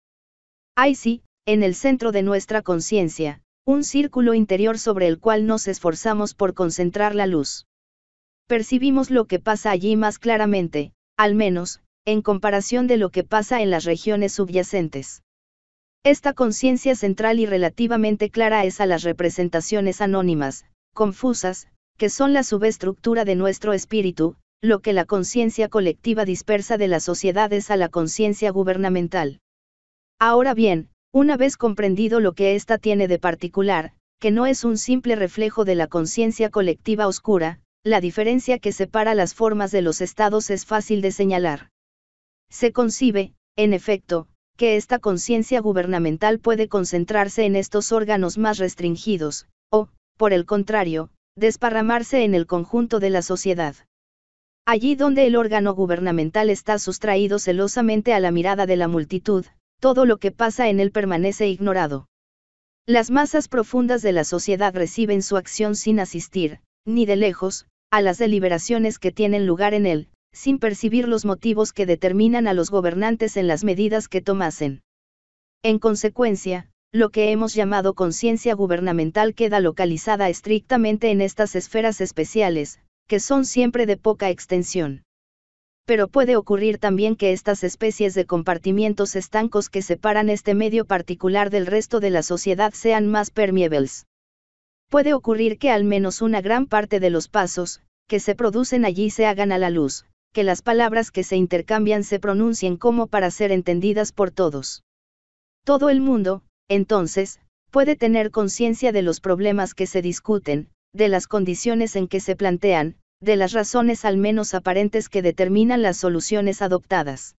Hay sí, en el centro de nuestra conciencia, un círculo interior sobre el cual nos esforzamos por concentrar la luz. Percibimos lo que pasa allí más claramente, al menos, en comparación de lo que pasa en las regiones subyacentes. Esta conciencia central y relativamente clara es a las representaciones anónimas, confusas, que son la subestructura de nuestro espíritu, lo que la conciencia colectiva dispersa de las sociedades a la conciencia gubernamental. Ahora bien, una vez comprendido lo que ésta tiene de particular, que no es un simple reflejo de la conciencia colectiva oscura, la diferencia que separa las formas de los estados es fácil de señalar. Se concibe, en efecto, que esta conciencia gubernamental puede concentrarse en estos órganos más restringidos, o, por el contrario, desparramarse en el conjunto de la sociedad. Allí donde el órgano gubernamental está sustraído celosamente a la mirada de la multitud, todo lo que pasa en él permanece ignorado. Las masas profundas de la sociedad reciben su acción sin asistir, ni de lejos, a las deliberaciones que tienen lugar en él, sin percibir los motivos que determinan a los gobernantes en las medidas que tomasen. En consecuencia, lo que hemos llamado conciencia gubernamental queda localizada estrictamente en estas esferas especiales, que son siempre de poca extensión. Pero puede ocurrir también que estas especies de compartimientos estancos que separan este medio particular del resto de la sociedad sean más permeables. Puede ocurrir que al menos una gran parte de los pasos, que se producen allí se hagan a la luz, que las palabras que se intercambian se pronuncien como para ser entendidas por todos. Todo el mundo, entonces, puede tener conciencia de los problemas que se discuten, de las condiciones en que se plantean, de las razones al menos aparentes que determinan las soluciones adoptadas.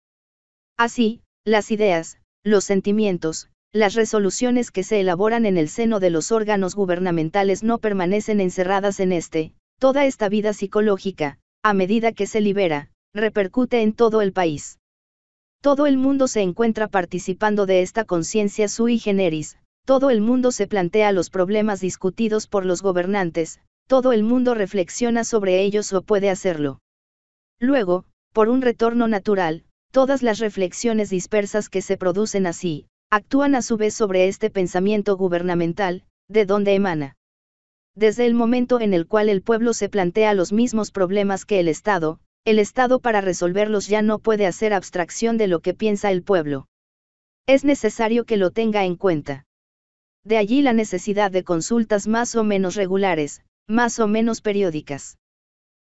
Así, las ideas, los sentimientos, las resoluciones que se elaboran en el seno de los órganos gubernamentales no permanecen encerradas en este, toda esta vida psicológica, a medida que se libera, repercute en todo el país. Todo el mundo se encuentra participando de esta conciencia sui generis, todo el mundo se plantea los problemas discutidos por los gobernantes, todo el mundo reflexiona sobre ellos o puede hacerlo. Luego, por un retorno natural, todas las reflexiones dispersas que se producen así, actúan a su vez sobre este pensamiento gubernamental, de donde emana desde el momento en el cual el pueblo se plantea los mismos problemas que el Estado, el Estado para resolverlos ya no puede hacer abstracción de lo que piensa el pueblo. Es necesario que lo tenga en cuenta. De allí la necesidad de consultas más o menos regulares, más o menos periódicas.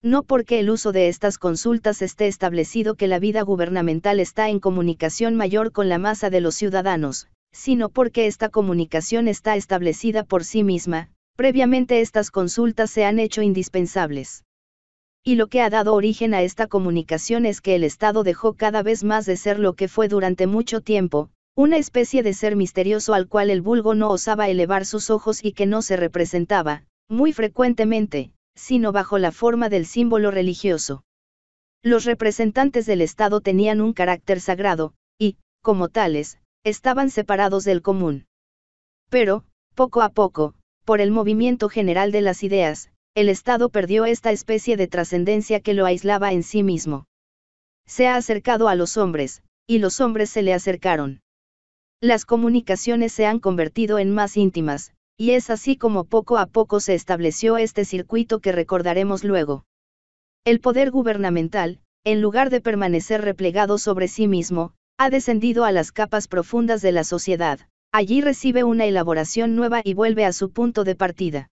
No porque el uso de estas consultas esté establecido que la vida gubernamental está en comunicación mayor con la masa de los ciudadanos, sino porque esta comunicación está establecida por sí misma, Previamente estas consultas se han hecho indispensables. Y lo que ha dado origen a esta comunicación es que el Estado dejó cada vez más de ser lo que fue durante mucho tiempo, una especie de ser misterioso al cual el vulgo no osaba elevar sus ojos y que no se representaba, muy frecuentemente, sino bajo la forma del símbolo religioso. Los representantes del Estado tenían un carácter sagrado, y, como tales, estaban separados del común. Pero, poco a poco, por el movimiento general de las ideas, el Estado perdió esta especie de trascendencia que lo aislaba en sí mismo. Se ha acercado a los hombres, y los hombres se le acercaron. Las comunicaciones se han convertido en más íntimas, y es así como poco a poco se estableció este circuito que recordaremos luego. El poder gubernamental, en lugar de permanecer replegado sobre sí mismo, ha descendido a las capas profundas de la sociedad. Allí recibe una elaboración nueva y vuelve a su punto de partida.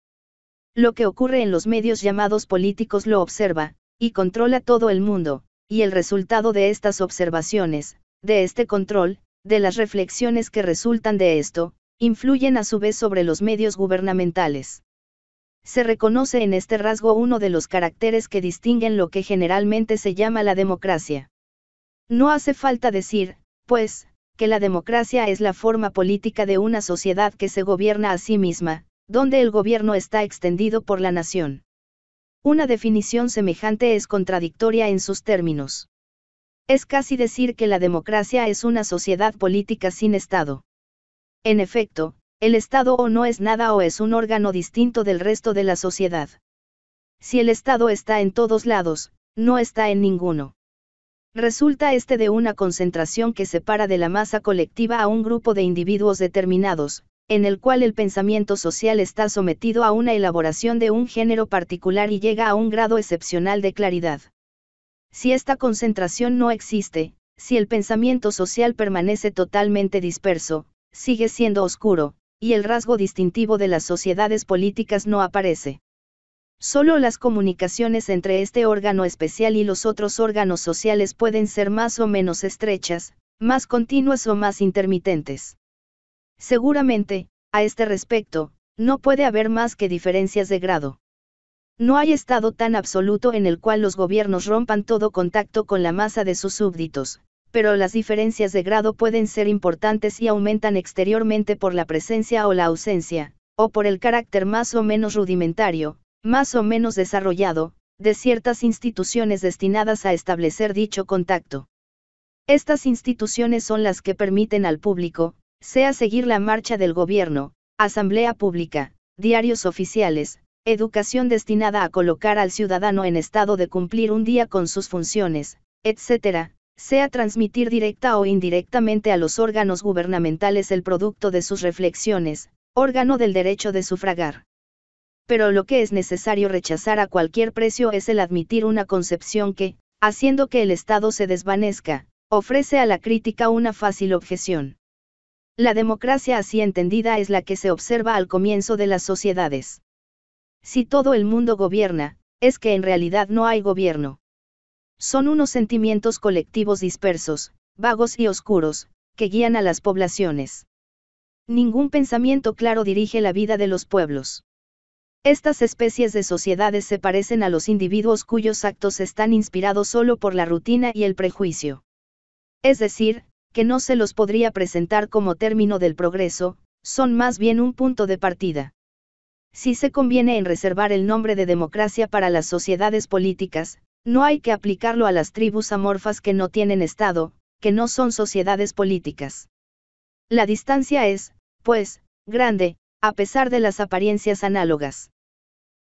Lo que ocurre en los medios llamados políticos lo observa, y controla todo el mundo, y el resultado de estas observaciones, de este control, de las reflexiones que resultan de esto, influyen a su vez sobre los medios gubernamentales. Se reconoce en este rasgo uno de los caracteres que distinguen lo que generalmente se llama la democracia. No hace falta decir, pues, que la democracia es la forma política de una sociedad que se gobierna a sí misma, donde el gobierno está extendido por la nación. Una definición semejante es contradictoria en sus términos. Es casi decir que la democracia es una sociedad política sin Estado. En efecto, el Estado o no es nada o es un órgano distinto del resto de la sociedad. Si el Estado está en todos lados, no está en ninguno. Resulta este de una concentración que separa de la masa colectiva a un grupo de individuos determinados, en el cual el pensamiento social está sometido a una elaboración de un género particular y llega a un grado excepcional de claridad. Si esta concentración no existe, si el pensamiento social permanece totalmente disperso, sigue siendo oscuro, y el rasgo distintivo de las sociedades políticas no aparece. Solo las comunicaciones entre este órgano especial y los otros órganos sociales pueden ser más o menos estrechas, más continuas o más intermitentes. Seguramente, a este respecto, no puede haber más que diferencias de grado. No hay estado tan absoluto en el cual los gobiernos rompan todo contacto con la masa de sus súbditos, pero las diferencias de grado pueden ser importantes y aumentan exteriormente por la presencia o la ausencia, o por el carácter más o menos rudimentario, más o menos desarrollado, de ciertas instituciones destinadas a establecer dicho contacto. Estas instituciones son las que permiten al público, sea seguir la marcha del gobierno, asamblea pública, diarios oficiales, educación destinada a colocar al ciudadano en estado de cumplir un día con sus funciones, etc., sea transmitir directa o indirectamente a los órganos gubernamentales el producto de sus reflexiones, órgano del derecho de sufragar pero lo que es necesario rechazar a cualquier precio es el admitir una concepción que, haciendo que el Estado se desvanezca, ofrece a la crítica una fácil objeción. La democracia así entendida es la que se observa al comienzo de las sociedades. Si todo el mundo gobierna, es que en realidad no hay gobierno. Son unos sentimientos colectivos dispersos, vagos y oscuros, que guían a las poblaciones. Ningún pensamiento claro dirige la vida de los pueblos. Estas especies de sociedades se parecen a los individuos cuyos actos están inspirados solo por la rutina y el prejuicio. Es decir, que no se los podría presentar como término del progreso, son más bien un punto de partida. Si se conviene en reservar el nombre de democracia para las sociedades políticas, no hay que aplicarlo a las tribus amorfas que no tienen Estado, que no son sociedades políticas. La distancia es, pues, grande, a pesar de las apariencias análogas.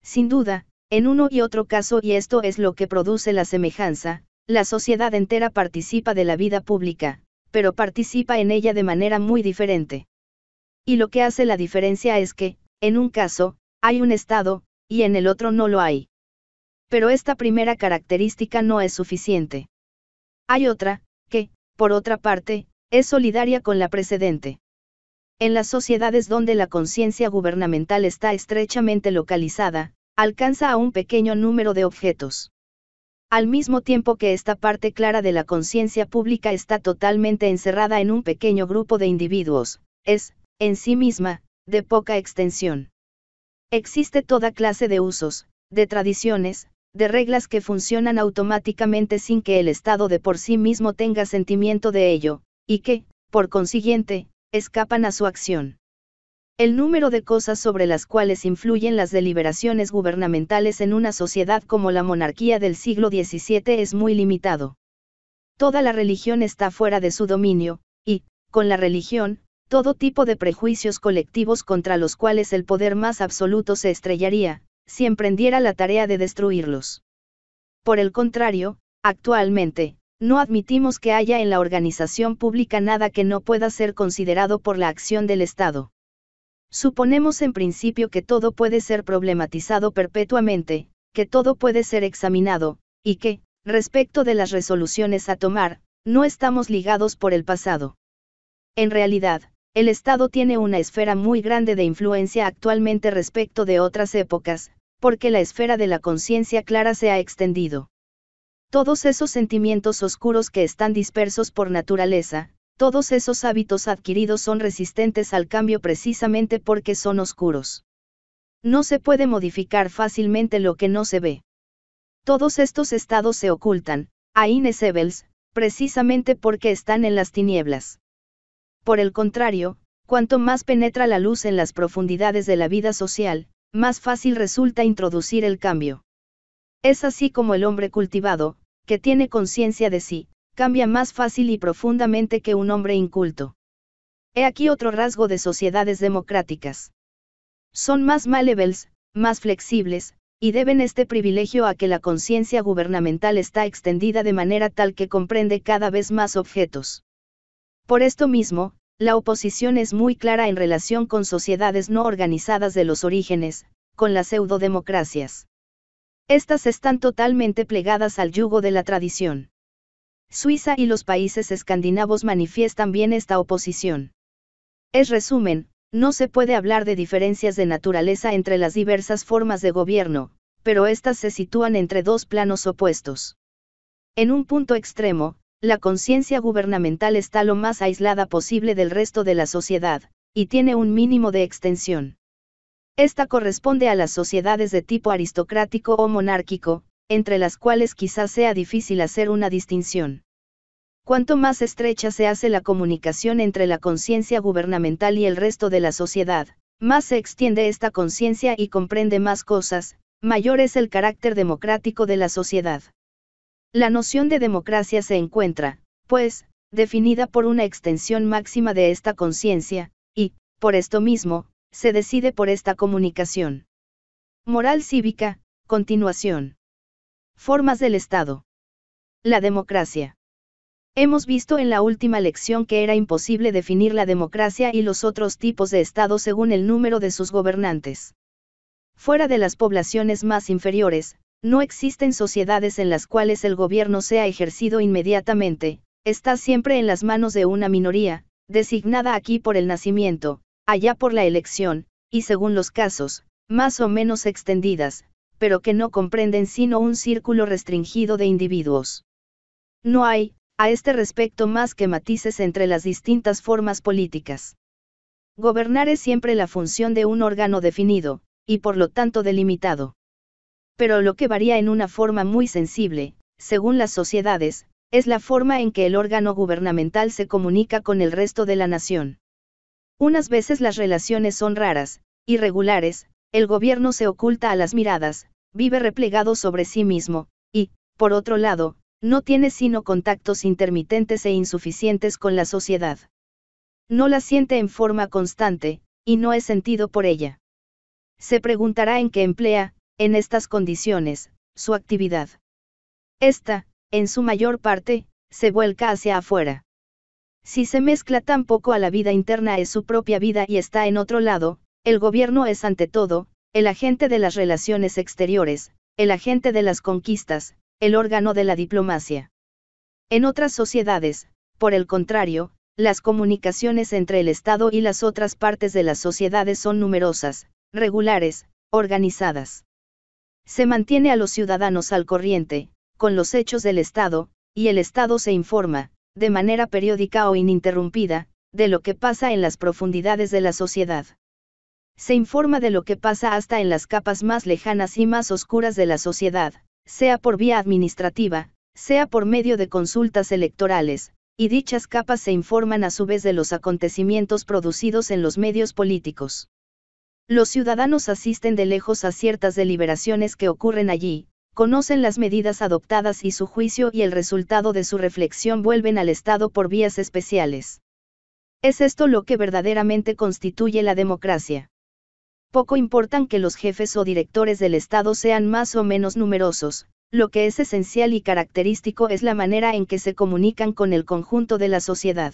Sin duda, en uno y otro caso y esto es lo que produce la semejanza, la sociedad entera participa de la vida pública, pero participa en ella de manera muy diferente. Y lo que hace la diferencia es que, en un caso, hay un Estado, y en el otro no lo hay. Pero esta primera característica no es suficiente. Hay otra, que, por otra parte, es solidaria con la precedente. En las sociedades donde la conciencia gubernamental está estrechamente localizada, alcanza a un pequeño número de objetos. Al mismo tiempo que esta parte clara de la conciencia pública está totalmente encerrada en un pequeño grupo de individuos, es, en sí misma, de poca extensión. Existe toda clase de usos, de tradiciones, de reglas que funcionan automáticamente sin que el Estado de por sí mismo tenga sentimiento de ello, y que, por consiguiente, escapan a su acción. El número de cosas sobre las cuales influyen las deliberaciones gubernamentales en una sociedad como la monarquía del siglo XVII es muy limitado. Toda la religión está fuera de su dominio, y, con la religión, todo tipo de prejuicios colectivos contra los cuales el poder más absoluto se estrellaría, si emprendiera la tarea de destruirlos. Por el contrario, actualmente, no admitimos que haya en la organización pública nada que no pueda ser considerado por la acción del Estado. Suponemos en principio que todo puede ser problematizado perpetuamente, que todo puede ser examinado, y que, respecto de las resoluciones a tomar, no estamos ligados por el pasado. En realidad, el Estado tiene una esfera muy grande de influencia actualmente respecto de otras épocas, porque la esfera de la conciencia clara se ha extendido. Todos esos sentimientos oscuros que están dispersos por naturaleza, todos esos hábitos adquiridos son resistentes al cambio precisamente porque son oscuros. No se puede modificar fácilmente lo que no se ve. Todos estos estados se ocultan, a Evels, precisamente porque están en las tinieblas. Por el contrario, cuanto más penetra la luz en las profundidades de la vida social, más fácil resulta introducir el cambio. Es así como el hombre cultivado, que tiene conciencia de sí, cambia más fácil y profundamente que un hombre inculto. He aquí otro rasgo de sociedades democráticas. Son más malevels, más flexibles, y deben este privilegio a que la conciencia gubernamental está extendida de manera tal que comprende cada vez más objetos. Por esto mismo, la oposición es muy clara en relación con sociedades no organizadas de los orígenes, con las pseudodemocracias. Estas están totalmente plegadas al yugo de la tradición. Suiza y los países escandinavos manifiestan bien esta oposición. Es resumen, no se puede hablar de diferencias de naturaleza entre las diversas formas de gobierno, pero éstas se sitúan entre dos planos opuestos. En un punto extremo, la conciencia gubernamental está lo más aislada posible del resto de la sociedad, y tiene un mínimo de extensión. Esta corresponde a las sociedades de tipo aristocrático o monárquico, entre las cuales quizás sea difícil hacer una distinción. Cuanto más estrecha se hace la comunicación entre la conciencia gubernamental y el resto de la sociedad, más se extiende esta conciencia y comprende más cosas, mayor es el carácter democrático de la sociedad. La noción de democracia se encuentra, pues, definida por una extensión máxima de esta conciencia, y, por esto mismo, se decide por esta comunicación. Moral cívica, continuación. Formas del Estado. La democracia. Hemos visto en la última lección que era imposible definir la democracia y los otros tipos de Estado según el número de sus gobernantes. Fuera de las poblaciones más inferiores, no existen sociedades en las cuales el gobierno sea ejercido inmediatamente, está siempre en las manos de una minoría, designada aquí por el nacimiento, allá por la elección, y según los casos, más o menos extendidas, pero que no comprenden sino un círculo restringido de individuos. No hay, a este respecto, más que matices entre las distintas formas políticas. Gobernar es siempre la función de un órgano definido, y por lo tanto delimitado. Pero lo que varía en una forma muy sensible, según las sociedades, es la forma en que el órgano gubernamental se comunica con el resto de la nación. Unas veces las relaciones son raras, irregulares, el gobierno se oculta a las miradas, vive replegado sobre sí mismo, y, por otro lado, no tiene sino contactos intermitentes e insuficientes con la sociedad. No la siente en forma constante, y no es sentido por ella. Se preguntará en qué emplea, en estas condiciones, su actividad. Esta, en su mayor parte, se vuelca hacia afuera. Si se mezcla tan poco a la vida interna es su propia vida y está en otro lado, el gobierno es ante todo, el agente de las relaciones exteriores, el agente de las conquistas, el órgano de la diplomacia. En otras sociedades, por el contrario, las comunicaciones entre el Estado y las otras partes de las sociedades son numerosas, regulares, organizadas. Se mantiene a los ciudadanos al corriente, con los hechos del Estado, y el Estado se informa, de manera periódica o ininterrumpida, de lo que pasa en las profundidades de la sociedad. Se informa de lo que pasa hasta en las capas más lejanas y más oscuras de la sociedad, sea por vía administrativa, sea por medio de consultas electorales, y dichas capas se informan a su vez de los acontecimientos producidos en los medios políticos. Los ciudadanos asisten de lejos a ciertas deliberaciones que ocurren allí, conocen las medidas adoptadas y su juicio y el resultado de su reflexión vuelven al Estado por vías especiales. Es esto lo que verdaderamente constituye la democracia. Poco importan que los jefes o directores del Estado sean más o menos numerosos, lo que es esencial y característico es la manera en que se comunican con el conjunto de la sociedad.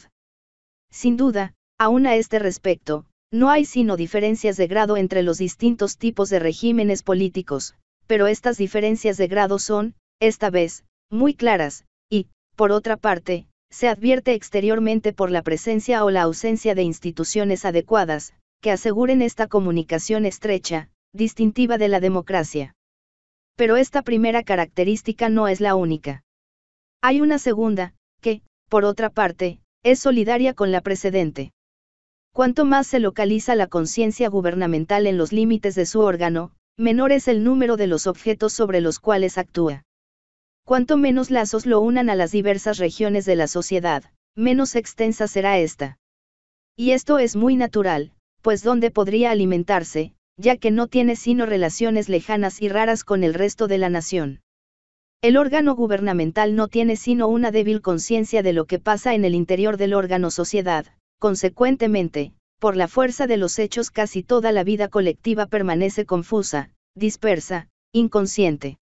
Sin duda, aún a este respecto, no hay sino diferencias de grado entre los distintos tipos de regímenes políticos, pero estas diferencias de grado son, esta vez, muy claras, y, por otra parte, se advierte exteriormente por la presencia o la ausencia de instituciones adecuadas, que aseguren esta comunicación estrecha, distintiva de la democracia. Pero esta primera característica no es la única. Hay una segunda, que, por otra parte, es solidaria con la precedente. Cuanto más se localiza la conciencia gubernamental en los límites de su órgano, menor es el número de los objetos sobre los cuales actúa. Cuanto menos lazos lo unan a las diversas regiones de la sociedad, menos extensa será esta. Y esto es muy natural, pues donde podría alimentarse, ya que no tiene sino relaciones lejanas y raras con el resto de la nación. El órgano gubernamental no tiene sino una débil conciencia de lo que pasa en el interior del órgano sociedad, consecuentemente, por la fuerza de los hechos casi toda la vida colectiva permanece confusa, dispersa, inconsciente.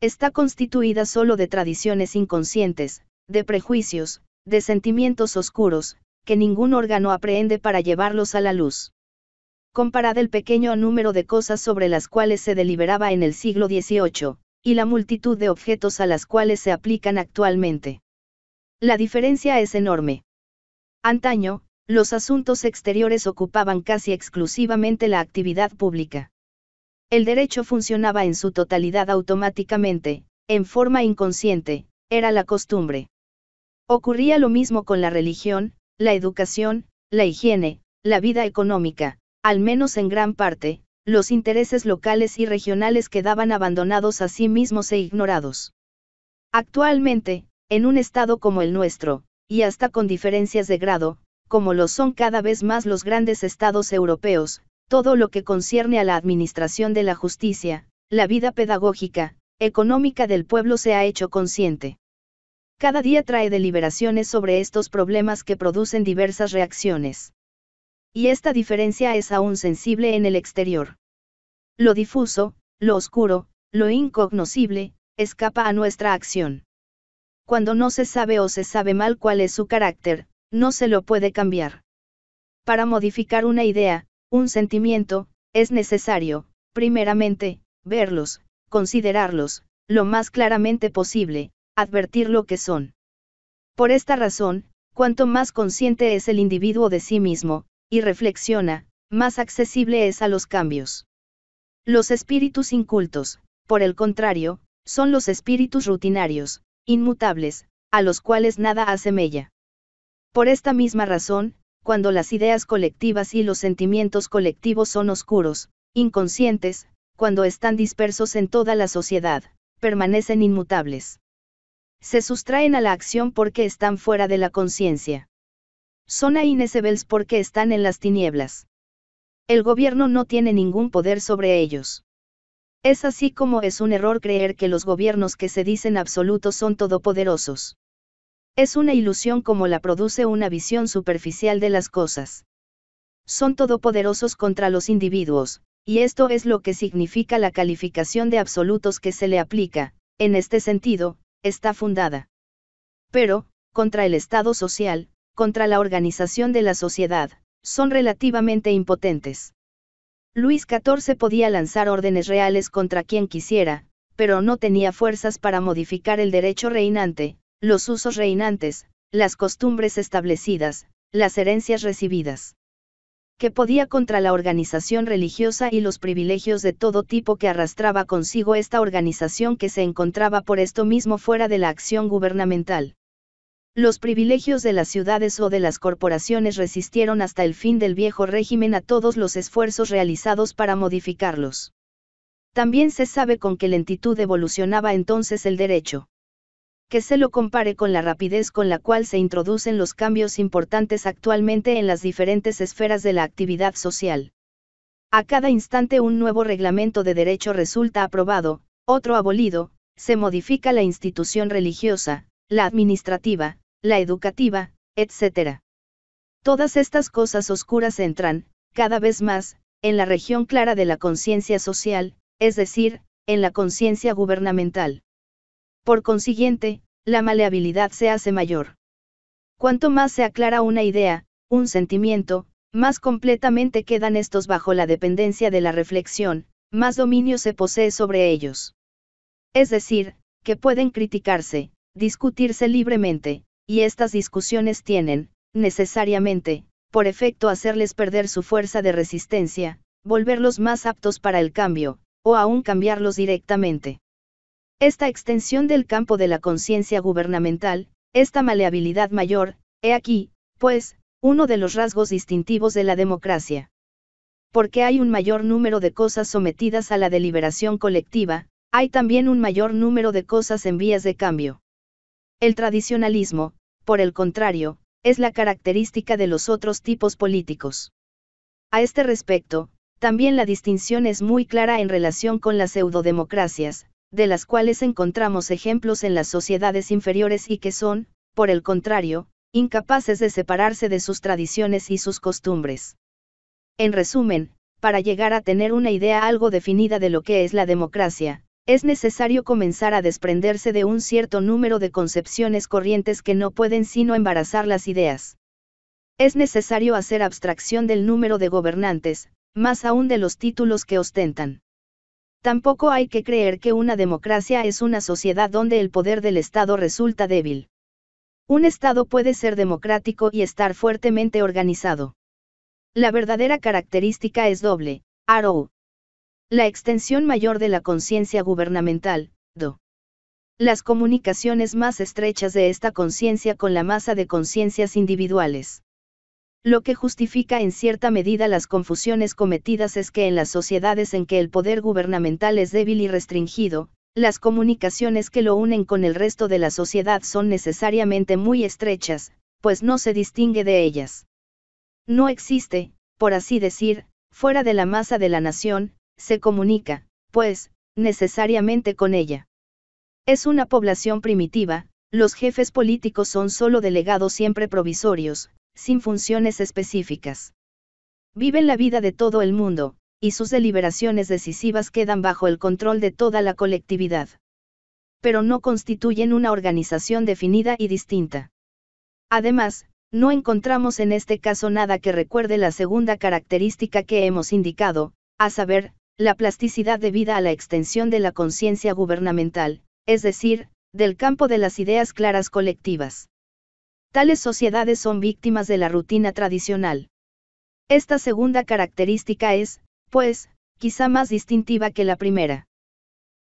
Está constituida solo de tradiciones inconscientes, de prejuicios, de sentimientos oscuros, que ningún órgano aprehende para llevarlos a la luz. Comparad el pequeño número de cosas sobre las cuales se deliberaba en el siglo XVIII, y la multitud de objetos a las cuales se aplican actualmente. La diferencia es enorme. Antaño, los asuntos exteriores ocupaban casi exclusivamente la actividad pública. El derecho funcionaba en su totalidad automáticamente, en forma inconsciente, era la costumbre. Ocurría lo mismo con la religión, la educación, la higiene, la vida económica, al menos en gran parte, los intereses locales y regionales quedaban abandonados a sí mismos e ignorados. Actualmente, en un estado como el nuestro, y hasta con diferencias de grado, como lo son cada vez más los grandes estados europeos, todo lo que concierne a la administración de la justicia, la vida pedagógica, económica del pueblo se ha hecho consciente. Cada día trae deliberaciones sobre estos problemas que producen diversas reacciones. Y esta diferencia es aún sensible en el exterior. Lo difuso, lo oscuro, lo incognoscible, escapa a nuestra acción. Cuando no se sabe o se sabe mal cuál es su carácter, no se lo puede cambiar. Para modificar una idea, un sentimiento, es necesario, primeramente, verlos, considerarlos, lo más claramente posible, advertir lo que son. Por esta razón, cuanto más consciente es el individuo de sí mismo, y reflexiona, más accesible es a los cambios. Los espíritus incultos, por el contrario, son los espíritus rutinarios, inmutables, a los cuales nada mella. Por esta misma razón, cuando las ideas colectivas y los sentimientos colectivos son oscuros, inconscientes, cuando están dispersos en toda la sociedad, permanecen inmutables. Se sustraen a la acción porque están fuera de la conciencia. Son ainesebels porque están en las tinieblas. El gobierno no tiene ningún poder sobre ellos. Es así como es un error creer que los gobiernos que se dicen absolutos son todopoderosos. Es una ilusión como la produce una visión superficial de las cosas. Son todopoderosos contra los individuos, y esto es lo que significa la calificación de absolutos que se le aplica, en este sentido, está fundada. Pero, contra el Estado social, contra la organización de la sociedad, son relativamente impotentes. Luis XIV podía lanzar órdenes reales contra quien quisiera, pero no tenía fuerzas para modificar el derecho reinante, los usos reinantes, las costumbres establecidas, las herencias recibidas. Que podía contra la organización religiosa y los privilegios de todo tipo que arrastraba consigo esta organización que se encontraba por esto mismo fuera de la acción gubernamental. Los privilegios de las ciudades o de las corporaciones resistieron hasta el fin del viejo régimen a todos los esfuerzos realizados para modificarlos. También se sabe con qué lentitud evolucionaba entonces el derecho que se lo compare con la rapidez con la cual se introducen los cambios importantes actualmente en las diferentes esferas de la actividad social. A cada instante un nuevo reglamento de derecho resulta aprobado, otro abolido, se modifica la institución religiosa, la administrativa, la educativa, etc. Todas estas cosas oscuras entran, cada vez más, en la región clara de la conciencia social, es decir, en la conciencia gubernamental. Por consiguiente, la maleabilidad se hace mayor. Cuanto más se aclara una idea, un sentimiento, más completamente quedan estos bajo la dependencia de la reflexión, más dominio se posee sobre ellos. Es decir, que pueden criticarse, discutirse libremente, y estas discusiones tienen, necesariamente, por efecto hacerles perder su fuerza de resistencia, volverlos más aptos para el cambio, o aún cambiarlos directamente. Esta extensión del campo de la conciencia gubernamental, esta maleabilidad mayor, he aquí, pues, uno de los rasgos distintivos de la democracia. Porque hay un mayor número de cosas sometidas a la deliberación colectiva, hay también un mayor número de cosas en vías de cambio. El tradicionalismo, por el contrario, es la característica de los otros tipos políticos. A este respecto, también la distinción es muy clara en relación con las pseudodemocracias, de las cuales encontramos ejemplos en las sociedades inferiores y que son, por el contrario, incapaces de separarse de sus tradiciones y sus costumbres. En resumen, para llegar a tener una idea algo definida de lo que es la democracia, es necesario comenzar a desprenderse de un cierto número de concepciones corrientes que no pueden sino embarazar las ideas. Es necesario hacer abstracción del número de gobernantes, más aún de los títulos que ostentan. Tampoco hay que creer que una democracia es una sociedad donde el poder del Estado resulta débil. Un Estado puede ser democrático y estar fuertemente organizado. La verdadera característica es doble, Aro. La extensión mayor de la conciencia gubernamental, Do. Las comunicaciones más estrechas de esta conciencia con la masa de conciencias individuales. Lo que justifica en cierta medida las confusiones cometidas es que en las sociedades en que el poder gubernamental es débil y restringido, las comunicaciones que lo unen con el resto de la sociedad son necesariamente muy estrechas, pues no se distingue de ellas. No existe, por así decir, fuera de la masa de la nación, se comunica, pues, necesariamente con ella. Es una población primitiva, los jefes políticos son solo delegados siempre provisorios, sin funciones específicas. Viven la vida de todo el mundo, y sus deliberaciones decisivas quedan bajo el control de toda la colectividad. Pero no constituyen una organización definida y distinta. Además, no encontramos en este caso nada que recuerde la segunda característica que hemos indicado, a saber, la plasticidad debida a la extensión de la conciencia gubernamental, es decir, del campo de las ideas claras colectivas. Tales sociedades son víctimas de la rutina tradicional. Esta segunda característica es, pues, quizá más distintiva que la primera.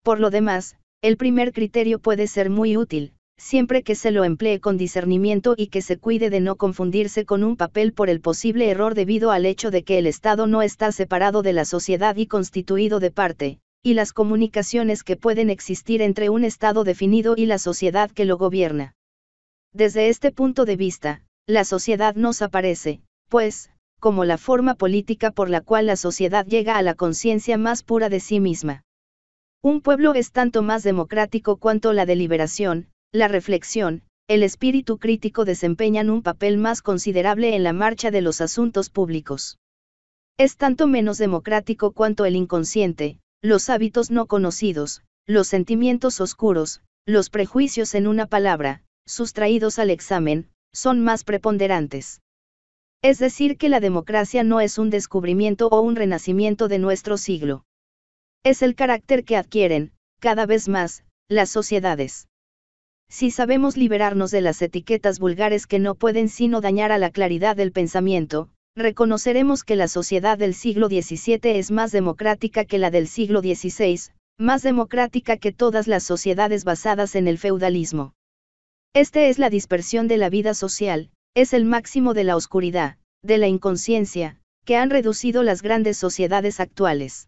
Por lo demás, el primer criterio puede ser muy útil, siempre que se lo emplee con discernimiento y que se cuide de no confundirse con un papel por el posible error debido al hecho de que el Estado no está separado de la sociedad y constituido de parte, y las comunicaciones que pueden existir entre un Estado definido y la sociedad que lo gobierna. Desde este punto de vista, la sociedad nos aparece, pues, como la forma política por la cual la sociedad llega a la conciencia más pura de sí misma. Un pueblo es tanto más democrático cuanto la deliberación, la reflexión, el espíritu crítico desempeñan un papel más considerable en la marcha de los asuntos públicos. Es tanto menos democrático cuanto el inconsciente, los hábitos no conocidos, los sentimientos oscuros, los prejuicios en una palabra, sustraídos al examen, son más preponderantes. Es decir, que la democracia no es un descubrimiento o un renacimiento de nuestro siglo. Es el carácter que adquieren, cada vez más, las sociedades. Si sabemos liberarnos de las etiquetas vulgares que no pueden sino dañar a la claridad del pensamiento, reconoceremos que la sociedad del siglo XVII es más democrática que la del siglo XVI, más democrática que todas las sociedades basadas en el feudalismo. Este es la dispersión de la vida social, es el máximo de la oscuridad, de la inconsciencia, que han reducido las grandes sociedades actuales.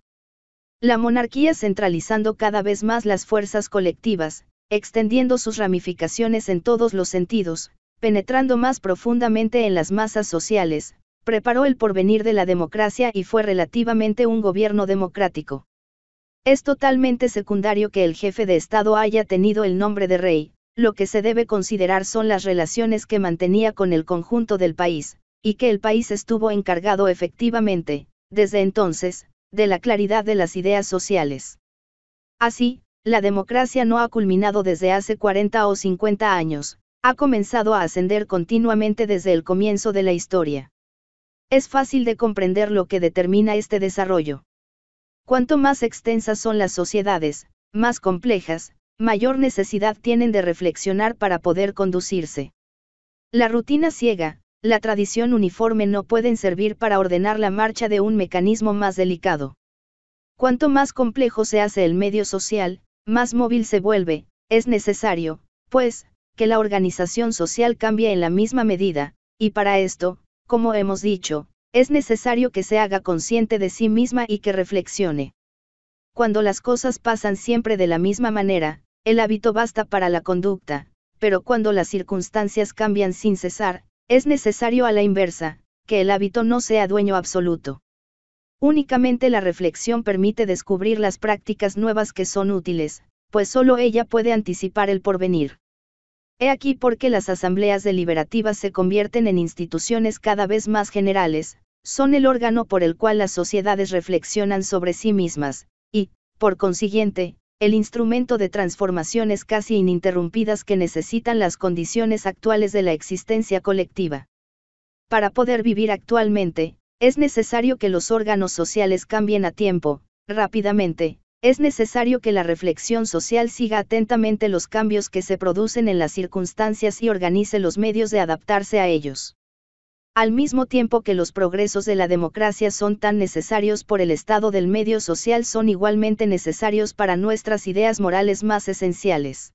La monarquía centralizando cada vez más las fuerzas colectivas, extendiendo sus ramificaciones en todos los sentidos, penetrando más profundamente en las masas sociales, preparó el porvenir de la democracia y fue relativamente un gobierno democrático. Es totalmente secundario que el jefe de Estado haya tenido el nombre de rey, lo que se debe considerar son las relaciones que mantenía con el conjunto del país, y que el país estuvo encargado efectivamente, desde entonces, de la claridad de las ideas sociales. Así, la democracia no ha culminado desde hace 40 o 50 años, ha comenzado a ascender continuamente desde el comienzo de la historia. Es fácil de comprender lo que determina este desarrollo. Cuanto más extensas son las sociedades, más complejas, mayor necesidad tienen de reflexionar para poder conducirse. La rutina ciega, la tradición uniforme no pueden servir para ordenar la marcha de un mecanismo más delicado. Cuanto más complejo se hace el medio social, más móvil se vuelve, es necesario, pues, que la organización social cambie en la misma medida, y para esto, como hemos dicho, es necesario que se haga consciente de sí misma y que reflexione. Cuando las cosas pasan siempre de la misma manera, el hábito basta para la conducta, pero cuando las circunstancias cambian sin cesar, es necesario a la inversa, que el hábito no sea dueño absoluto. Únicamente la reflexión permite descubrir las prácticas nuevas que son útiles, pues solo ella puede anticipar el porvenir. He aquí por qué las asambleas deliberativas se convierten en instituciones cada vez más generales, son el órgano por el cual las sociedades reflexionan sobre sí mismas, y, por consiguiente, el instrumento de transformaciones casi ininterrumpidas que necesitan las condiciones actuales de la existencia colectiva. Para poder vivir actualmente, es necesario que los órganos sociales cambien a tiempo, rápidamente, es necesario que la reflexión social siga atentamente los cambios que se producen en las circunstancias y organice los medios de adaptarse a ellos al mismo tiempo que los progresos de la democracia son tan necesarios por el estado del medio social, son igualmente necesarios para nuestras ideas morales más esenciales.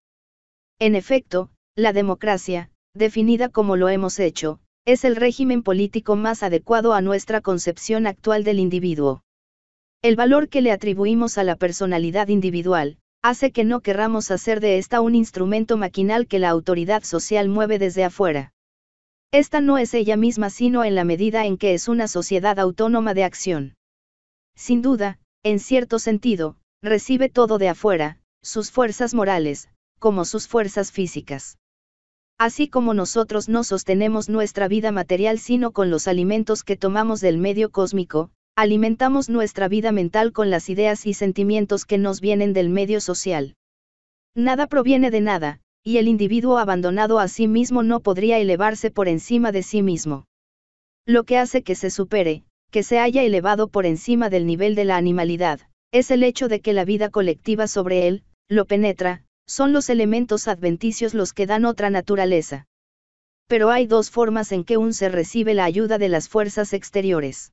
En efecto, la democracia, definida como lo hemos hecho, es el régimen político más adecuado a nuestra concepción actual del individuo. El valor que le atribuimos a la personalidad individual, hace que no querramos hacer de esta un instrumento maquinal que la autoridad social mueve desde afuera. Esta no es ella misma sino en la medida en que es una sociedad autónoma de acción. Sin duda, en cierto sentido, recibe todo de afuera, sus fuerzas morales, como sus fuerzas físicas. Así como nosotros no sostenemos nuestra vida material sino con los alimentos que tomamos del medio cósmico, alimentamos nuestra vida mental con las ideas y sentimientos que nos vienen del medio social. Nada proviene de nada, y el individuo abandonado a sí mismo no podría elevarse por encima de sí mismo. Lo que hace que se supere, que se haya elevado por encima del nivel de la animalidad, es el hecho de que la vida colectiva sobre él, lo penetra, son los elementos adventicios los que dan otra naturaleza. Pero hay dos formas en que un se recibe la ayuda de las fuerzas exteriores.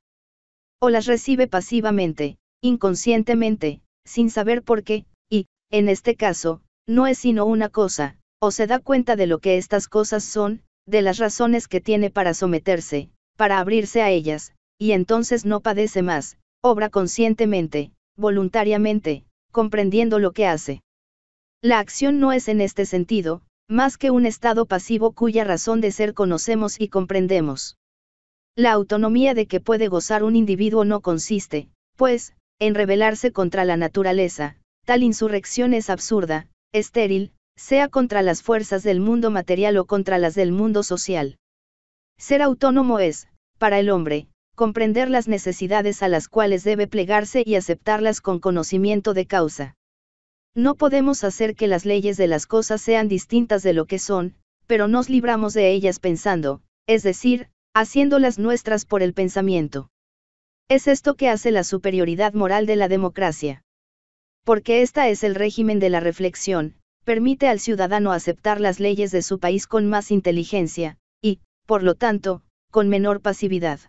O las recibe pasivamente, inconscientemente, sin saber por qué, y, en este caso, no es sino una cosa, o se da cuenta de lo que estas cosas son, de las razones que tiene para someterse, para abrirse a ellas, y entonces no padece más, obra conscientemente, voluntariamente, comprendiendo lo que hace. La acción no es en este sentido, más que un estado pasivo cuya razón de ser conocemos y comprendemos. La autonomía de que puede gozar un individuo no consiste, pues, en rebelarse contra la naturaleza, tal insurrección es absurda, estéril, sea contra las fuerzas del mundo material o contra las del mundo social. Ser autónomo es, para el hombre, comprender las necesidades a las cuales debe plegarse y aceptarlas con conocimiento de causa. No podemos hacer que las leyes de las cosas sean distintas de lo que son, pero nos libramos de ellas pensando, es decir, haciéndolas nuestras por el pensamiento. Es esto que hace la superioridad moral de la democracia. Porque esta es el régimen de la reflexión, permite al ciudadano aceptar las leyes de su país con más inteligencia, y, por lo tanto, con menor pasividad.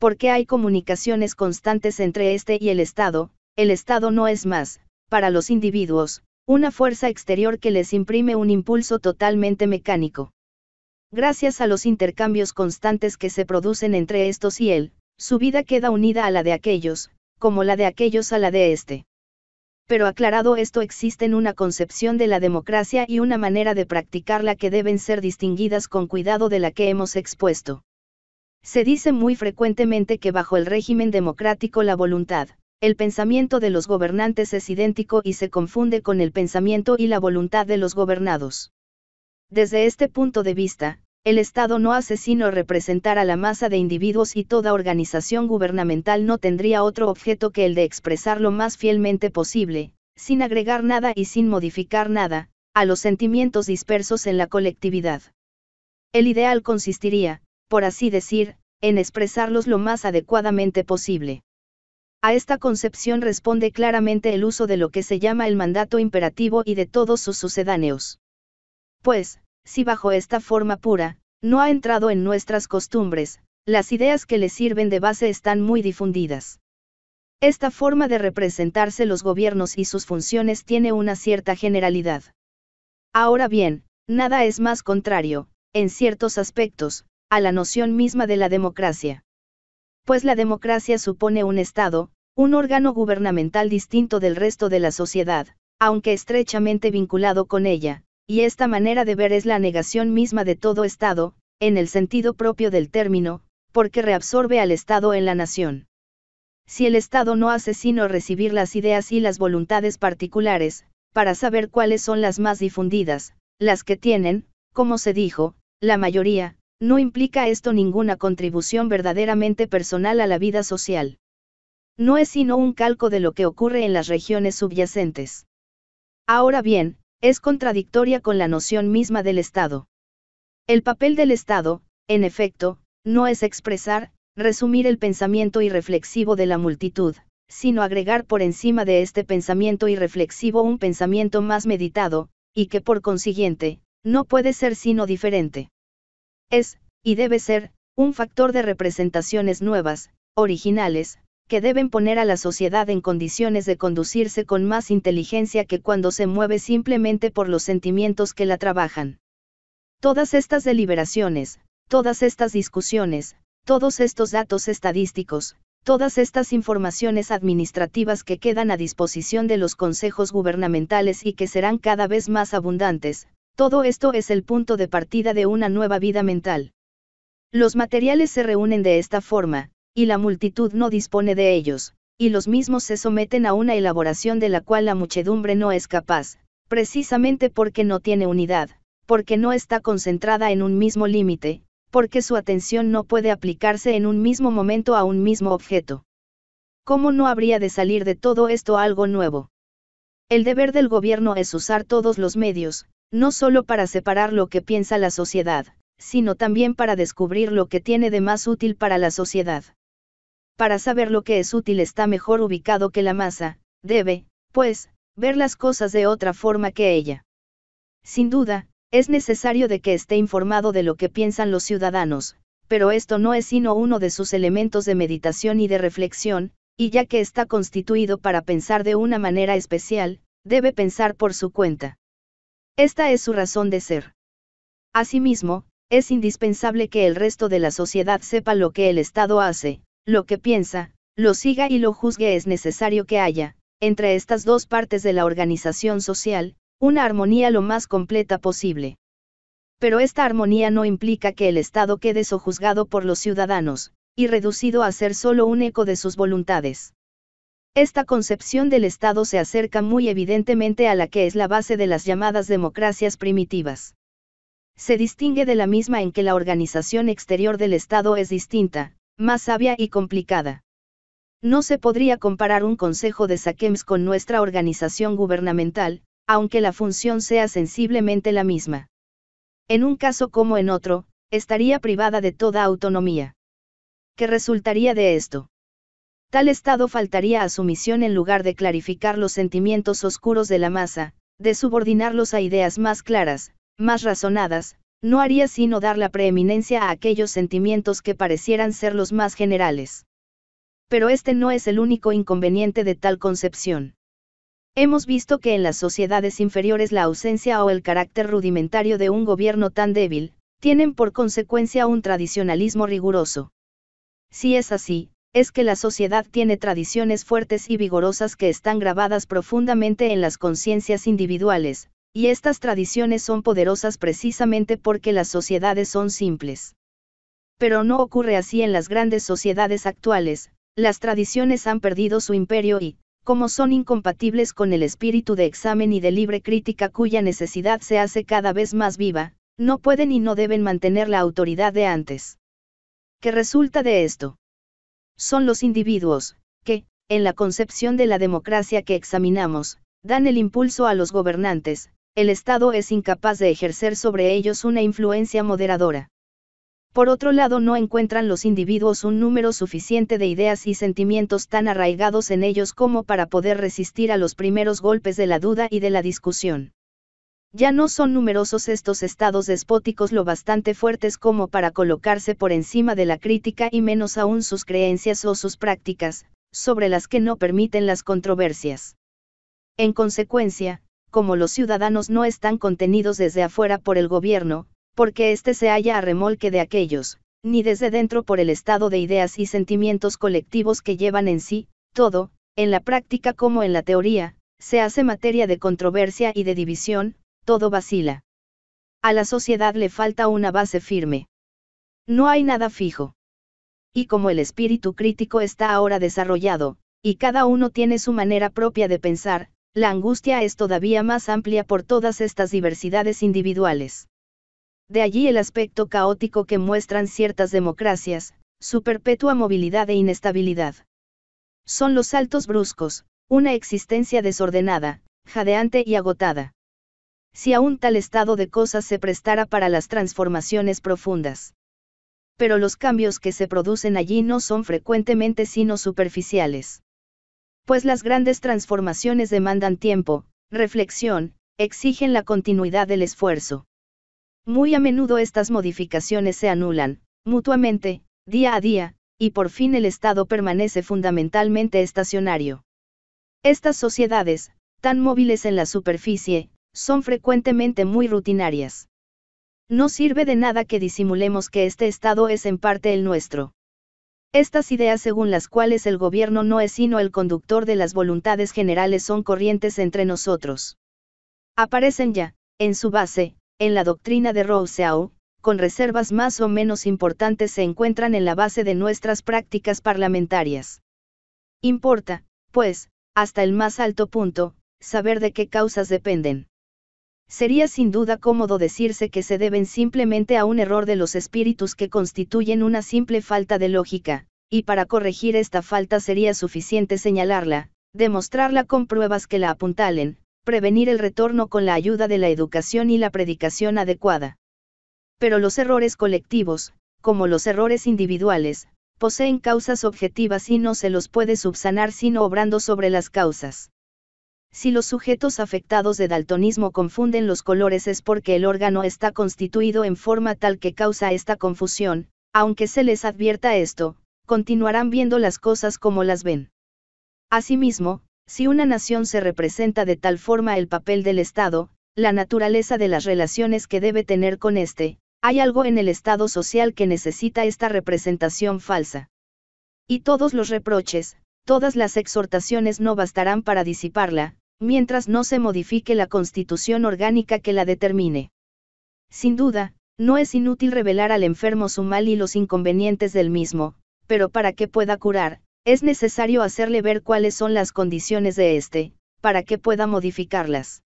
Porque hay comunicaciones constantes entre este y el Estado, el Estado no es más, para los individuos, una fuerza exterior que les imprime un impulso totalmente mecánico. Gracias a los intercambios constantes que se producen entre estos y él, su vida queda unida a la de aquellos, como la de aquellos a la de éste pero aclarado esto existen una concepción de la democracia y una manera de practicarla que deben ser distinguidas con cuidado de la que hemos expuesto. Se dice muy frecuentemente que bajo el régimen democrático la voluntad, el pensamiento de los gobernantes es idéntico y se confunde con el pensamiento y la voluntad de los gobernados. Desde este punto de vista, el Estado no hace sino representar a la masa de individuos y toda organización gubernamental no tendría otro objeto que el de expresar lo más fielmente posible, sin agregar nada y sin modificar nada, a los sentimientos dispersos en la colectividad. El ideal consistiría, por así decir, en expresarlos lo más adecuadamente posible. A esta concepción responde claramente el uso de lo que se llama el mandato imperativo y de todos sus sucedáneos. Pues, si bajo esta forma pura, no ha entrado en nuestras costumbres, las ideas que le sirven de base están muy difundidas. Esta forma de representarse los gobiernos y sus funciones tiene una cierta generalidad. Ahora bien, nada es más contrario, en ciertos aspectos, a la noción misma de la democracia. Pues la democracia supone un Estado, un órgano gubernamental distinto del resto de la sociedad, aunque estrechamente vinculado con ella, y esta manera de ver es la negación misma de todo Estado, en el sentido propio del término, porque reabsorbe al Estado en la nación. Si el Estado no hace sino recibir las ideas y las voluntades particulares, para saber cuáles son las más difundidas, las que tienen, como se dijo, la mayoría, no implica esto ninguna contribución verdaderamente personal a la vida social. No es sino un calco de lo que ocurre en las regiones subyacentes. Ahora bien, es contradictoria con la noción misma del Estado. El papel del Estado, en efecto, no es expresar, resumir el pensamiento irreflexivo de la multitud, sino agregar por encima de este pensamiento irreflexivo un pensamiento más meditado, y que por consiguiente, no puede ser sino diferente. Es, y debe ser, un factor de representaciones nuevas, originales, que deben poner a la sociedad en condiciones de conducirse con más inteligencia que cuando se mueve simplemente por los sentimientos que la trabajan. Todas estas deliberaciones, todas estas discusiones, todos estos datos estadísticos, todas estas informaciones administrativas que quedan a disposición de los consejos gubernamentales y que serán cada vez más abundantes, todo esto es el punto de partida de una nueva vida mental. Los materiales se reúnen de esta forma, y la multitud no dispone de ellos, y los mismos se someten a una elaboración de la cual la muchedumbre no es capaz, precisamente porque no tiene unidad, porque no está concentrada en un mismo límite, porque su atención no puede aplicarse en un mismo momento a un mismo objeto. ¿Cómo no habría de salir de todo esto algo nuevo? El deber del gobierno es usar todos los medios, no solo para separar lo que piensa la sociedad, sino también para descubrir lo que tiene de más útil para la sociedad para saber lo que es útil está mejor ubicado que la masa, debe, pues, ver las cosas de otra forma que ella. Sin duda, es necesario de que esté informado de lo que piensan los ciudadanos, pero esto no es sino uno de sus elementos de meditación y de reflexión, y ya que está constituido para pensar de una manera especial, debe pensar por su cuenta. Esta es su razón de ser. Asimismo, es indispensable que el resto de la sociedad sepa lo que el Estado hace, lo que piensa, lo siga y lo juzgue es necesario que haya, entre estas dos partes de la organización social, una armonía lo más completa posible. Pero esta armonía no implica que el Estado quede sojuzgado por los ciudadanos, y reducido a ser solo un eco de sus voluntades. Esta concepción del Estado se acerca muy evidentemente a la que es la base de las llamadas democracias primitivas. Se distingue de la misma en que la organización exterior del Estado es distinta, más sabia y complicada. No se podría comparar un consejo de saquems con nuestra organización gubernamental, aunque la función sea sensiblemente la misma. En un caso como en otro, estaría privada de toda autonomía. ¿Qué resultaría de esto? Tal Estado faltaría a su misión en lugar de clarificar los sentimientos oscuros de la masa, de subordinarlos a ideas más claras, más razonadas, no haría sino dar la preeminencia a aquellos sentimientos que parecieran ser los más generales. Pero este no es el único inconveniente de tal concepción. Hemos visto que en las sociedades inferiores la ausencia o el carácter rudimentario de un gobierno tan débil, tienen por consecuencia un tradicionalismo riguroso. Si es así, es que la sociedad tiene tradiciones fuertes y vigorosas que están grabadas profundamente en las conciencias individuales, y estas tradiciones son poderosas precisamente porque las sociedades son simples. Pero no ocurre así en las grandes sociedades actuales, las tradiciones han perdido su imperio y, como son incompatibles con el espíritu de examen y de libre crítica cuya necesidad se hace cada vez más viva, no pueden y no deben mantener la autoridad de antes. ¿Qué resulta de esto? Son los individuos, que, en la concepción de la democracia que examinamos, dan el impulso a los gobernantes, el Estado es incapaz de ejercer sobre ellos una influencia moderadora. Por otro lado, no encuentran los individuos un número suficiente de ideas y sentimientos tan arraigados en ellos como para poder resistir a los primeros golpes de la duda y de la discusión. Ya no son numerosos estos estados despóticos lo bastante fuertes como para colocarse por encima de la crítica y menos aún sus creencias o sus prácticas, sobre las que no permiten las controversias. En consecuencia, como los ciudadanos no están contenidos desde afuera por el gobierno, porque éste se halla a remolque de aquellos, ni desde dentro por el estado de ideas y sentimientos colectivos que llevan en sí, todo, en la práctica como en la teoría, se hace materia de controversia y de división, todo vacila. A la sociedad le falta una base firme. No hay nada fijo. Y como el espíritu crítico está ahora desarrollado, y cada uno tiene su manera propia de pensar, la angustia es todavía más amplia por todas estas diversidades individuales. De allí el aspecto caótico que muestran ciertas democracias, su perpetua movilidad e inestabilidad. Son los saltos bruscos, una existencia desordenada, jadeante y agotada. Si aún tal estado de cosas se prestara para las transformaciones profundas. Pero los cambios que se producen allí no son frecuentemente sino superficiales pues las grandes transformaciones demandan tiempo, reflexión, exigen la continuidad del esfuerzo. Muy a menudo estas modificaciones se anulan, mutuamente, día a día, y por fin el Estado permanece fundamentalmente estacionario. Estas sociedades, tan móviles en la superficie, son frecuentemente muy rutinarias. No sirve de nada que disimulemos que este Estado es en parte el nuestro. Estas ideas según las cuales el gobierno no es sino el conductor de las voluntades generales son corrientes entre nosotros. Aparecen ya, en su base, en la doctrina de Rousseau, con reservas más o menos importantes se encuentran en la base de nuestras prácticas parlamentarias. Importa, pues, hasta el más alto punto, saber de qué causas dependen sería sin duda cómodo decirse que se deben simplemente a un error de los espíritus que constituyen una simple falta de lógica, y para corregir esta falta sería suficiente señalarla, demostrarla con pruebas que la apuntalen, prevenir el retorno con la ayuda de la educación y la predicación adecuada. Pero los errores colectivos, como los errores individuales, poseen causas objetivas y no se los puede subsanar sino obrando sobre las causas. Si los sujetos afectados de daltonismo confunden los colores es porque el órgano está constituido en forma tal que causa esta confusión, aunque se les advierta esto, continuarán viendo las cosas como las ven. Asimismo, si una nación se representa de tal forma el papel del Estado, la naturaleza de las relaciones que debe tener con éste, hay algo en el Estado social que necesita esta representación falsa. Y todos los reproches, todas las exhortaciones no bastarán para disiparla, mientras no se modifique la constitución orgánica que la determine. Sin duda, no es inútil revelar al enfermo su mal y los inconvenientes del mismo, pero para que pueda curar, es necesario hacerle ver cuáles son las condiciones de éste, para que pueda modificarlas.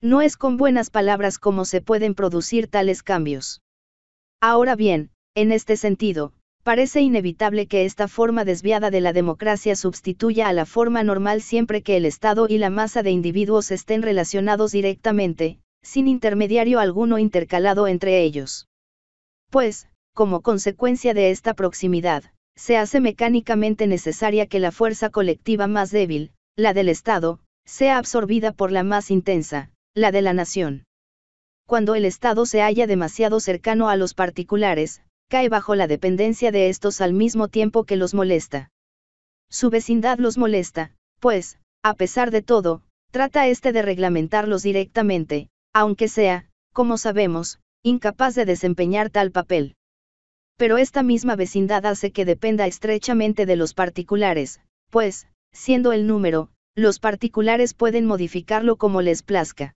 No es con buenas palabras como se pueden producir tales cambios. Ahora bien, en este sentido, parece inevitable que esta forma desviada de la democracia sustituya a la forma normal siempre que el Estado y la masa de individuos estén relacionados directamente, sin intermediario alguno intercalado entre ellos. Pues, como consecuencia de esta proximidad, se hace mecánicamente necesaria que la fuerza colectiva más débil, la del Estado, sea absorbida por la más intensa, la de la nación. Cuando el Estado se halla demasiado cercano a los particulares, cae bajo la dependencia de estos al mismo tiempo que los molesta. Su vecindad los molesta, pues, a pesar de todo, trata este de reglamentarlos directamente, aunque sea, como sabemos, incapaz de desempeñar tal papel. Pero esta misma vecindad hace que dependa estrechamente de los particulares, pues, siendo el número, los particulares pueden modificarlo como les plazca.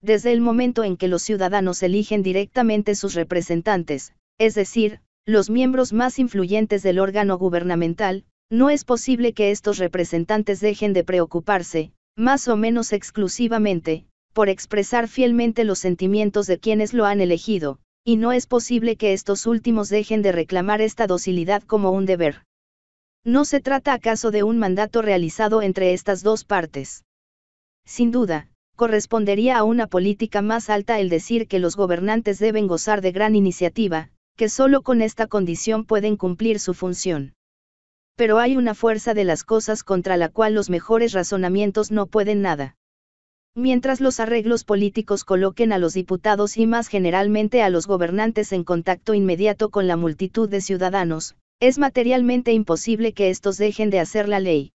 Desde el momento en que los ciudadanos eligen directamente sus representantes, es decir, los miembros más influyentes del órgano gubernamental, no es posible que estos representantes dejen de preocuparse, más o menos exclusivamente, por expresar fielmente los sentimientos de quienes lo han elegido, y no es posible que estos últimos dejen de reclamar esta docilidad como un deber. ¿No se trata acaso de un mandato realizado entre estas dos partes? Sin duda, correspondería a una política más alta el decir que los gobernantes deben gozar de gran iniciativa, que solo con esta condición pueden cumplir su función. Pero hay una fuerza de las cosas contra la cual los mejores razonamientos no pueden nada. Mientras los arreglos políticos coloquen a los diputados y más generalmente a los gobernantes en contacto inmediato con la multitud de ciudadanos, es materialmente imposible que estos dejen de hacer la ley.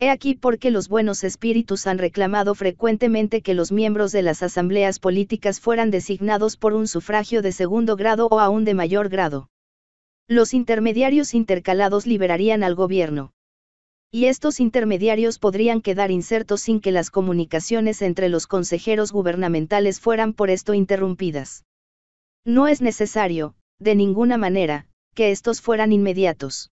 He aquí porque los buenos espíritus han reclamado frecuentemente que los miembros de las asambleas políticas fueran designados por un sufragio de segundo grado o aún de mayor grado. Los intermediarios intercalados liberarían al gobierno. Y estos intermediarios podrían quedar insertos sin que las comunicaciones entre los consejeros gubernamentales fueran por esto interrumpidas. No es necesario, de ninguna manera, que estos fueran inmediatos.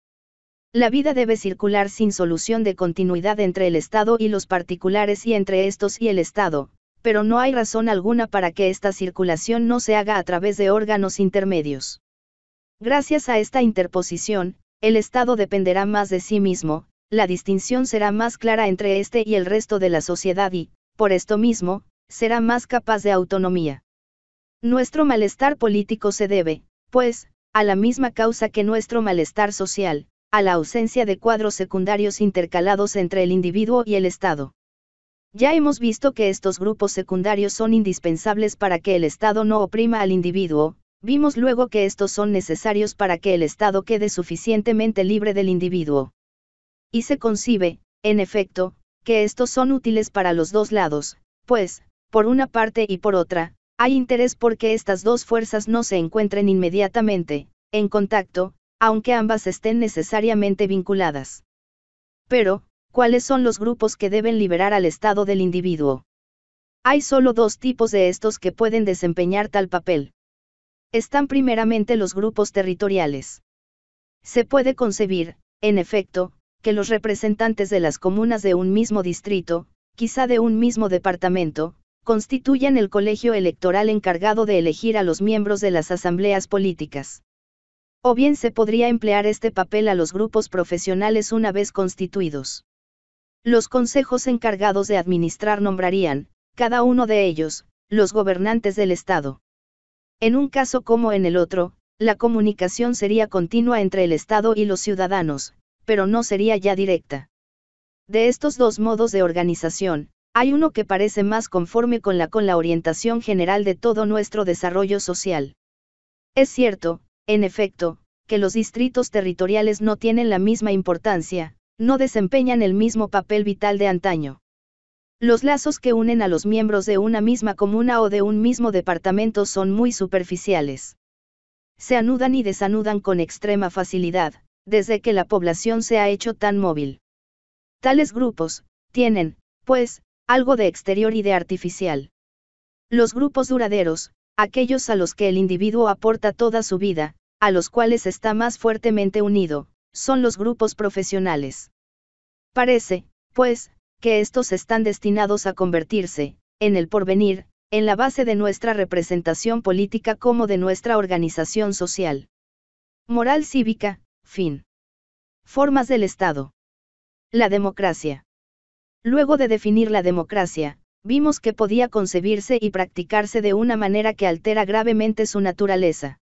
La vida debe circular sin solución de continuidad entre el Estado y los particulares y entre estos y el Estado, pero no hay razón alguna para que esta circulación no se haga a través de órganos intermedios. Gracias a esta interposición, el Estado dependerá más de sí mismo, la distinción será más clara entre este y el resto de la sociedad y, por esto mismo, será más capaz de autonomía. Nuestro malestar político se debe, pues, a la misma causa que nuestro malestar social, a la ausencia de cuadros secundarios intercalados entre el individuo y el Estado. Ya hemos visto que estos grupos secundarios son indispensables para que el Estado no oprima al individuo, vimos luego que estos son necesarios para que el Estado quede suficientemente libre del individuo. Y se concibe, en efecto, que estos son útiles para los dos lados, pues, por una parte y por otra, hay interés porque estas dos fuerzas no se encuentren inmediatamente, en contacto, aunque ambas estén necesariamente vinculadas. Pero, ¿cuáles son los grupos que deben liberar al estado del individuo? Hay solo dos tipos de estos que pueden desempeñar tal papel. Están primeramente los grupos territoriales. Se puede concebir, en efecto, que los representantes de las comunas de un mismo distrito, quizá de un mismo departamento, constituyan el colegio electoral encargado de elegir a los miembros de las asambleas políticas. O bien se podría emplear este papel a los grupos profesionales una vez constituidos. Los consejos encargados de administrar nombrarían, cada uno de ellos, los gobernantes del Estado. En un caso como en el otro, la comunicación sería continua entre el Estado y los ciudadanos, pero no sería ya directa. De estos dos modos de organización, hay uno que parece más conforme con la, con la orientación general de todo nuestro desarrollo social. Es cierto, en efecto, que los distritos territoriales no tienen la misma importancia, no desempeñan el mismo papel vital de antaño. Los lazos que unen a los miembros de una misma comuna o de un mismo departamento son muy superficiales. Se anudan y desanudan con extrema facilidad, desde que la población se ha hecho tan móvil. Tales grupos, tienen, pues, algo de exterior y de artificial. Los grupos duraderos, aquellos a los que el individuo aporta toda su vida, a los cuales está más fuertemente unido, son los grupos profesionales. Parece, pues, que estos están destinados a convertirse, en el porvenir, en la base de nuestra representación política como de nuestra organización social. Moral cívica, fin. Formas del Estado. La democracia. Luego de definir la democracia, Vimos que podía concebirse y practicarse de una manera que altera gravemente su naturaleza.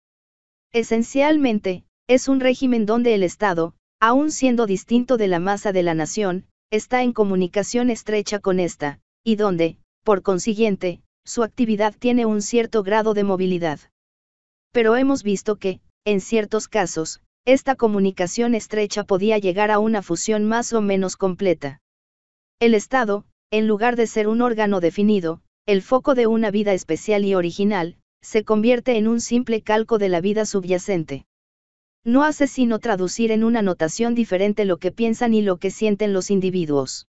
Esencialmente, es un régimen donde el Estado, aun siendo distinto de la masa de la nación, está en comunicación estrecha con esta, y donde, por consiguiente, su actividad tiene un cierto grado de movilidad. Pero hemos visto que, en ciertos casos, esta comunicación estrecha podía llegar a una fusión más o menos completa. El Estado, en lugar de ser un órgano definido, el foco de una vida especial y original, se convierte en un simple calco de la vida subyacente. No hace sino traducir en una notación diferente lo que piensan y lo que sienten los individuos.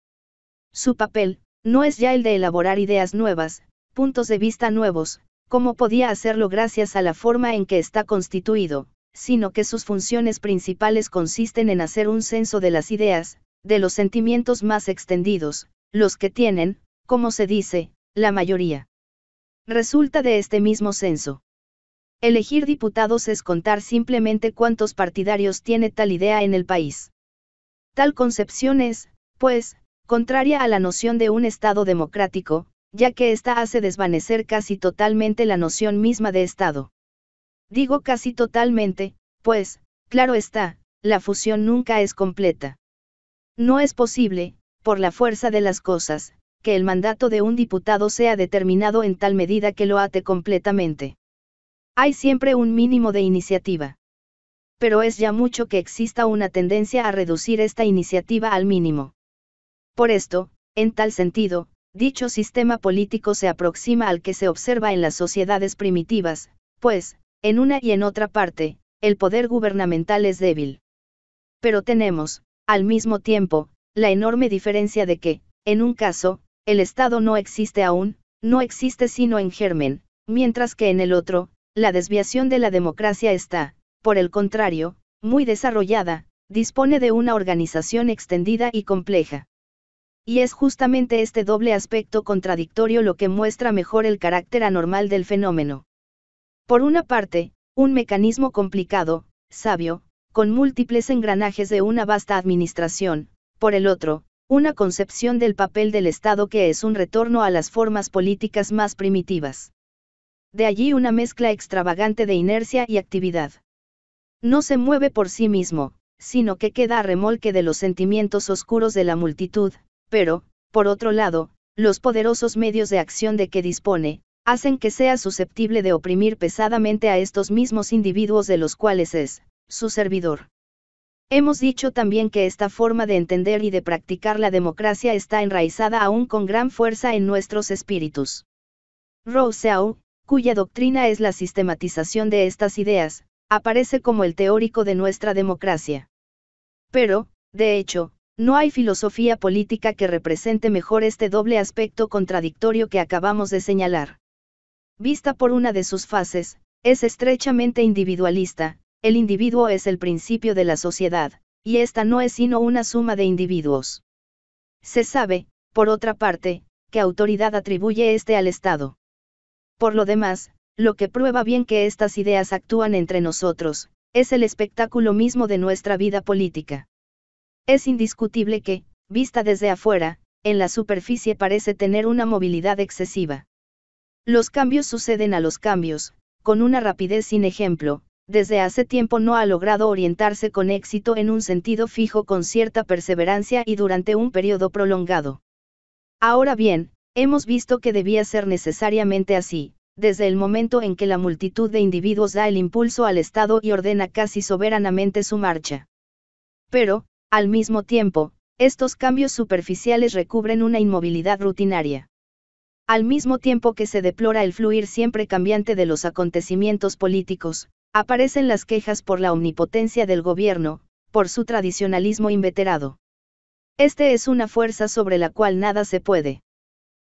Su papel, no es ya el de elaborar ideas nuevas, puntos de vista nuevos, como podía hacerlo gracias a la forma en que está constituido, sino que sus funciones principales consisten en hacer un censo de las ideas, de los sentimientos más extendidos, los que tienen, como se dice, la mayoría. Resulta de este mismo censo. Elegir diputados es contar simplemente cuántos partidarios tiene tal idea en el país. Tal concepción es, pues, contraria a la noción de un Estado democrático, ya que ésta hace desvanecer casi totalmente la noción misma de Estado. Digo casi totalmente, pues, claro está, la fusión nunca es completa. No es posible, por la fuerza de las cosas, que el mandato de un diputado sea determinado en tal medida que lo ate completamente. Hay siempre un mínimo de iniciativa. Pero es ya mucho que exista una tendencia a reducir esta iniciativa al mínimo. Por esto, en tal sentido, dicho sistema político se aproxima al que se observa en las sociedades primitivas, pues, en una y en otra parte, el poder gubernamental es débil. Pero tenemos, al mismo tiempo, la enorme diferencia de que, en un caso, el estado no existe aún, no existe sino en germen, mientras que en el otro, la desviación de la democracia está, por el contrario, muy desarrollada, dispone de una organización extendida y compleja. Y es justamente este doble aspecto contradictorio lo que muestra mejor el carácter anormal del fenómeno. Por una parte, un mecanismo complicado, sabio, con múltiples engranajes de una vasta administración, por el otro, una concepción del papel del Estado que es un retorno a las formas políticas más primitivas. De allí una mezcla extravagante de inercia y actividad. No se mueve por sí mismo, sino que queda a remolque de los sentimientos oscuros de la multitud, pero, por otro lado, los poderosos medios de acción de que dispone, hacen que sea susceptible de oprimir pesadamente a estos mismos individuos de los cuales es, su servidor. Hemos dicho también que esta forma de entender y de practicar la democracia está enraizada aún con gran fuerza en nuestros espíritus. Rousseau, cuya doctrina es la sistematización de estas ideas, aparece como el teórico de nuestra democracia. Pero, de hecho, no hay filosofía política que represente mejor este doble aspecto contradictorio que acabamos de señalar. Vista por una de sus fases, es estrechamente individualista, el individuo es el principio de la sociedad, y esta no es sino una suma de individuos. Se sabe, por otra parte, que autoridad atribuye este al Estado. Por lo demás, lo que prueba bien que estas ideas actúan entre nosotros, es el espectáculo mismo de nuestra vida política. Es indiscutible que, vista desde afuera, en la superficie parece tener una movilidad excesiva. Los cambios suceden a los cambios, con una rapidez sin ejemplo, desde hace tiempo no ha logrado orientarse con éxito en un sentido fijo con cierta perseverancia y durante un periodo prolongado. Ahora bien, hemos visto que debía ser necesariamente así, desde el momento en que la multitud de individuos da el impulso al Estado y ordena casi soberanamente su marcha. Pero, al mismo tiempo, estos cambios superficiales recubren una inmovilidad rutinaria. Al mismo tiempo que se deplora el fluir siempre cambiante de los acontecimientos políticos, aparecen las quejas por la omnipotencia del gobierno, por su tradicionalismo inveterado. Este es una fuerza sobre la cual nada se puede.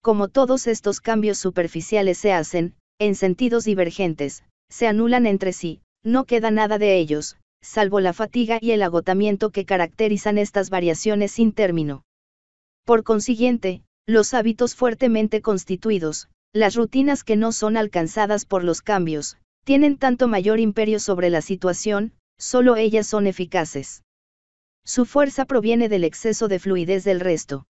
Como todos estos cambios superficiales se hacen, en sentidos divergentes, se anulan entre sí, no queda nada de ellos, salvo la fatiga y el agotamiento que caracterizan estas variaciones sin término. Por consiguiente, los hábitos fuertemente constituidos, las rutinas que no son alcanzadas por los cambios, tienen tanto mayor imperio sobre la situación, solo ellas son eficaces. Su fuerza proviene del exceso de fluidez del resto.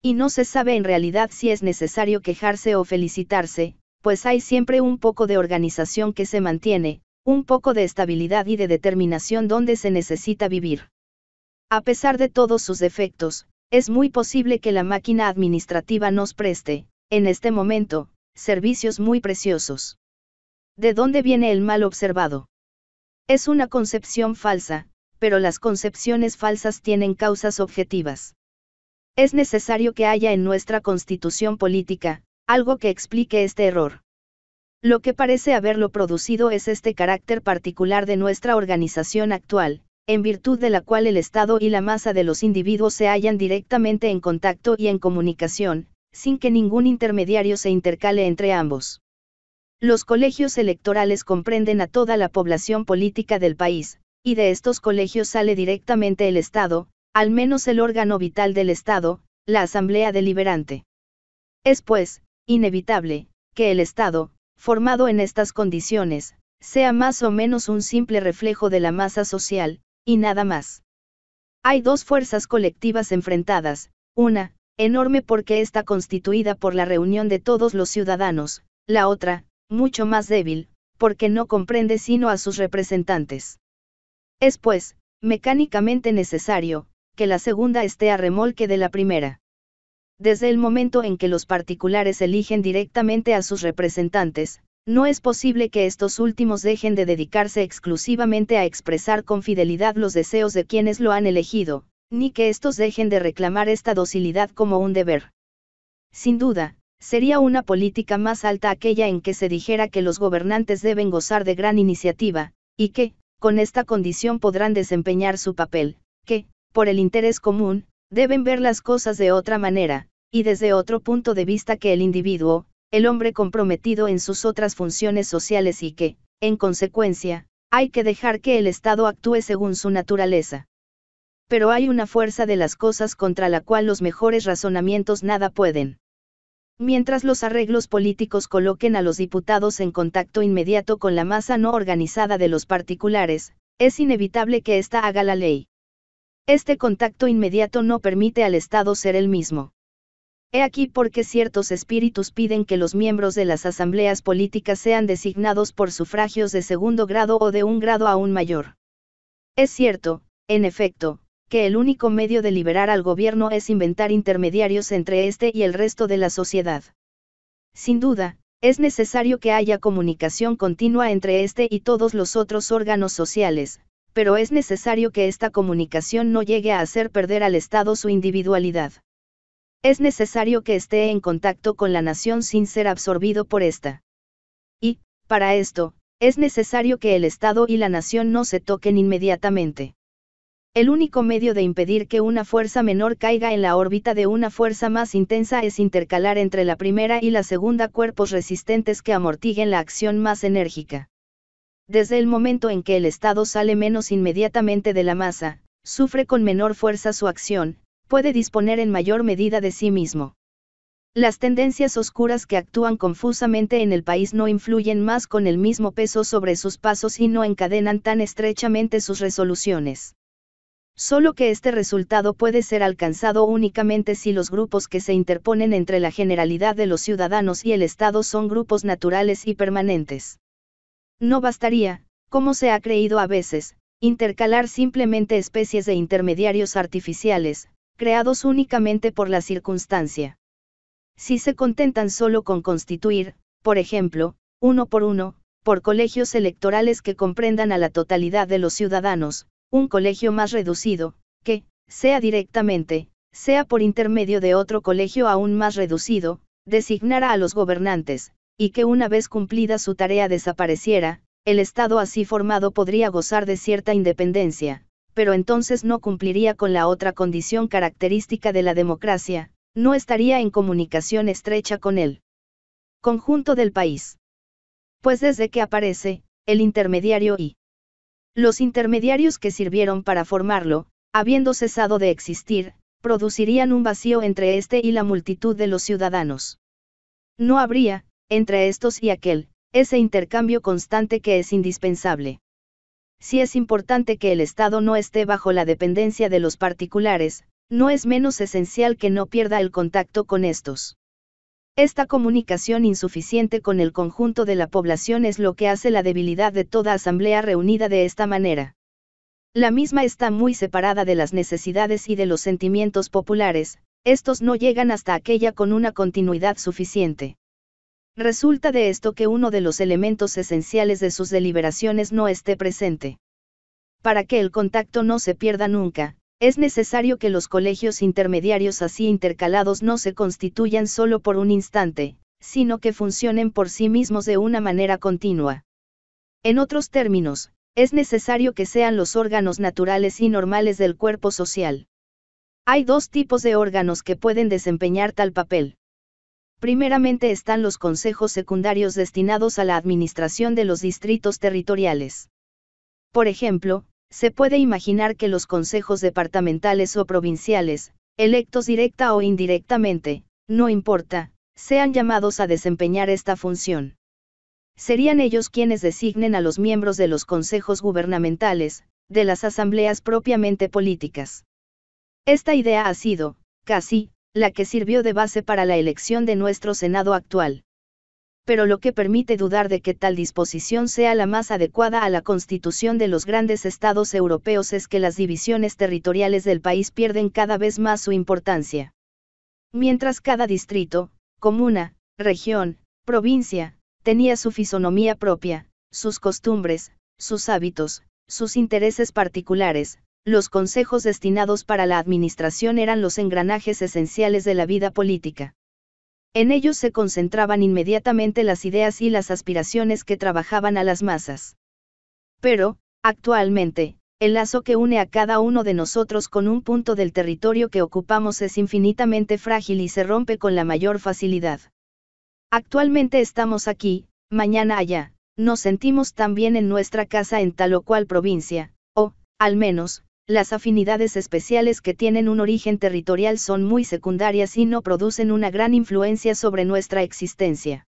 Y no se sabe en realidad si es necesario quejarse o felicitarse, pues hay siempre un poco de organización que se mantiene, un poco de estabilidad y de determinación donde se necesita vivir. A pesar de todos sus defectos, es muy posible que la máquina administrativa nos preste, en este momento, servicios muy preciosos. ¿De dónde viene el mal observado? Es una concepción falsa, pero las concepciones falsas tienen causas objetivas. Es necesario que haya en nuestra constitución política, algo que explique este error. Lo que parece haberlo producido es este carácter particular de nuestra organización actual, en virtud de la cual el Estado y la masa de los individuos se hallan directamente en contacto y en comunicación, sin que ningún intermediario se intercale entre ambos. Los colegios electorales comprenden a toda la población política del país, y de estos colegios sale directamente el Estado, al menos el órgano vital del Estado, la Asamblea Deliberante. Es pues, inevitable, que el Estado, formado en estas condiciones, sea más o menos un simple reflejo de la masa social, y nada más. Hay dos fuerzas colectivas enfrentadas, una, enorme porque está constituida por la reunión de todos los ciudadanos, la otra, mucho más débil, porque no comprende sino a sus representantes. Es pues, mecánicamente necesario, que la segunda esté a remolque de la primera. Desde el momento en que los particulares eligen directamente a sus representantes, no es posible que estos últimos dejen de dedicarse exclusivamente a expresar con fidelidad los deseos de quienes lo han elegido, ni que estos dejen de reclamar esta docilidad como un deber. Sin duda, sería una política más alta aquella en que se dijera que los gobernantes deben gozar de gran iniciativa, y que, con esta condición podrán desempeñar su papel, que, por el interés común, deben ver las cosas de otra manera, y desde otro punto de vista que el individuo, el hombre comprometido en sus otras funciones sociales y que, en consecuencia, hay que dejar que el Estado actúe según su naturaleza. Pero hay una fuerza de las cosas contra la cual los mejores razonamientos nada pueden mientras los arreglos políticos coloquen a los diputados en contacto inmediato con la masa no organizada de los particulares, es inevitable que ésta haga la ley. Este contacto inmediato no permite al Estado ser el mismo. He aquí porque ciertos espíritus piden que los miembros de las asambleas políticas sean designados por sufragios de segundo grado o de un grado aún mayor. Es cierto, en efecto, que el único medio de liberar al gobierno es inventar intermediarios entre este y el resto de la sociedad. Sin duda, es necesario que haya comunicación continua entre este y todos los otros órganos sociales, pero es necesario que esta comunicación no llegue a hacer perder al Estado su individualidad. Es necesario que esté en contacto con la nación sin ser absorbido por ésta. Y, para esto, es necesario que el Estado y la nación no se toquen inmediatamente. El único medio de impedir que una fuerza menor caiga en la órbita de una fuerza más intensa es intercalar entre la primera y la segunda cuerpos resistentes que amortiguen la acción más enérgica. Desde el momento en que el estado sale menos inmediatamente de la masa, sufre con menor fuerza su acción, puede disponer en mayor medida de sí mismo. Las tendencias oscuras que actúan confusamente en el país no influyen más con el mismo peso sobre sus pasos y no encadenan tan estrechamente sus resoluciones. Solo que este resultado puede ser alcanzado únicamente si los grupos que se interponen entre la generalidad de los ciudadanos y el Estado son grupos naturales y permanentes. No bastaría, como se ha creído a veces, intercalar simplemente especies de intermediarios artificiales, creados únicamente por la circunstancia. Si se contentan solo con constituir, por ejemplo, uno por uno, por colegios electorales que comprendan a la totalidad de los ciudadanos, un colegio más reducido, que, sea directamente, sea por intermedio de otro colegio aún más reducido, designara a los gobernantes, y que una vez cumplida su tarea desapareciera, el Estado así formado podría gozar de cierta independencia, pero entonces no cumpliría con la otra condición característica de la democracia, no estaría en comunicación estrecha con el conjunto del país. Pues desde que aparece, el intermediario y los intermediarios que sirvieron para formarlo, habiendo cesado de existir, producirían un vacío entre éste y la multitud de los ciudadanos. No habría, entre estos y aquel, ese intercambio constante que es indispensable. Si es importante que el Estado no esté bajo la dependencia de los particulares, no es menos esencial que no pierda el contacto con estos. Esta comunicación insuficiente con el conjunto de la población es lo que hace la debilidad de toda asamblea reunida de esta manera. La misma está muy separada de las necesidades y de los sentimientos populares, estos no llegan hasta aquella con una continuidad suficiente. Resulta de esto que uno de los elementos esenciales de sus deliberaciones no esté presente. Para que el contacto no se pierda nunca, es necesario que los colegios intermediarios así intercalados no se constituyan solo por un instante, sino que funcionen por sí mismos de una manera continua. En otros términos, es necesario que sean los órganos naturales y normales del cuerpo social. Hay dos tipos de órganos que pueden desempeñar tal papel. Primeramente están los consejos secundarios destinados a la administración de los distritos territoriales. Por ejemplo, se puede imaginar que los consejos departamentales o provinciales, electos directa o indirectamente, no importa, sean llamados a desempeñar esta función. Serían ellos quienes designen a los miembros de los consejos gubernamentales, de las asambleas propiamente políticas. Esta idea ha sido, casi, la que sirvió de base para la elección de nuestro Senado actual pero lo que permite dudar de que tal disposición sea la más adecuada a la constitución de los grandes estados europeos es que las divisiones territoriales del país pierden cada vez más su importancia. Mientras cada distrito, comuna, región, provincia, tenía su fisonomía propia, sus costumbres, sus hábitos, sus intereses particulares, los consejos destinados para la administración eran los engranajes esenciales de la vida política. En ellos se concentraban inmediatamente las ideas y las aspiraciones que trabajaban a las masas. Pero, actualmente, el lazo que une a cada uno de nosotros con un punto del territorio que ocupamos es infinitamente frágil y se rompe con la mayor facilidad. Actualmente estamos aquí, mañana allá, nos sentimos también en nuestra casa en tal o cual provincia, o, al menos, las afinidades especiales que tienen un origen territorial son muy secundarias y no producen una gran influencia sobre nuestra existencia.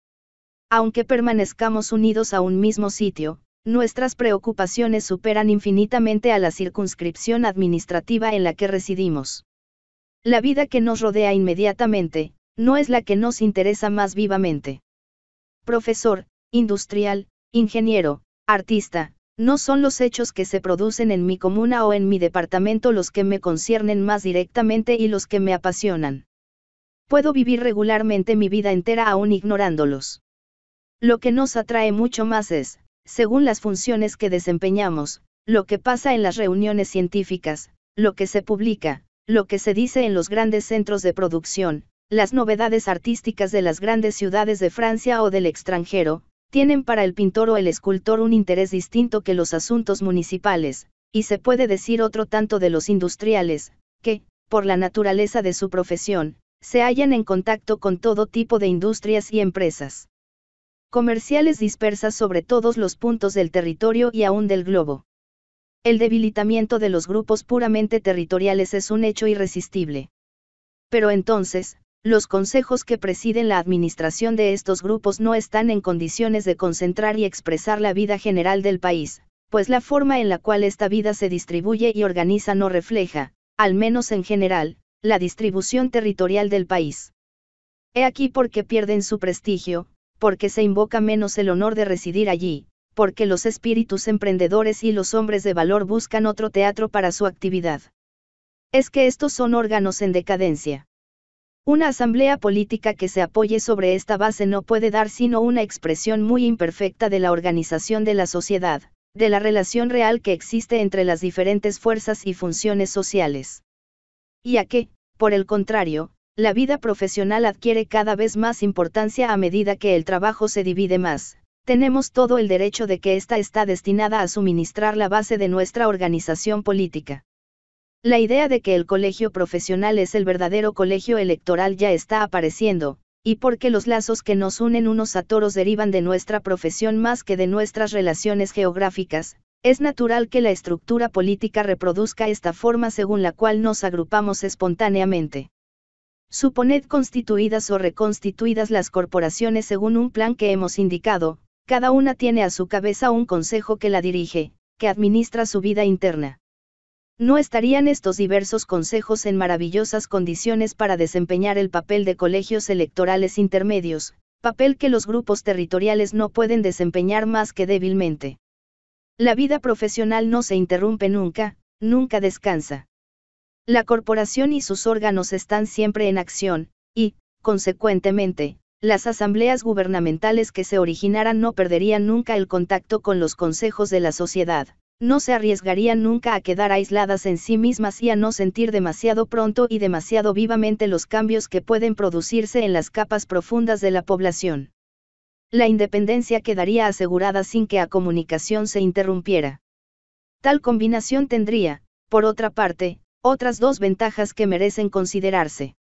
Aunque permanezcamos unidos a un mismo sitio, nuestras preocupaciones superan infinitamente a la circunscripción administrativa en la que residimos. La vida que nos rodea inmediatamente, no es la que nos interesa más vivamente. Profesor, industrial, ingeniero, artista, no son los hechos que se producen en mi comuna o en mi departamento los que me conciernen más directamente y los que me apasionan. Puedo vivir regularmente mi vida entera aún ignorándolos. Lo que nos atrae mucho más es, según las funciones que desempeñamos, lo que pasa en las reuniones científicas, lo que se publica, lo que se dice en los grandes centros de producción, las novedades artísticas de las grandes ciudades de Francia o del extranjero, tienen para el pintor o el escultor un interés distinto que los asuntos municipales, y se puede decir otro tanto de los industriales, que, por la naturaleza de su profesión, se hallan en contacto con todo tipo de industrias y empresas comerciales dispersas sobre todos los puntos del territorio y aún del globo. El debilitamiento de los grupos puramente territoriales es un hecho irresistible. Pero entonces, los consejos que presiden la administración de estos grupos no están en condiciones de concentrar y expresar la vida general del país, pues la forma en la cual esta vida se distribuye y organiza no refleja, al menos en general, la distribución territorial del país. He aquí porque pierden su prestigio, porque se invoca menos el honor de residir allí, porque los espíritus emprendedores y los hombres de valor buscan otro teatro para su actividad. Es que estos son órganos en decadencia. Una asamblea política que se apoye sobre esta base no puede dar sino una expresión muy imperfecta de la organización de la sociedad, de la relación real que existe entre las diferentes fuerzas y funciones sociales. Y a que, por el contrario, la vida profesional adquiere cada vez más importancia a medida que el trabajo se divide más, tenemos todo el derecho de que ésta está destinada a suministrar la base de nuestra organización política. La idea de que el colegio profesional es el verdadero colegio electoral ya está apareciendo, y porque los lazos que nos unen unos a toros derivan de nuestra profesión más que de nuestras relaciones geográficas, es natural que la estructura política reproduzca esta forma según la cual nos agrupamos espontáneamente. Suponed constituidas o reconstituidas las corporaciones según un plan que hemos indicado, cada una tiene a su cabeza un consejo que la dirige, que administra su vida interna no estarían estos diversos consejos en maravillosas condiciones para desempeñar el papel de colegios electorales intermedios, papel que los grupos territoriales no pueden desempeñar más que débilmente. La vida profesional no se interrumpe nunca, nunca descansa. La corporación y sus órganos están siempre en acción, y, consecuentemente, las asambleas gubernamentales que se originaran no perderían nunca el contacto con los consejos de la sociedad no se arriesgarían nunca a quedar aisladas en sí mismas y a no sentir demasiado pronto y demasiado vivamente los cambios que pueden producirse en las capas profundas de la población. La independencia quedaría asegurada sin que a comunicación se interrumpiera. Tal combinación tendría, por otra parte, otras dos ventajas que merecen considerarse.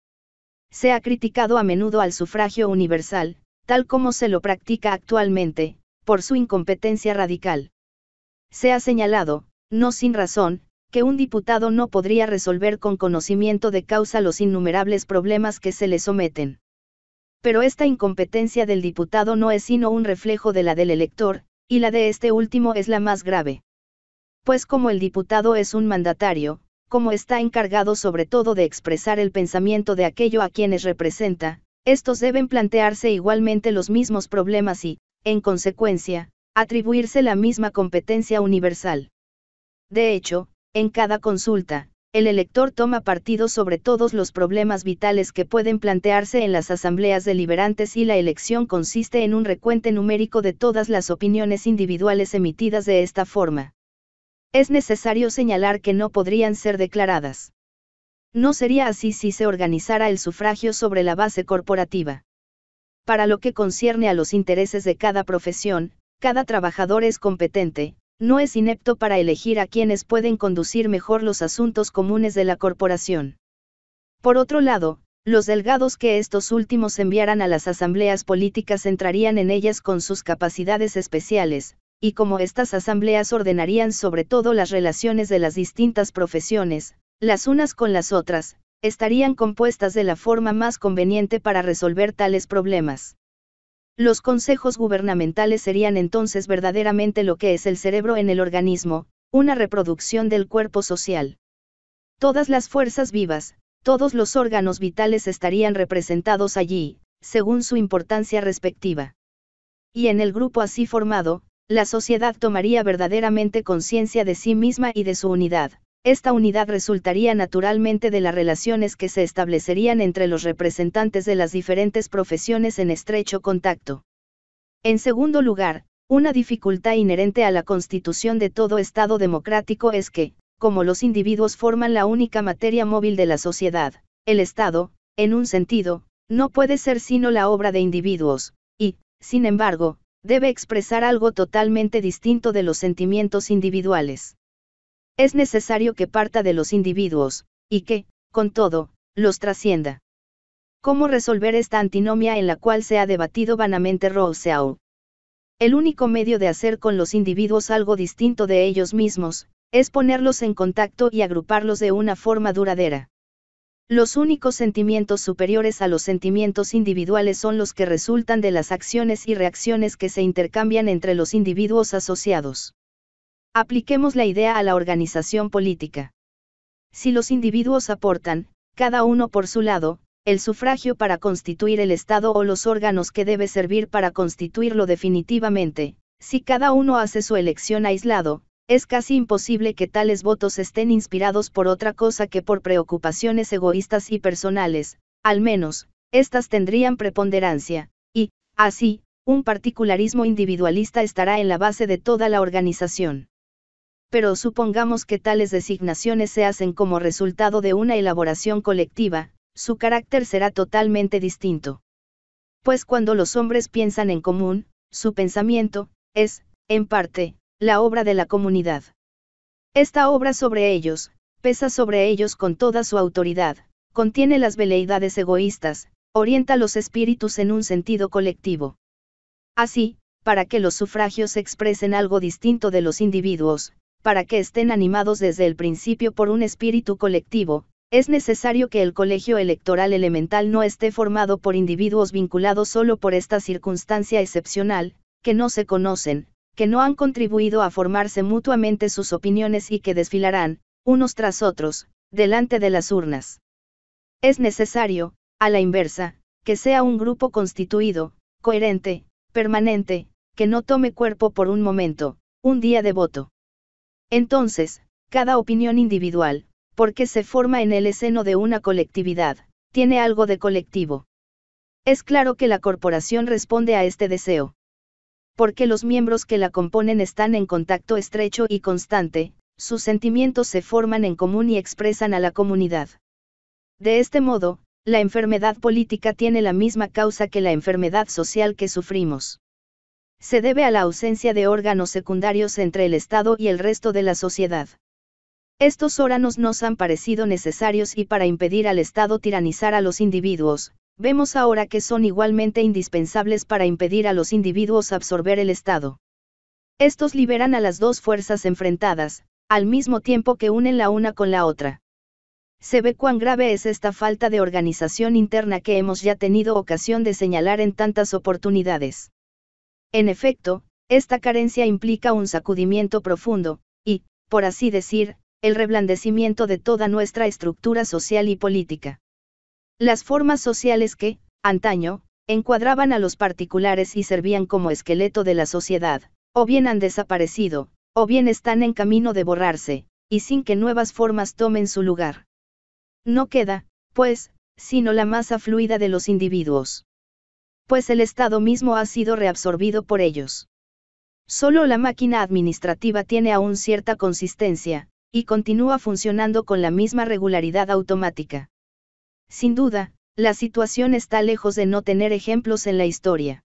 Se ha criticado a menudo al sufragio universal, tal como se lo practica actualmente, por su incompetencia radical. Se ha señalado, no sin razón, que un diputado no podría resolver con conocimiento de causa los innumerables problemas que se le someten. Pero esta incompetencia del diputado no es sino un reflejo de la del elector, y la de este último es la más grave. Pues como el diputado es un mandatario, como está encargado sobre todo de expresar el pensamiento de aquello a quienes representa, estos deben plantearse igualmente los mismos problemas y, en consecuencia, atribuirse la misma competencia universal. De hecho, en cada consulta, el elector toma partido sobre todos los problemas vitales que pueden plantearse en las asambleas deliberantes y la elección consiste en un recuente numérico de todas las opiniones individuales emitidas de esta forma. Es necesario señalar que no podrían ser declaradas. No sería así si se organizara el sufragio sobre la base corporativa. Para lo que concierne a los intereses de cada profesión, cada trabajador es competente, no es inepto para elegir a quienes pueden conducir mejor los asuntos comunes de la corporación. Por otro lado, los delgados que estos últimos enviaran a las asambleas políticas entrarían en ellas con sus capacidades especiales, y como estas asambleas ordenarían sobre todo las relaciones de las distintas profesiones, las unas con las otras, estarían compuestas de la forma más conveniente para resolver tales problemas. Los consejos gubernamentales serían entonces verdaderamente lo que es el cerebro en el organismo, una reproducción del cuerpo social. Todas las fuerzas vivas, todos los órganos vitales estarían representados allí, según su importancia respectiva. Y en el grupo así formado, la sociedad tomaría verdaderamente conciencia de sí misma y de su unidad. Esta unidad resultaría naturalmente de las relaciones que se establecerían entre los representantes de las diferentes profesiones en estrecho contacto. En segundo lugar, una dificultad inherente a la constitución de todo Estado democrático es que, como los individuos forman la única materia móvil de la sociedad, el Estado, en un sentido, no puede ser sino la obra de individuos, y, sin embargo, debe expresar algo totalmente distinto de los sentimientos individuales. Es necesario que parta de los individuos, y que, con todo, los trascienda. ¿Cómo resolver esta antinomia en la cual se ha debatido vanamente Rousseau? El único medio de hacer con los individuos algo distinto de ellos mismos, es ponerlos en contacto y agruparlos de una forma duradera. Los únicos sentimientos superiores a los sentimientos individuales son los que resultan de las acciones y reacciones que se intercambian entre los individuos asociados. Apliquemos la idea a la organización política. Si los individuos aportan, cada uno por su lado, el sufragio para constituir el Estado o los órganos que debe servir para constituirlo definitivamente, si cada uno hace su elección aislado, es casi imposible que tales votos estén inspirados por otra cosa que por preocupaciones egoístas y personales, al menos, estas tendrían preponderancia, y, así, un particularismo individualista estará en la base de toda la organización pero supongamos que tales designaciones se hacen como resultado de una elaboración colectiva, su carácter será totalmente distinto. Pues cuando los hombres piensan en común, su pensamiento, es, en parte, la obra de la comunidad. Esta obra sobre ellos, pesa sobre ellos con toda su autoridad, contiene las veleidades egoístas, orienta los espíritus en un sentido colectivo. Así, para que los sufragios expresen algo distinto de los individuos, para que estén animados desde el principio por un espíritu colectivo, es necesario que el colegio electoral elemental no esté formado por individuos vinculados solo por esta circunstancia excepcional, que no se conocen, que no han contribuido a formarse mutuamente sus opiniones y que desfilarán, unos tras otros, delante de las urnas. Es necesario, a la inversa, que sea un grupo constituido, coherente, permanente, que no tome cuerpo por un momento, un día de voto. Entonces, cada opinión individual, porque se forma en el seno de una colectividad, tiene algo de colectivo. Es claro que la corporación responde a este deseo. Porque los miembros que la componen están en contacto estrecho y constante, sus sentimientos se forman en común y expresan a la comunidad. De este modo, la enfermedad política tiene la misma causa que la enfermedad social que sufrimos se debe a la ausencia de órganos secundarios entre el Estado y el resto de la sociedad. Estos órganos nos han parecido necesarios y para impedir al Estado tiranizar a los individuos, vemos ahora que son igualmente indispensables para impedir a los individuos absorber el Estado. Estos liberan a las dos fuerzas enfrentadas, al mismo tiempo que unen la una con la otra. Se ve cuán grave es esta falta de organización interna que hemos ya tenido ocasión de señalar en tantas oportunidades. En efecto, esta carencia implica un sacudimiento profundo, y, por así decir, el reblandecimiento de toda nuestra estructura social y política. Las formas sociales que, antaño, encuadraban a los particulares y servían como esqueleto de la sociedad, o bien han desaparecido, o bien están en camino de borrarse, y sin que nuevas formas tomen su lugar. No queda, pues, sino la masa fluida de los individuos pues el Estado mismo ha sido reabsorbido por ellos. Solo la máquina administrativa tiene aún cierta consistencia, y continúa funcionando con la misma regularidad automática. Sin duda, la situación está lejos de no tener ejemplos en la historia.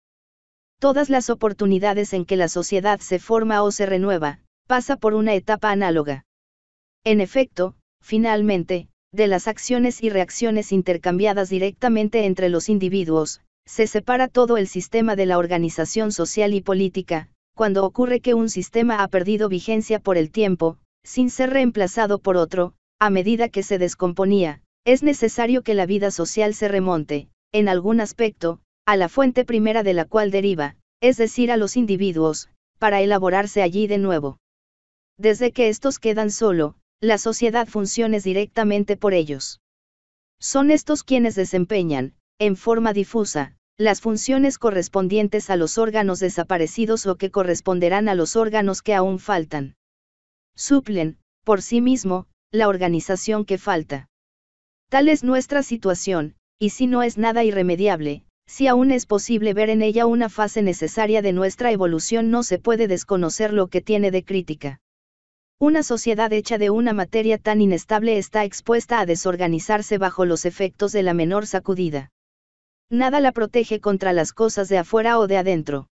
Todas las oportunidades en que la sociedad se forma o se renueva, pasa por una etapa análoga. En efecto, finalmente, de las acciones y reacciones intercambiadas directamente entre los individuos, se separa todo el sistema de la organización social y política, cuando ocurre que un sistema ha perdido vigencia por el tiempo, sin ser reemplazado por otro, a medida que se descomponía, es necesario que la vida social se remonte, en algún aspecto, a la fuente primera de la cual deriva, es decir, a los individuos, para elaborarse allí de nuevo. Desde que estos quedan solo, la sociedad funciona directamente por ellos. Son estos quienes desempeñan, en forma difusa, las funciones correspondientes a los órganos desaparecidos o que corresponderán a los órganos que aún faltan. Suplen, por sí mismo, la organización que falta. Tal es nuestra situación, y si no es nada irremediable, si aún es posible ver en ella una fase necesaria de nuestra evolución, no se puede desconocer lo que tiene de crítica. Una sociedad hecha de una materia tan inestable está expuesta a desorganizarse bajo los efectos de la menor sacudida. Nada la protege contra las cosas de afuera o de adentro.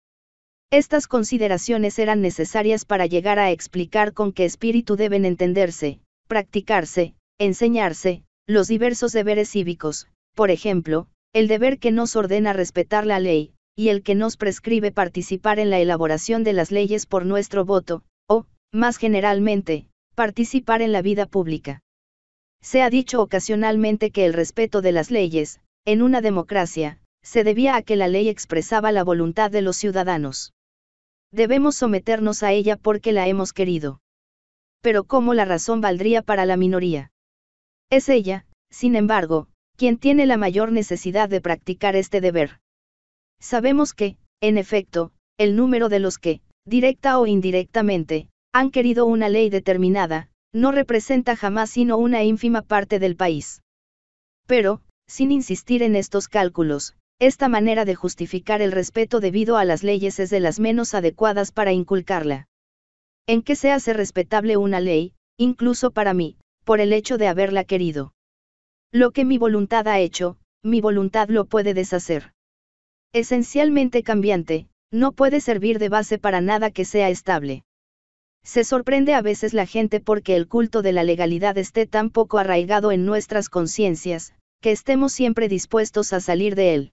Estas consideraciones eran necesarias para llegar a explicar con qué espíritu deben entenderse, practicarse, enseñarse, los diversos deberes cívicos, por ejemplo, el deber que nos ordena respetar la ley, y el que nos prescribe participar en la elaboración de las leyes por nuestro voto, o, más generalmente, participar en la vida pública. Se ha dicho ocasionalmente que el respeto de las leyes, en una democracia, se debía a que la ley expresaba la voluntad de los ciudadanos. Debemos someternos a ella porque la hemos querido. Pero ¿cómo la razón valdría para la minoría? Es ella, sin embargo, quien tiene la mayor necesidad de practicar este deber. Sabemos que, en efecto, el número de los que, directa o indirectamente, han querido una ley determinada, no representa jamás sino una ínfima parte del país. Pero, sin insistir en estos cálculos, esta manera de justificar el respeto debido a las leyes es de las menos adecuadas para inculcarla. ¿En qué se hace respetable una ley, incluso para mí, por el hecho de haberla querido? Lo que mi voluntad ha hecho, mi voluntad lo puede deshacer. Esencialmente cambiante, no puede servir de base para nada que sea estable. Se sorprende a veces la gente porque el culto de la legalidad esté tan poco arraigado en nuestras conciencias, que estemos siempre dispuestos a salir de él.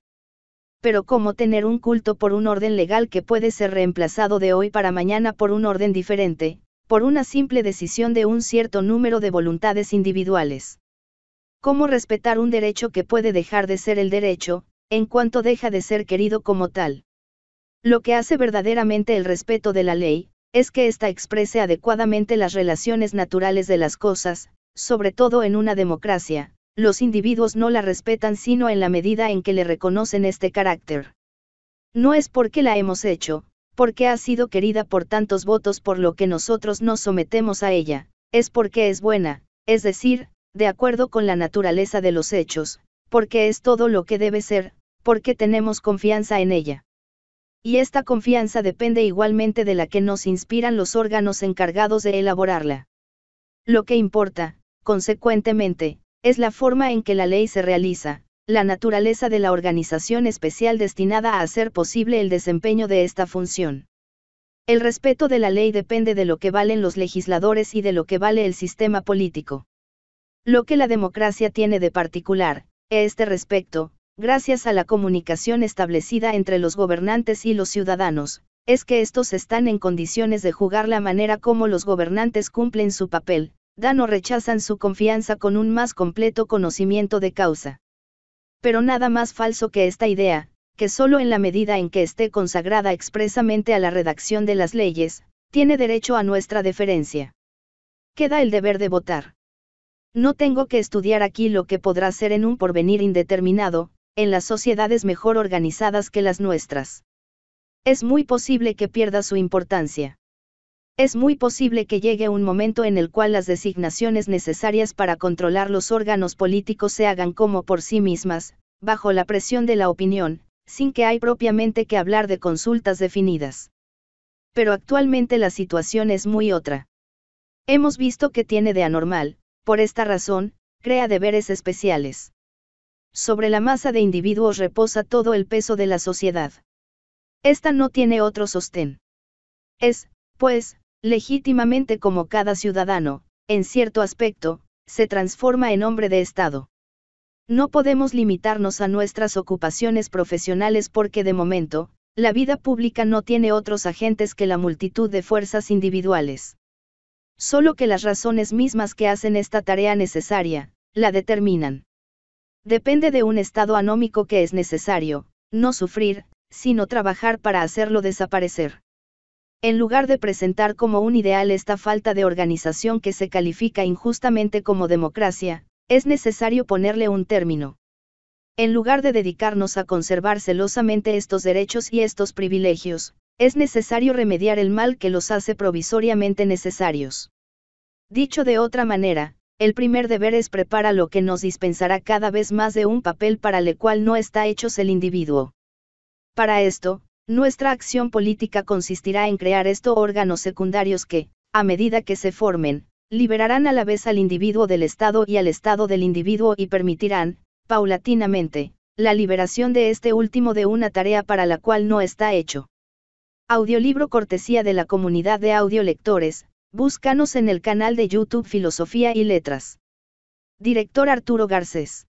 Pero ¿cómo tener un culto por un orden legal que puede ser reemplazado de hoy para mañana por un orden diferente, por una simple decisión de un cierto número de voluntades individuales? ¿Cómo respetar un derecho que puede dejar de ser el derecho, en cuanto deja de ser querido como tal? Lo que hace verdaderamente el respeto de la ley, es que ésta exprese adecuadamente las relaciones naturales de las cosas, sobre todo en una democracia, los individuos no la respetan sino en la medida en que le reconocen este carácter. No es porque la hemos hecho, porque ha sido querida por tantos votos por lo que nosotros nos sometemos a ella, es porque es buena, es decir, de acuerdo con la naturaleza de los hechos, porque es todo lo que debe ser, porque tenemos confianza en ella. Y esta confianza depende igualmente de la que nos inspiran los órganos encargados de elaborarla. Lo que importa, consecuentemente, es la forma en que la ley se realiza, la naturaleza de la organización especial destinada a hacer posible el desempeño de esta función. El respeto de la ley depende de lo que valen los legisladores y de lo que vale el sistema político. Lo que la democracia tiene de particular, a este respecto, gracias a la comunicación establecida entre los gobernantes y los ciudadanos, es que estos están en condiciones de jugar la manera como los gobernantes cumplen su papel, dan o rechazan su confianza con un más completo conocimiento de causa. Pero nada más falso que esta idea, que solo en la medida en que esté consagrada expresamente a la redacción de las leyes, tiene derecho a nuestra deferencia. Queda el deber de votar. No tengo que estudiar aquí lo que podrá ser en un porvenir indeterminado, en las sociedades mejor organizadas que las nuestras. Es muy posible que pierda su importancia. Es muy posible que llegue un momento en el cual las designaciones necesarias para controlar los órganos políticos se hagan como por sí mismas, bajo la presión de la opinión, sin que hay propiamente que hablar de consultas definidas. Pero actualmente la situación es muy otra. Hemos visto que tiene de anormal, por esta razón, crea deberes especiales. Sobre la masa de individuos reposa todo el peso de la sociedad. Esta no tiene otro sostén. Es, pues, legítimamente como cada ciudadano, en cierto aspecto, se transforma en hombre de Estado. No podemos limitarnos a nuestras ocupaciones profesionales porque de momento, la vida pública no tiene otros agentes que la multitud de fuerzas individuales. Solo que las razones mismas que hacen esta tarea necesaria, la determinan. Depende de un estado anómico que es necesario, no sufrir, sino trabajar para hacerlo desaparecer en lugar de presentar como un ideal esta falta de organización que se califica injustamente como democracia, es necesario ponerle un término. En lugar de dedicarnos a conservar celosamente estos derechos y estos privilegios, es necesario remediar el mal que los hace provisoriamente necesarios. Dicho de otra manera, el primer deber es preparar lo que nos dispensará cada vez más de un papel para el cual no está hecho el individuo. Para esto, nuestra acción política consistirá en crear estos órganos secundarios que, a medida que se formen, liberarán a la vez al individuo del Estado y al Estado del individuo y permitirán, paulatinamente, la liberación de este último de una tarea para la cual no está hecho. Audiolibro cortesía de la comunidad de audiolectores, búscanos en el canal de YouTube Filosofía y Letras. Director Arturo Garcés.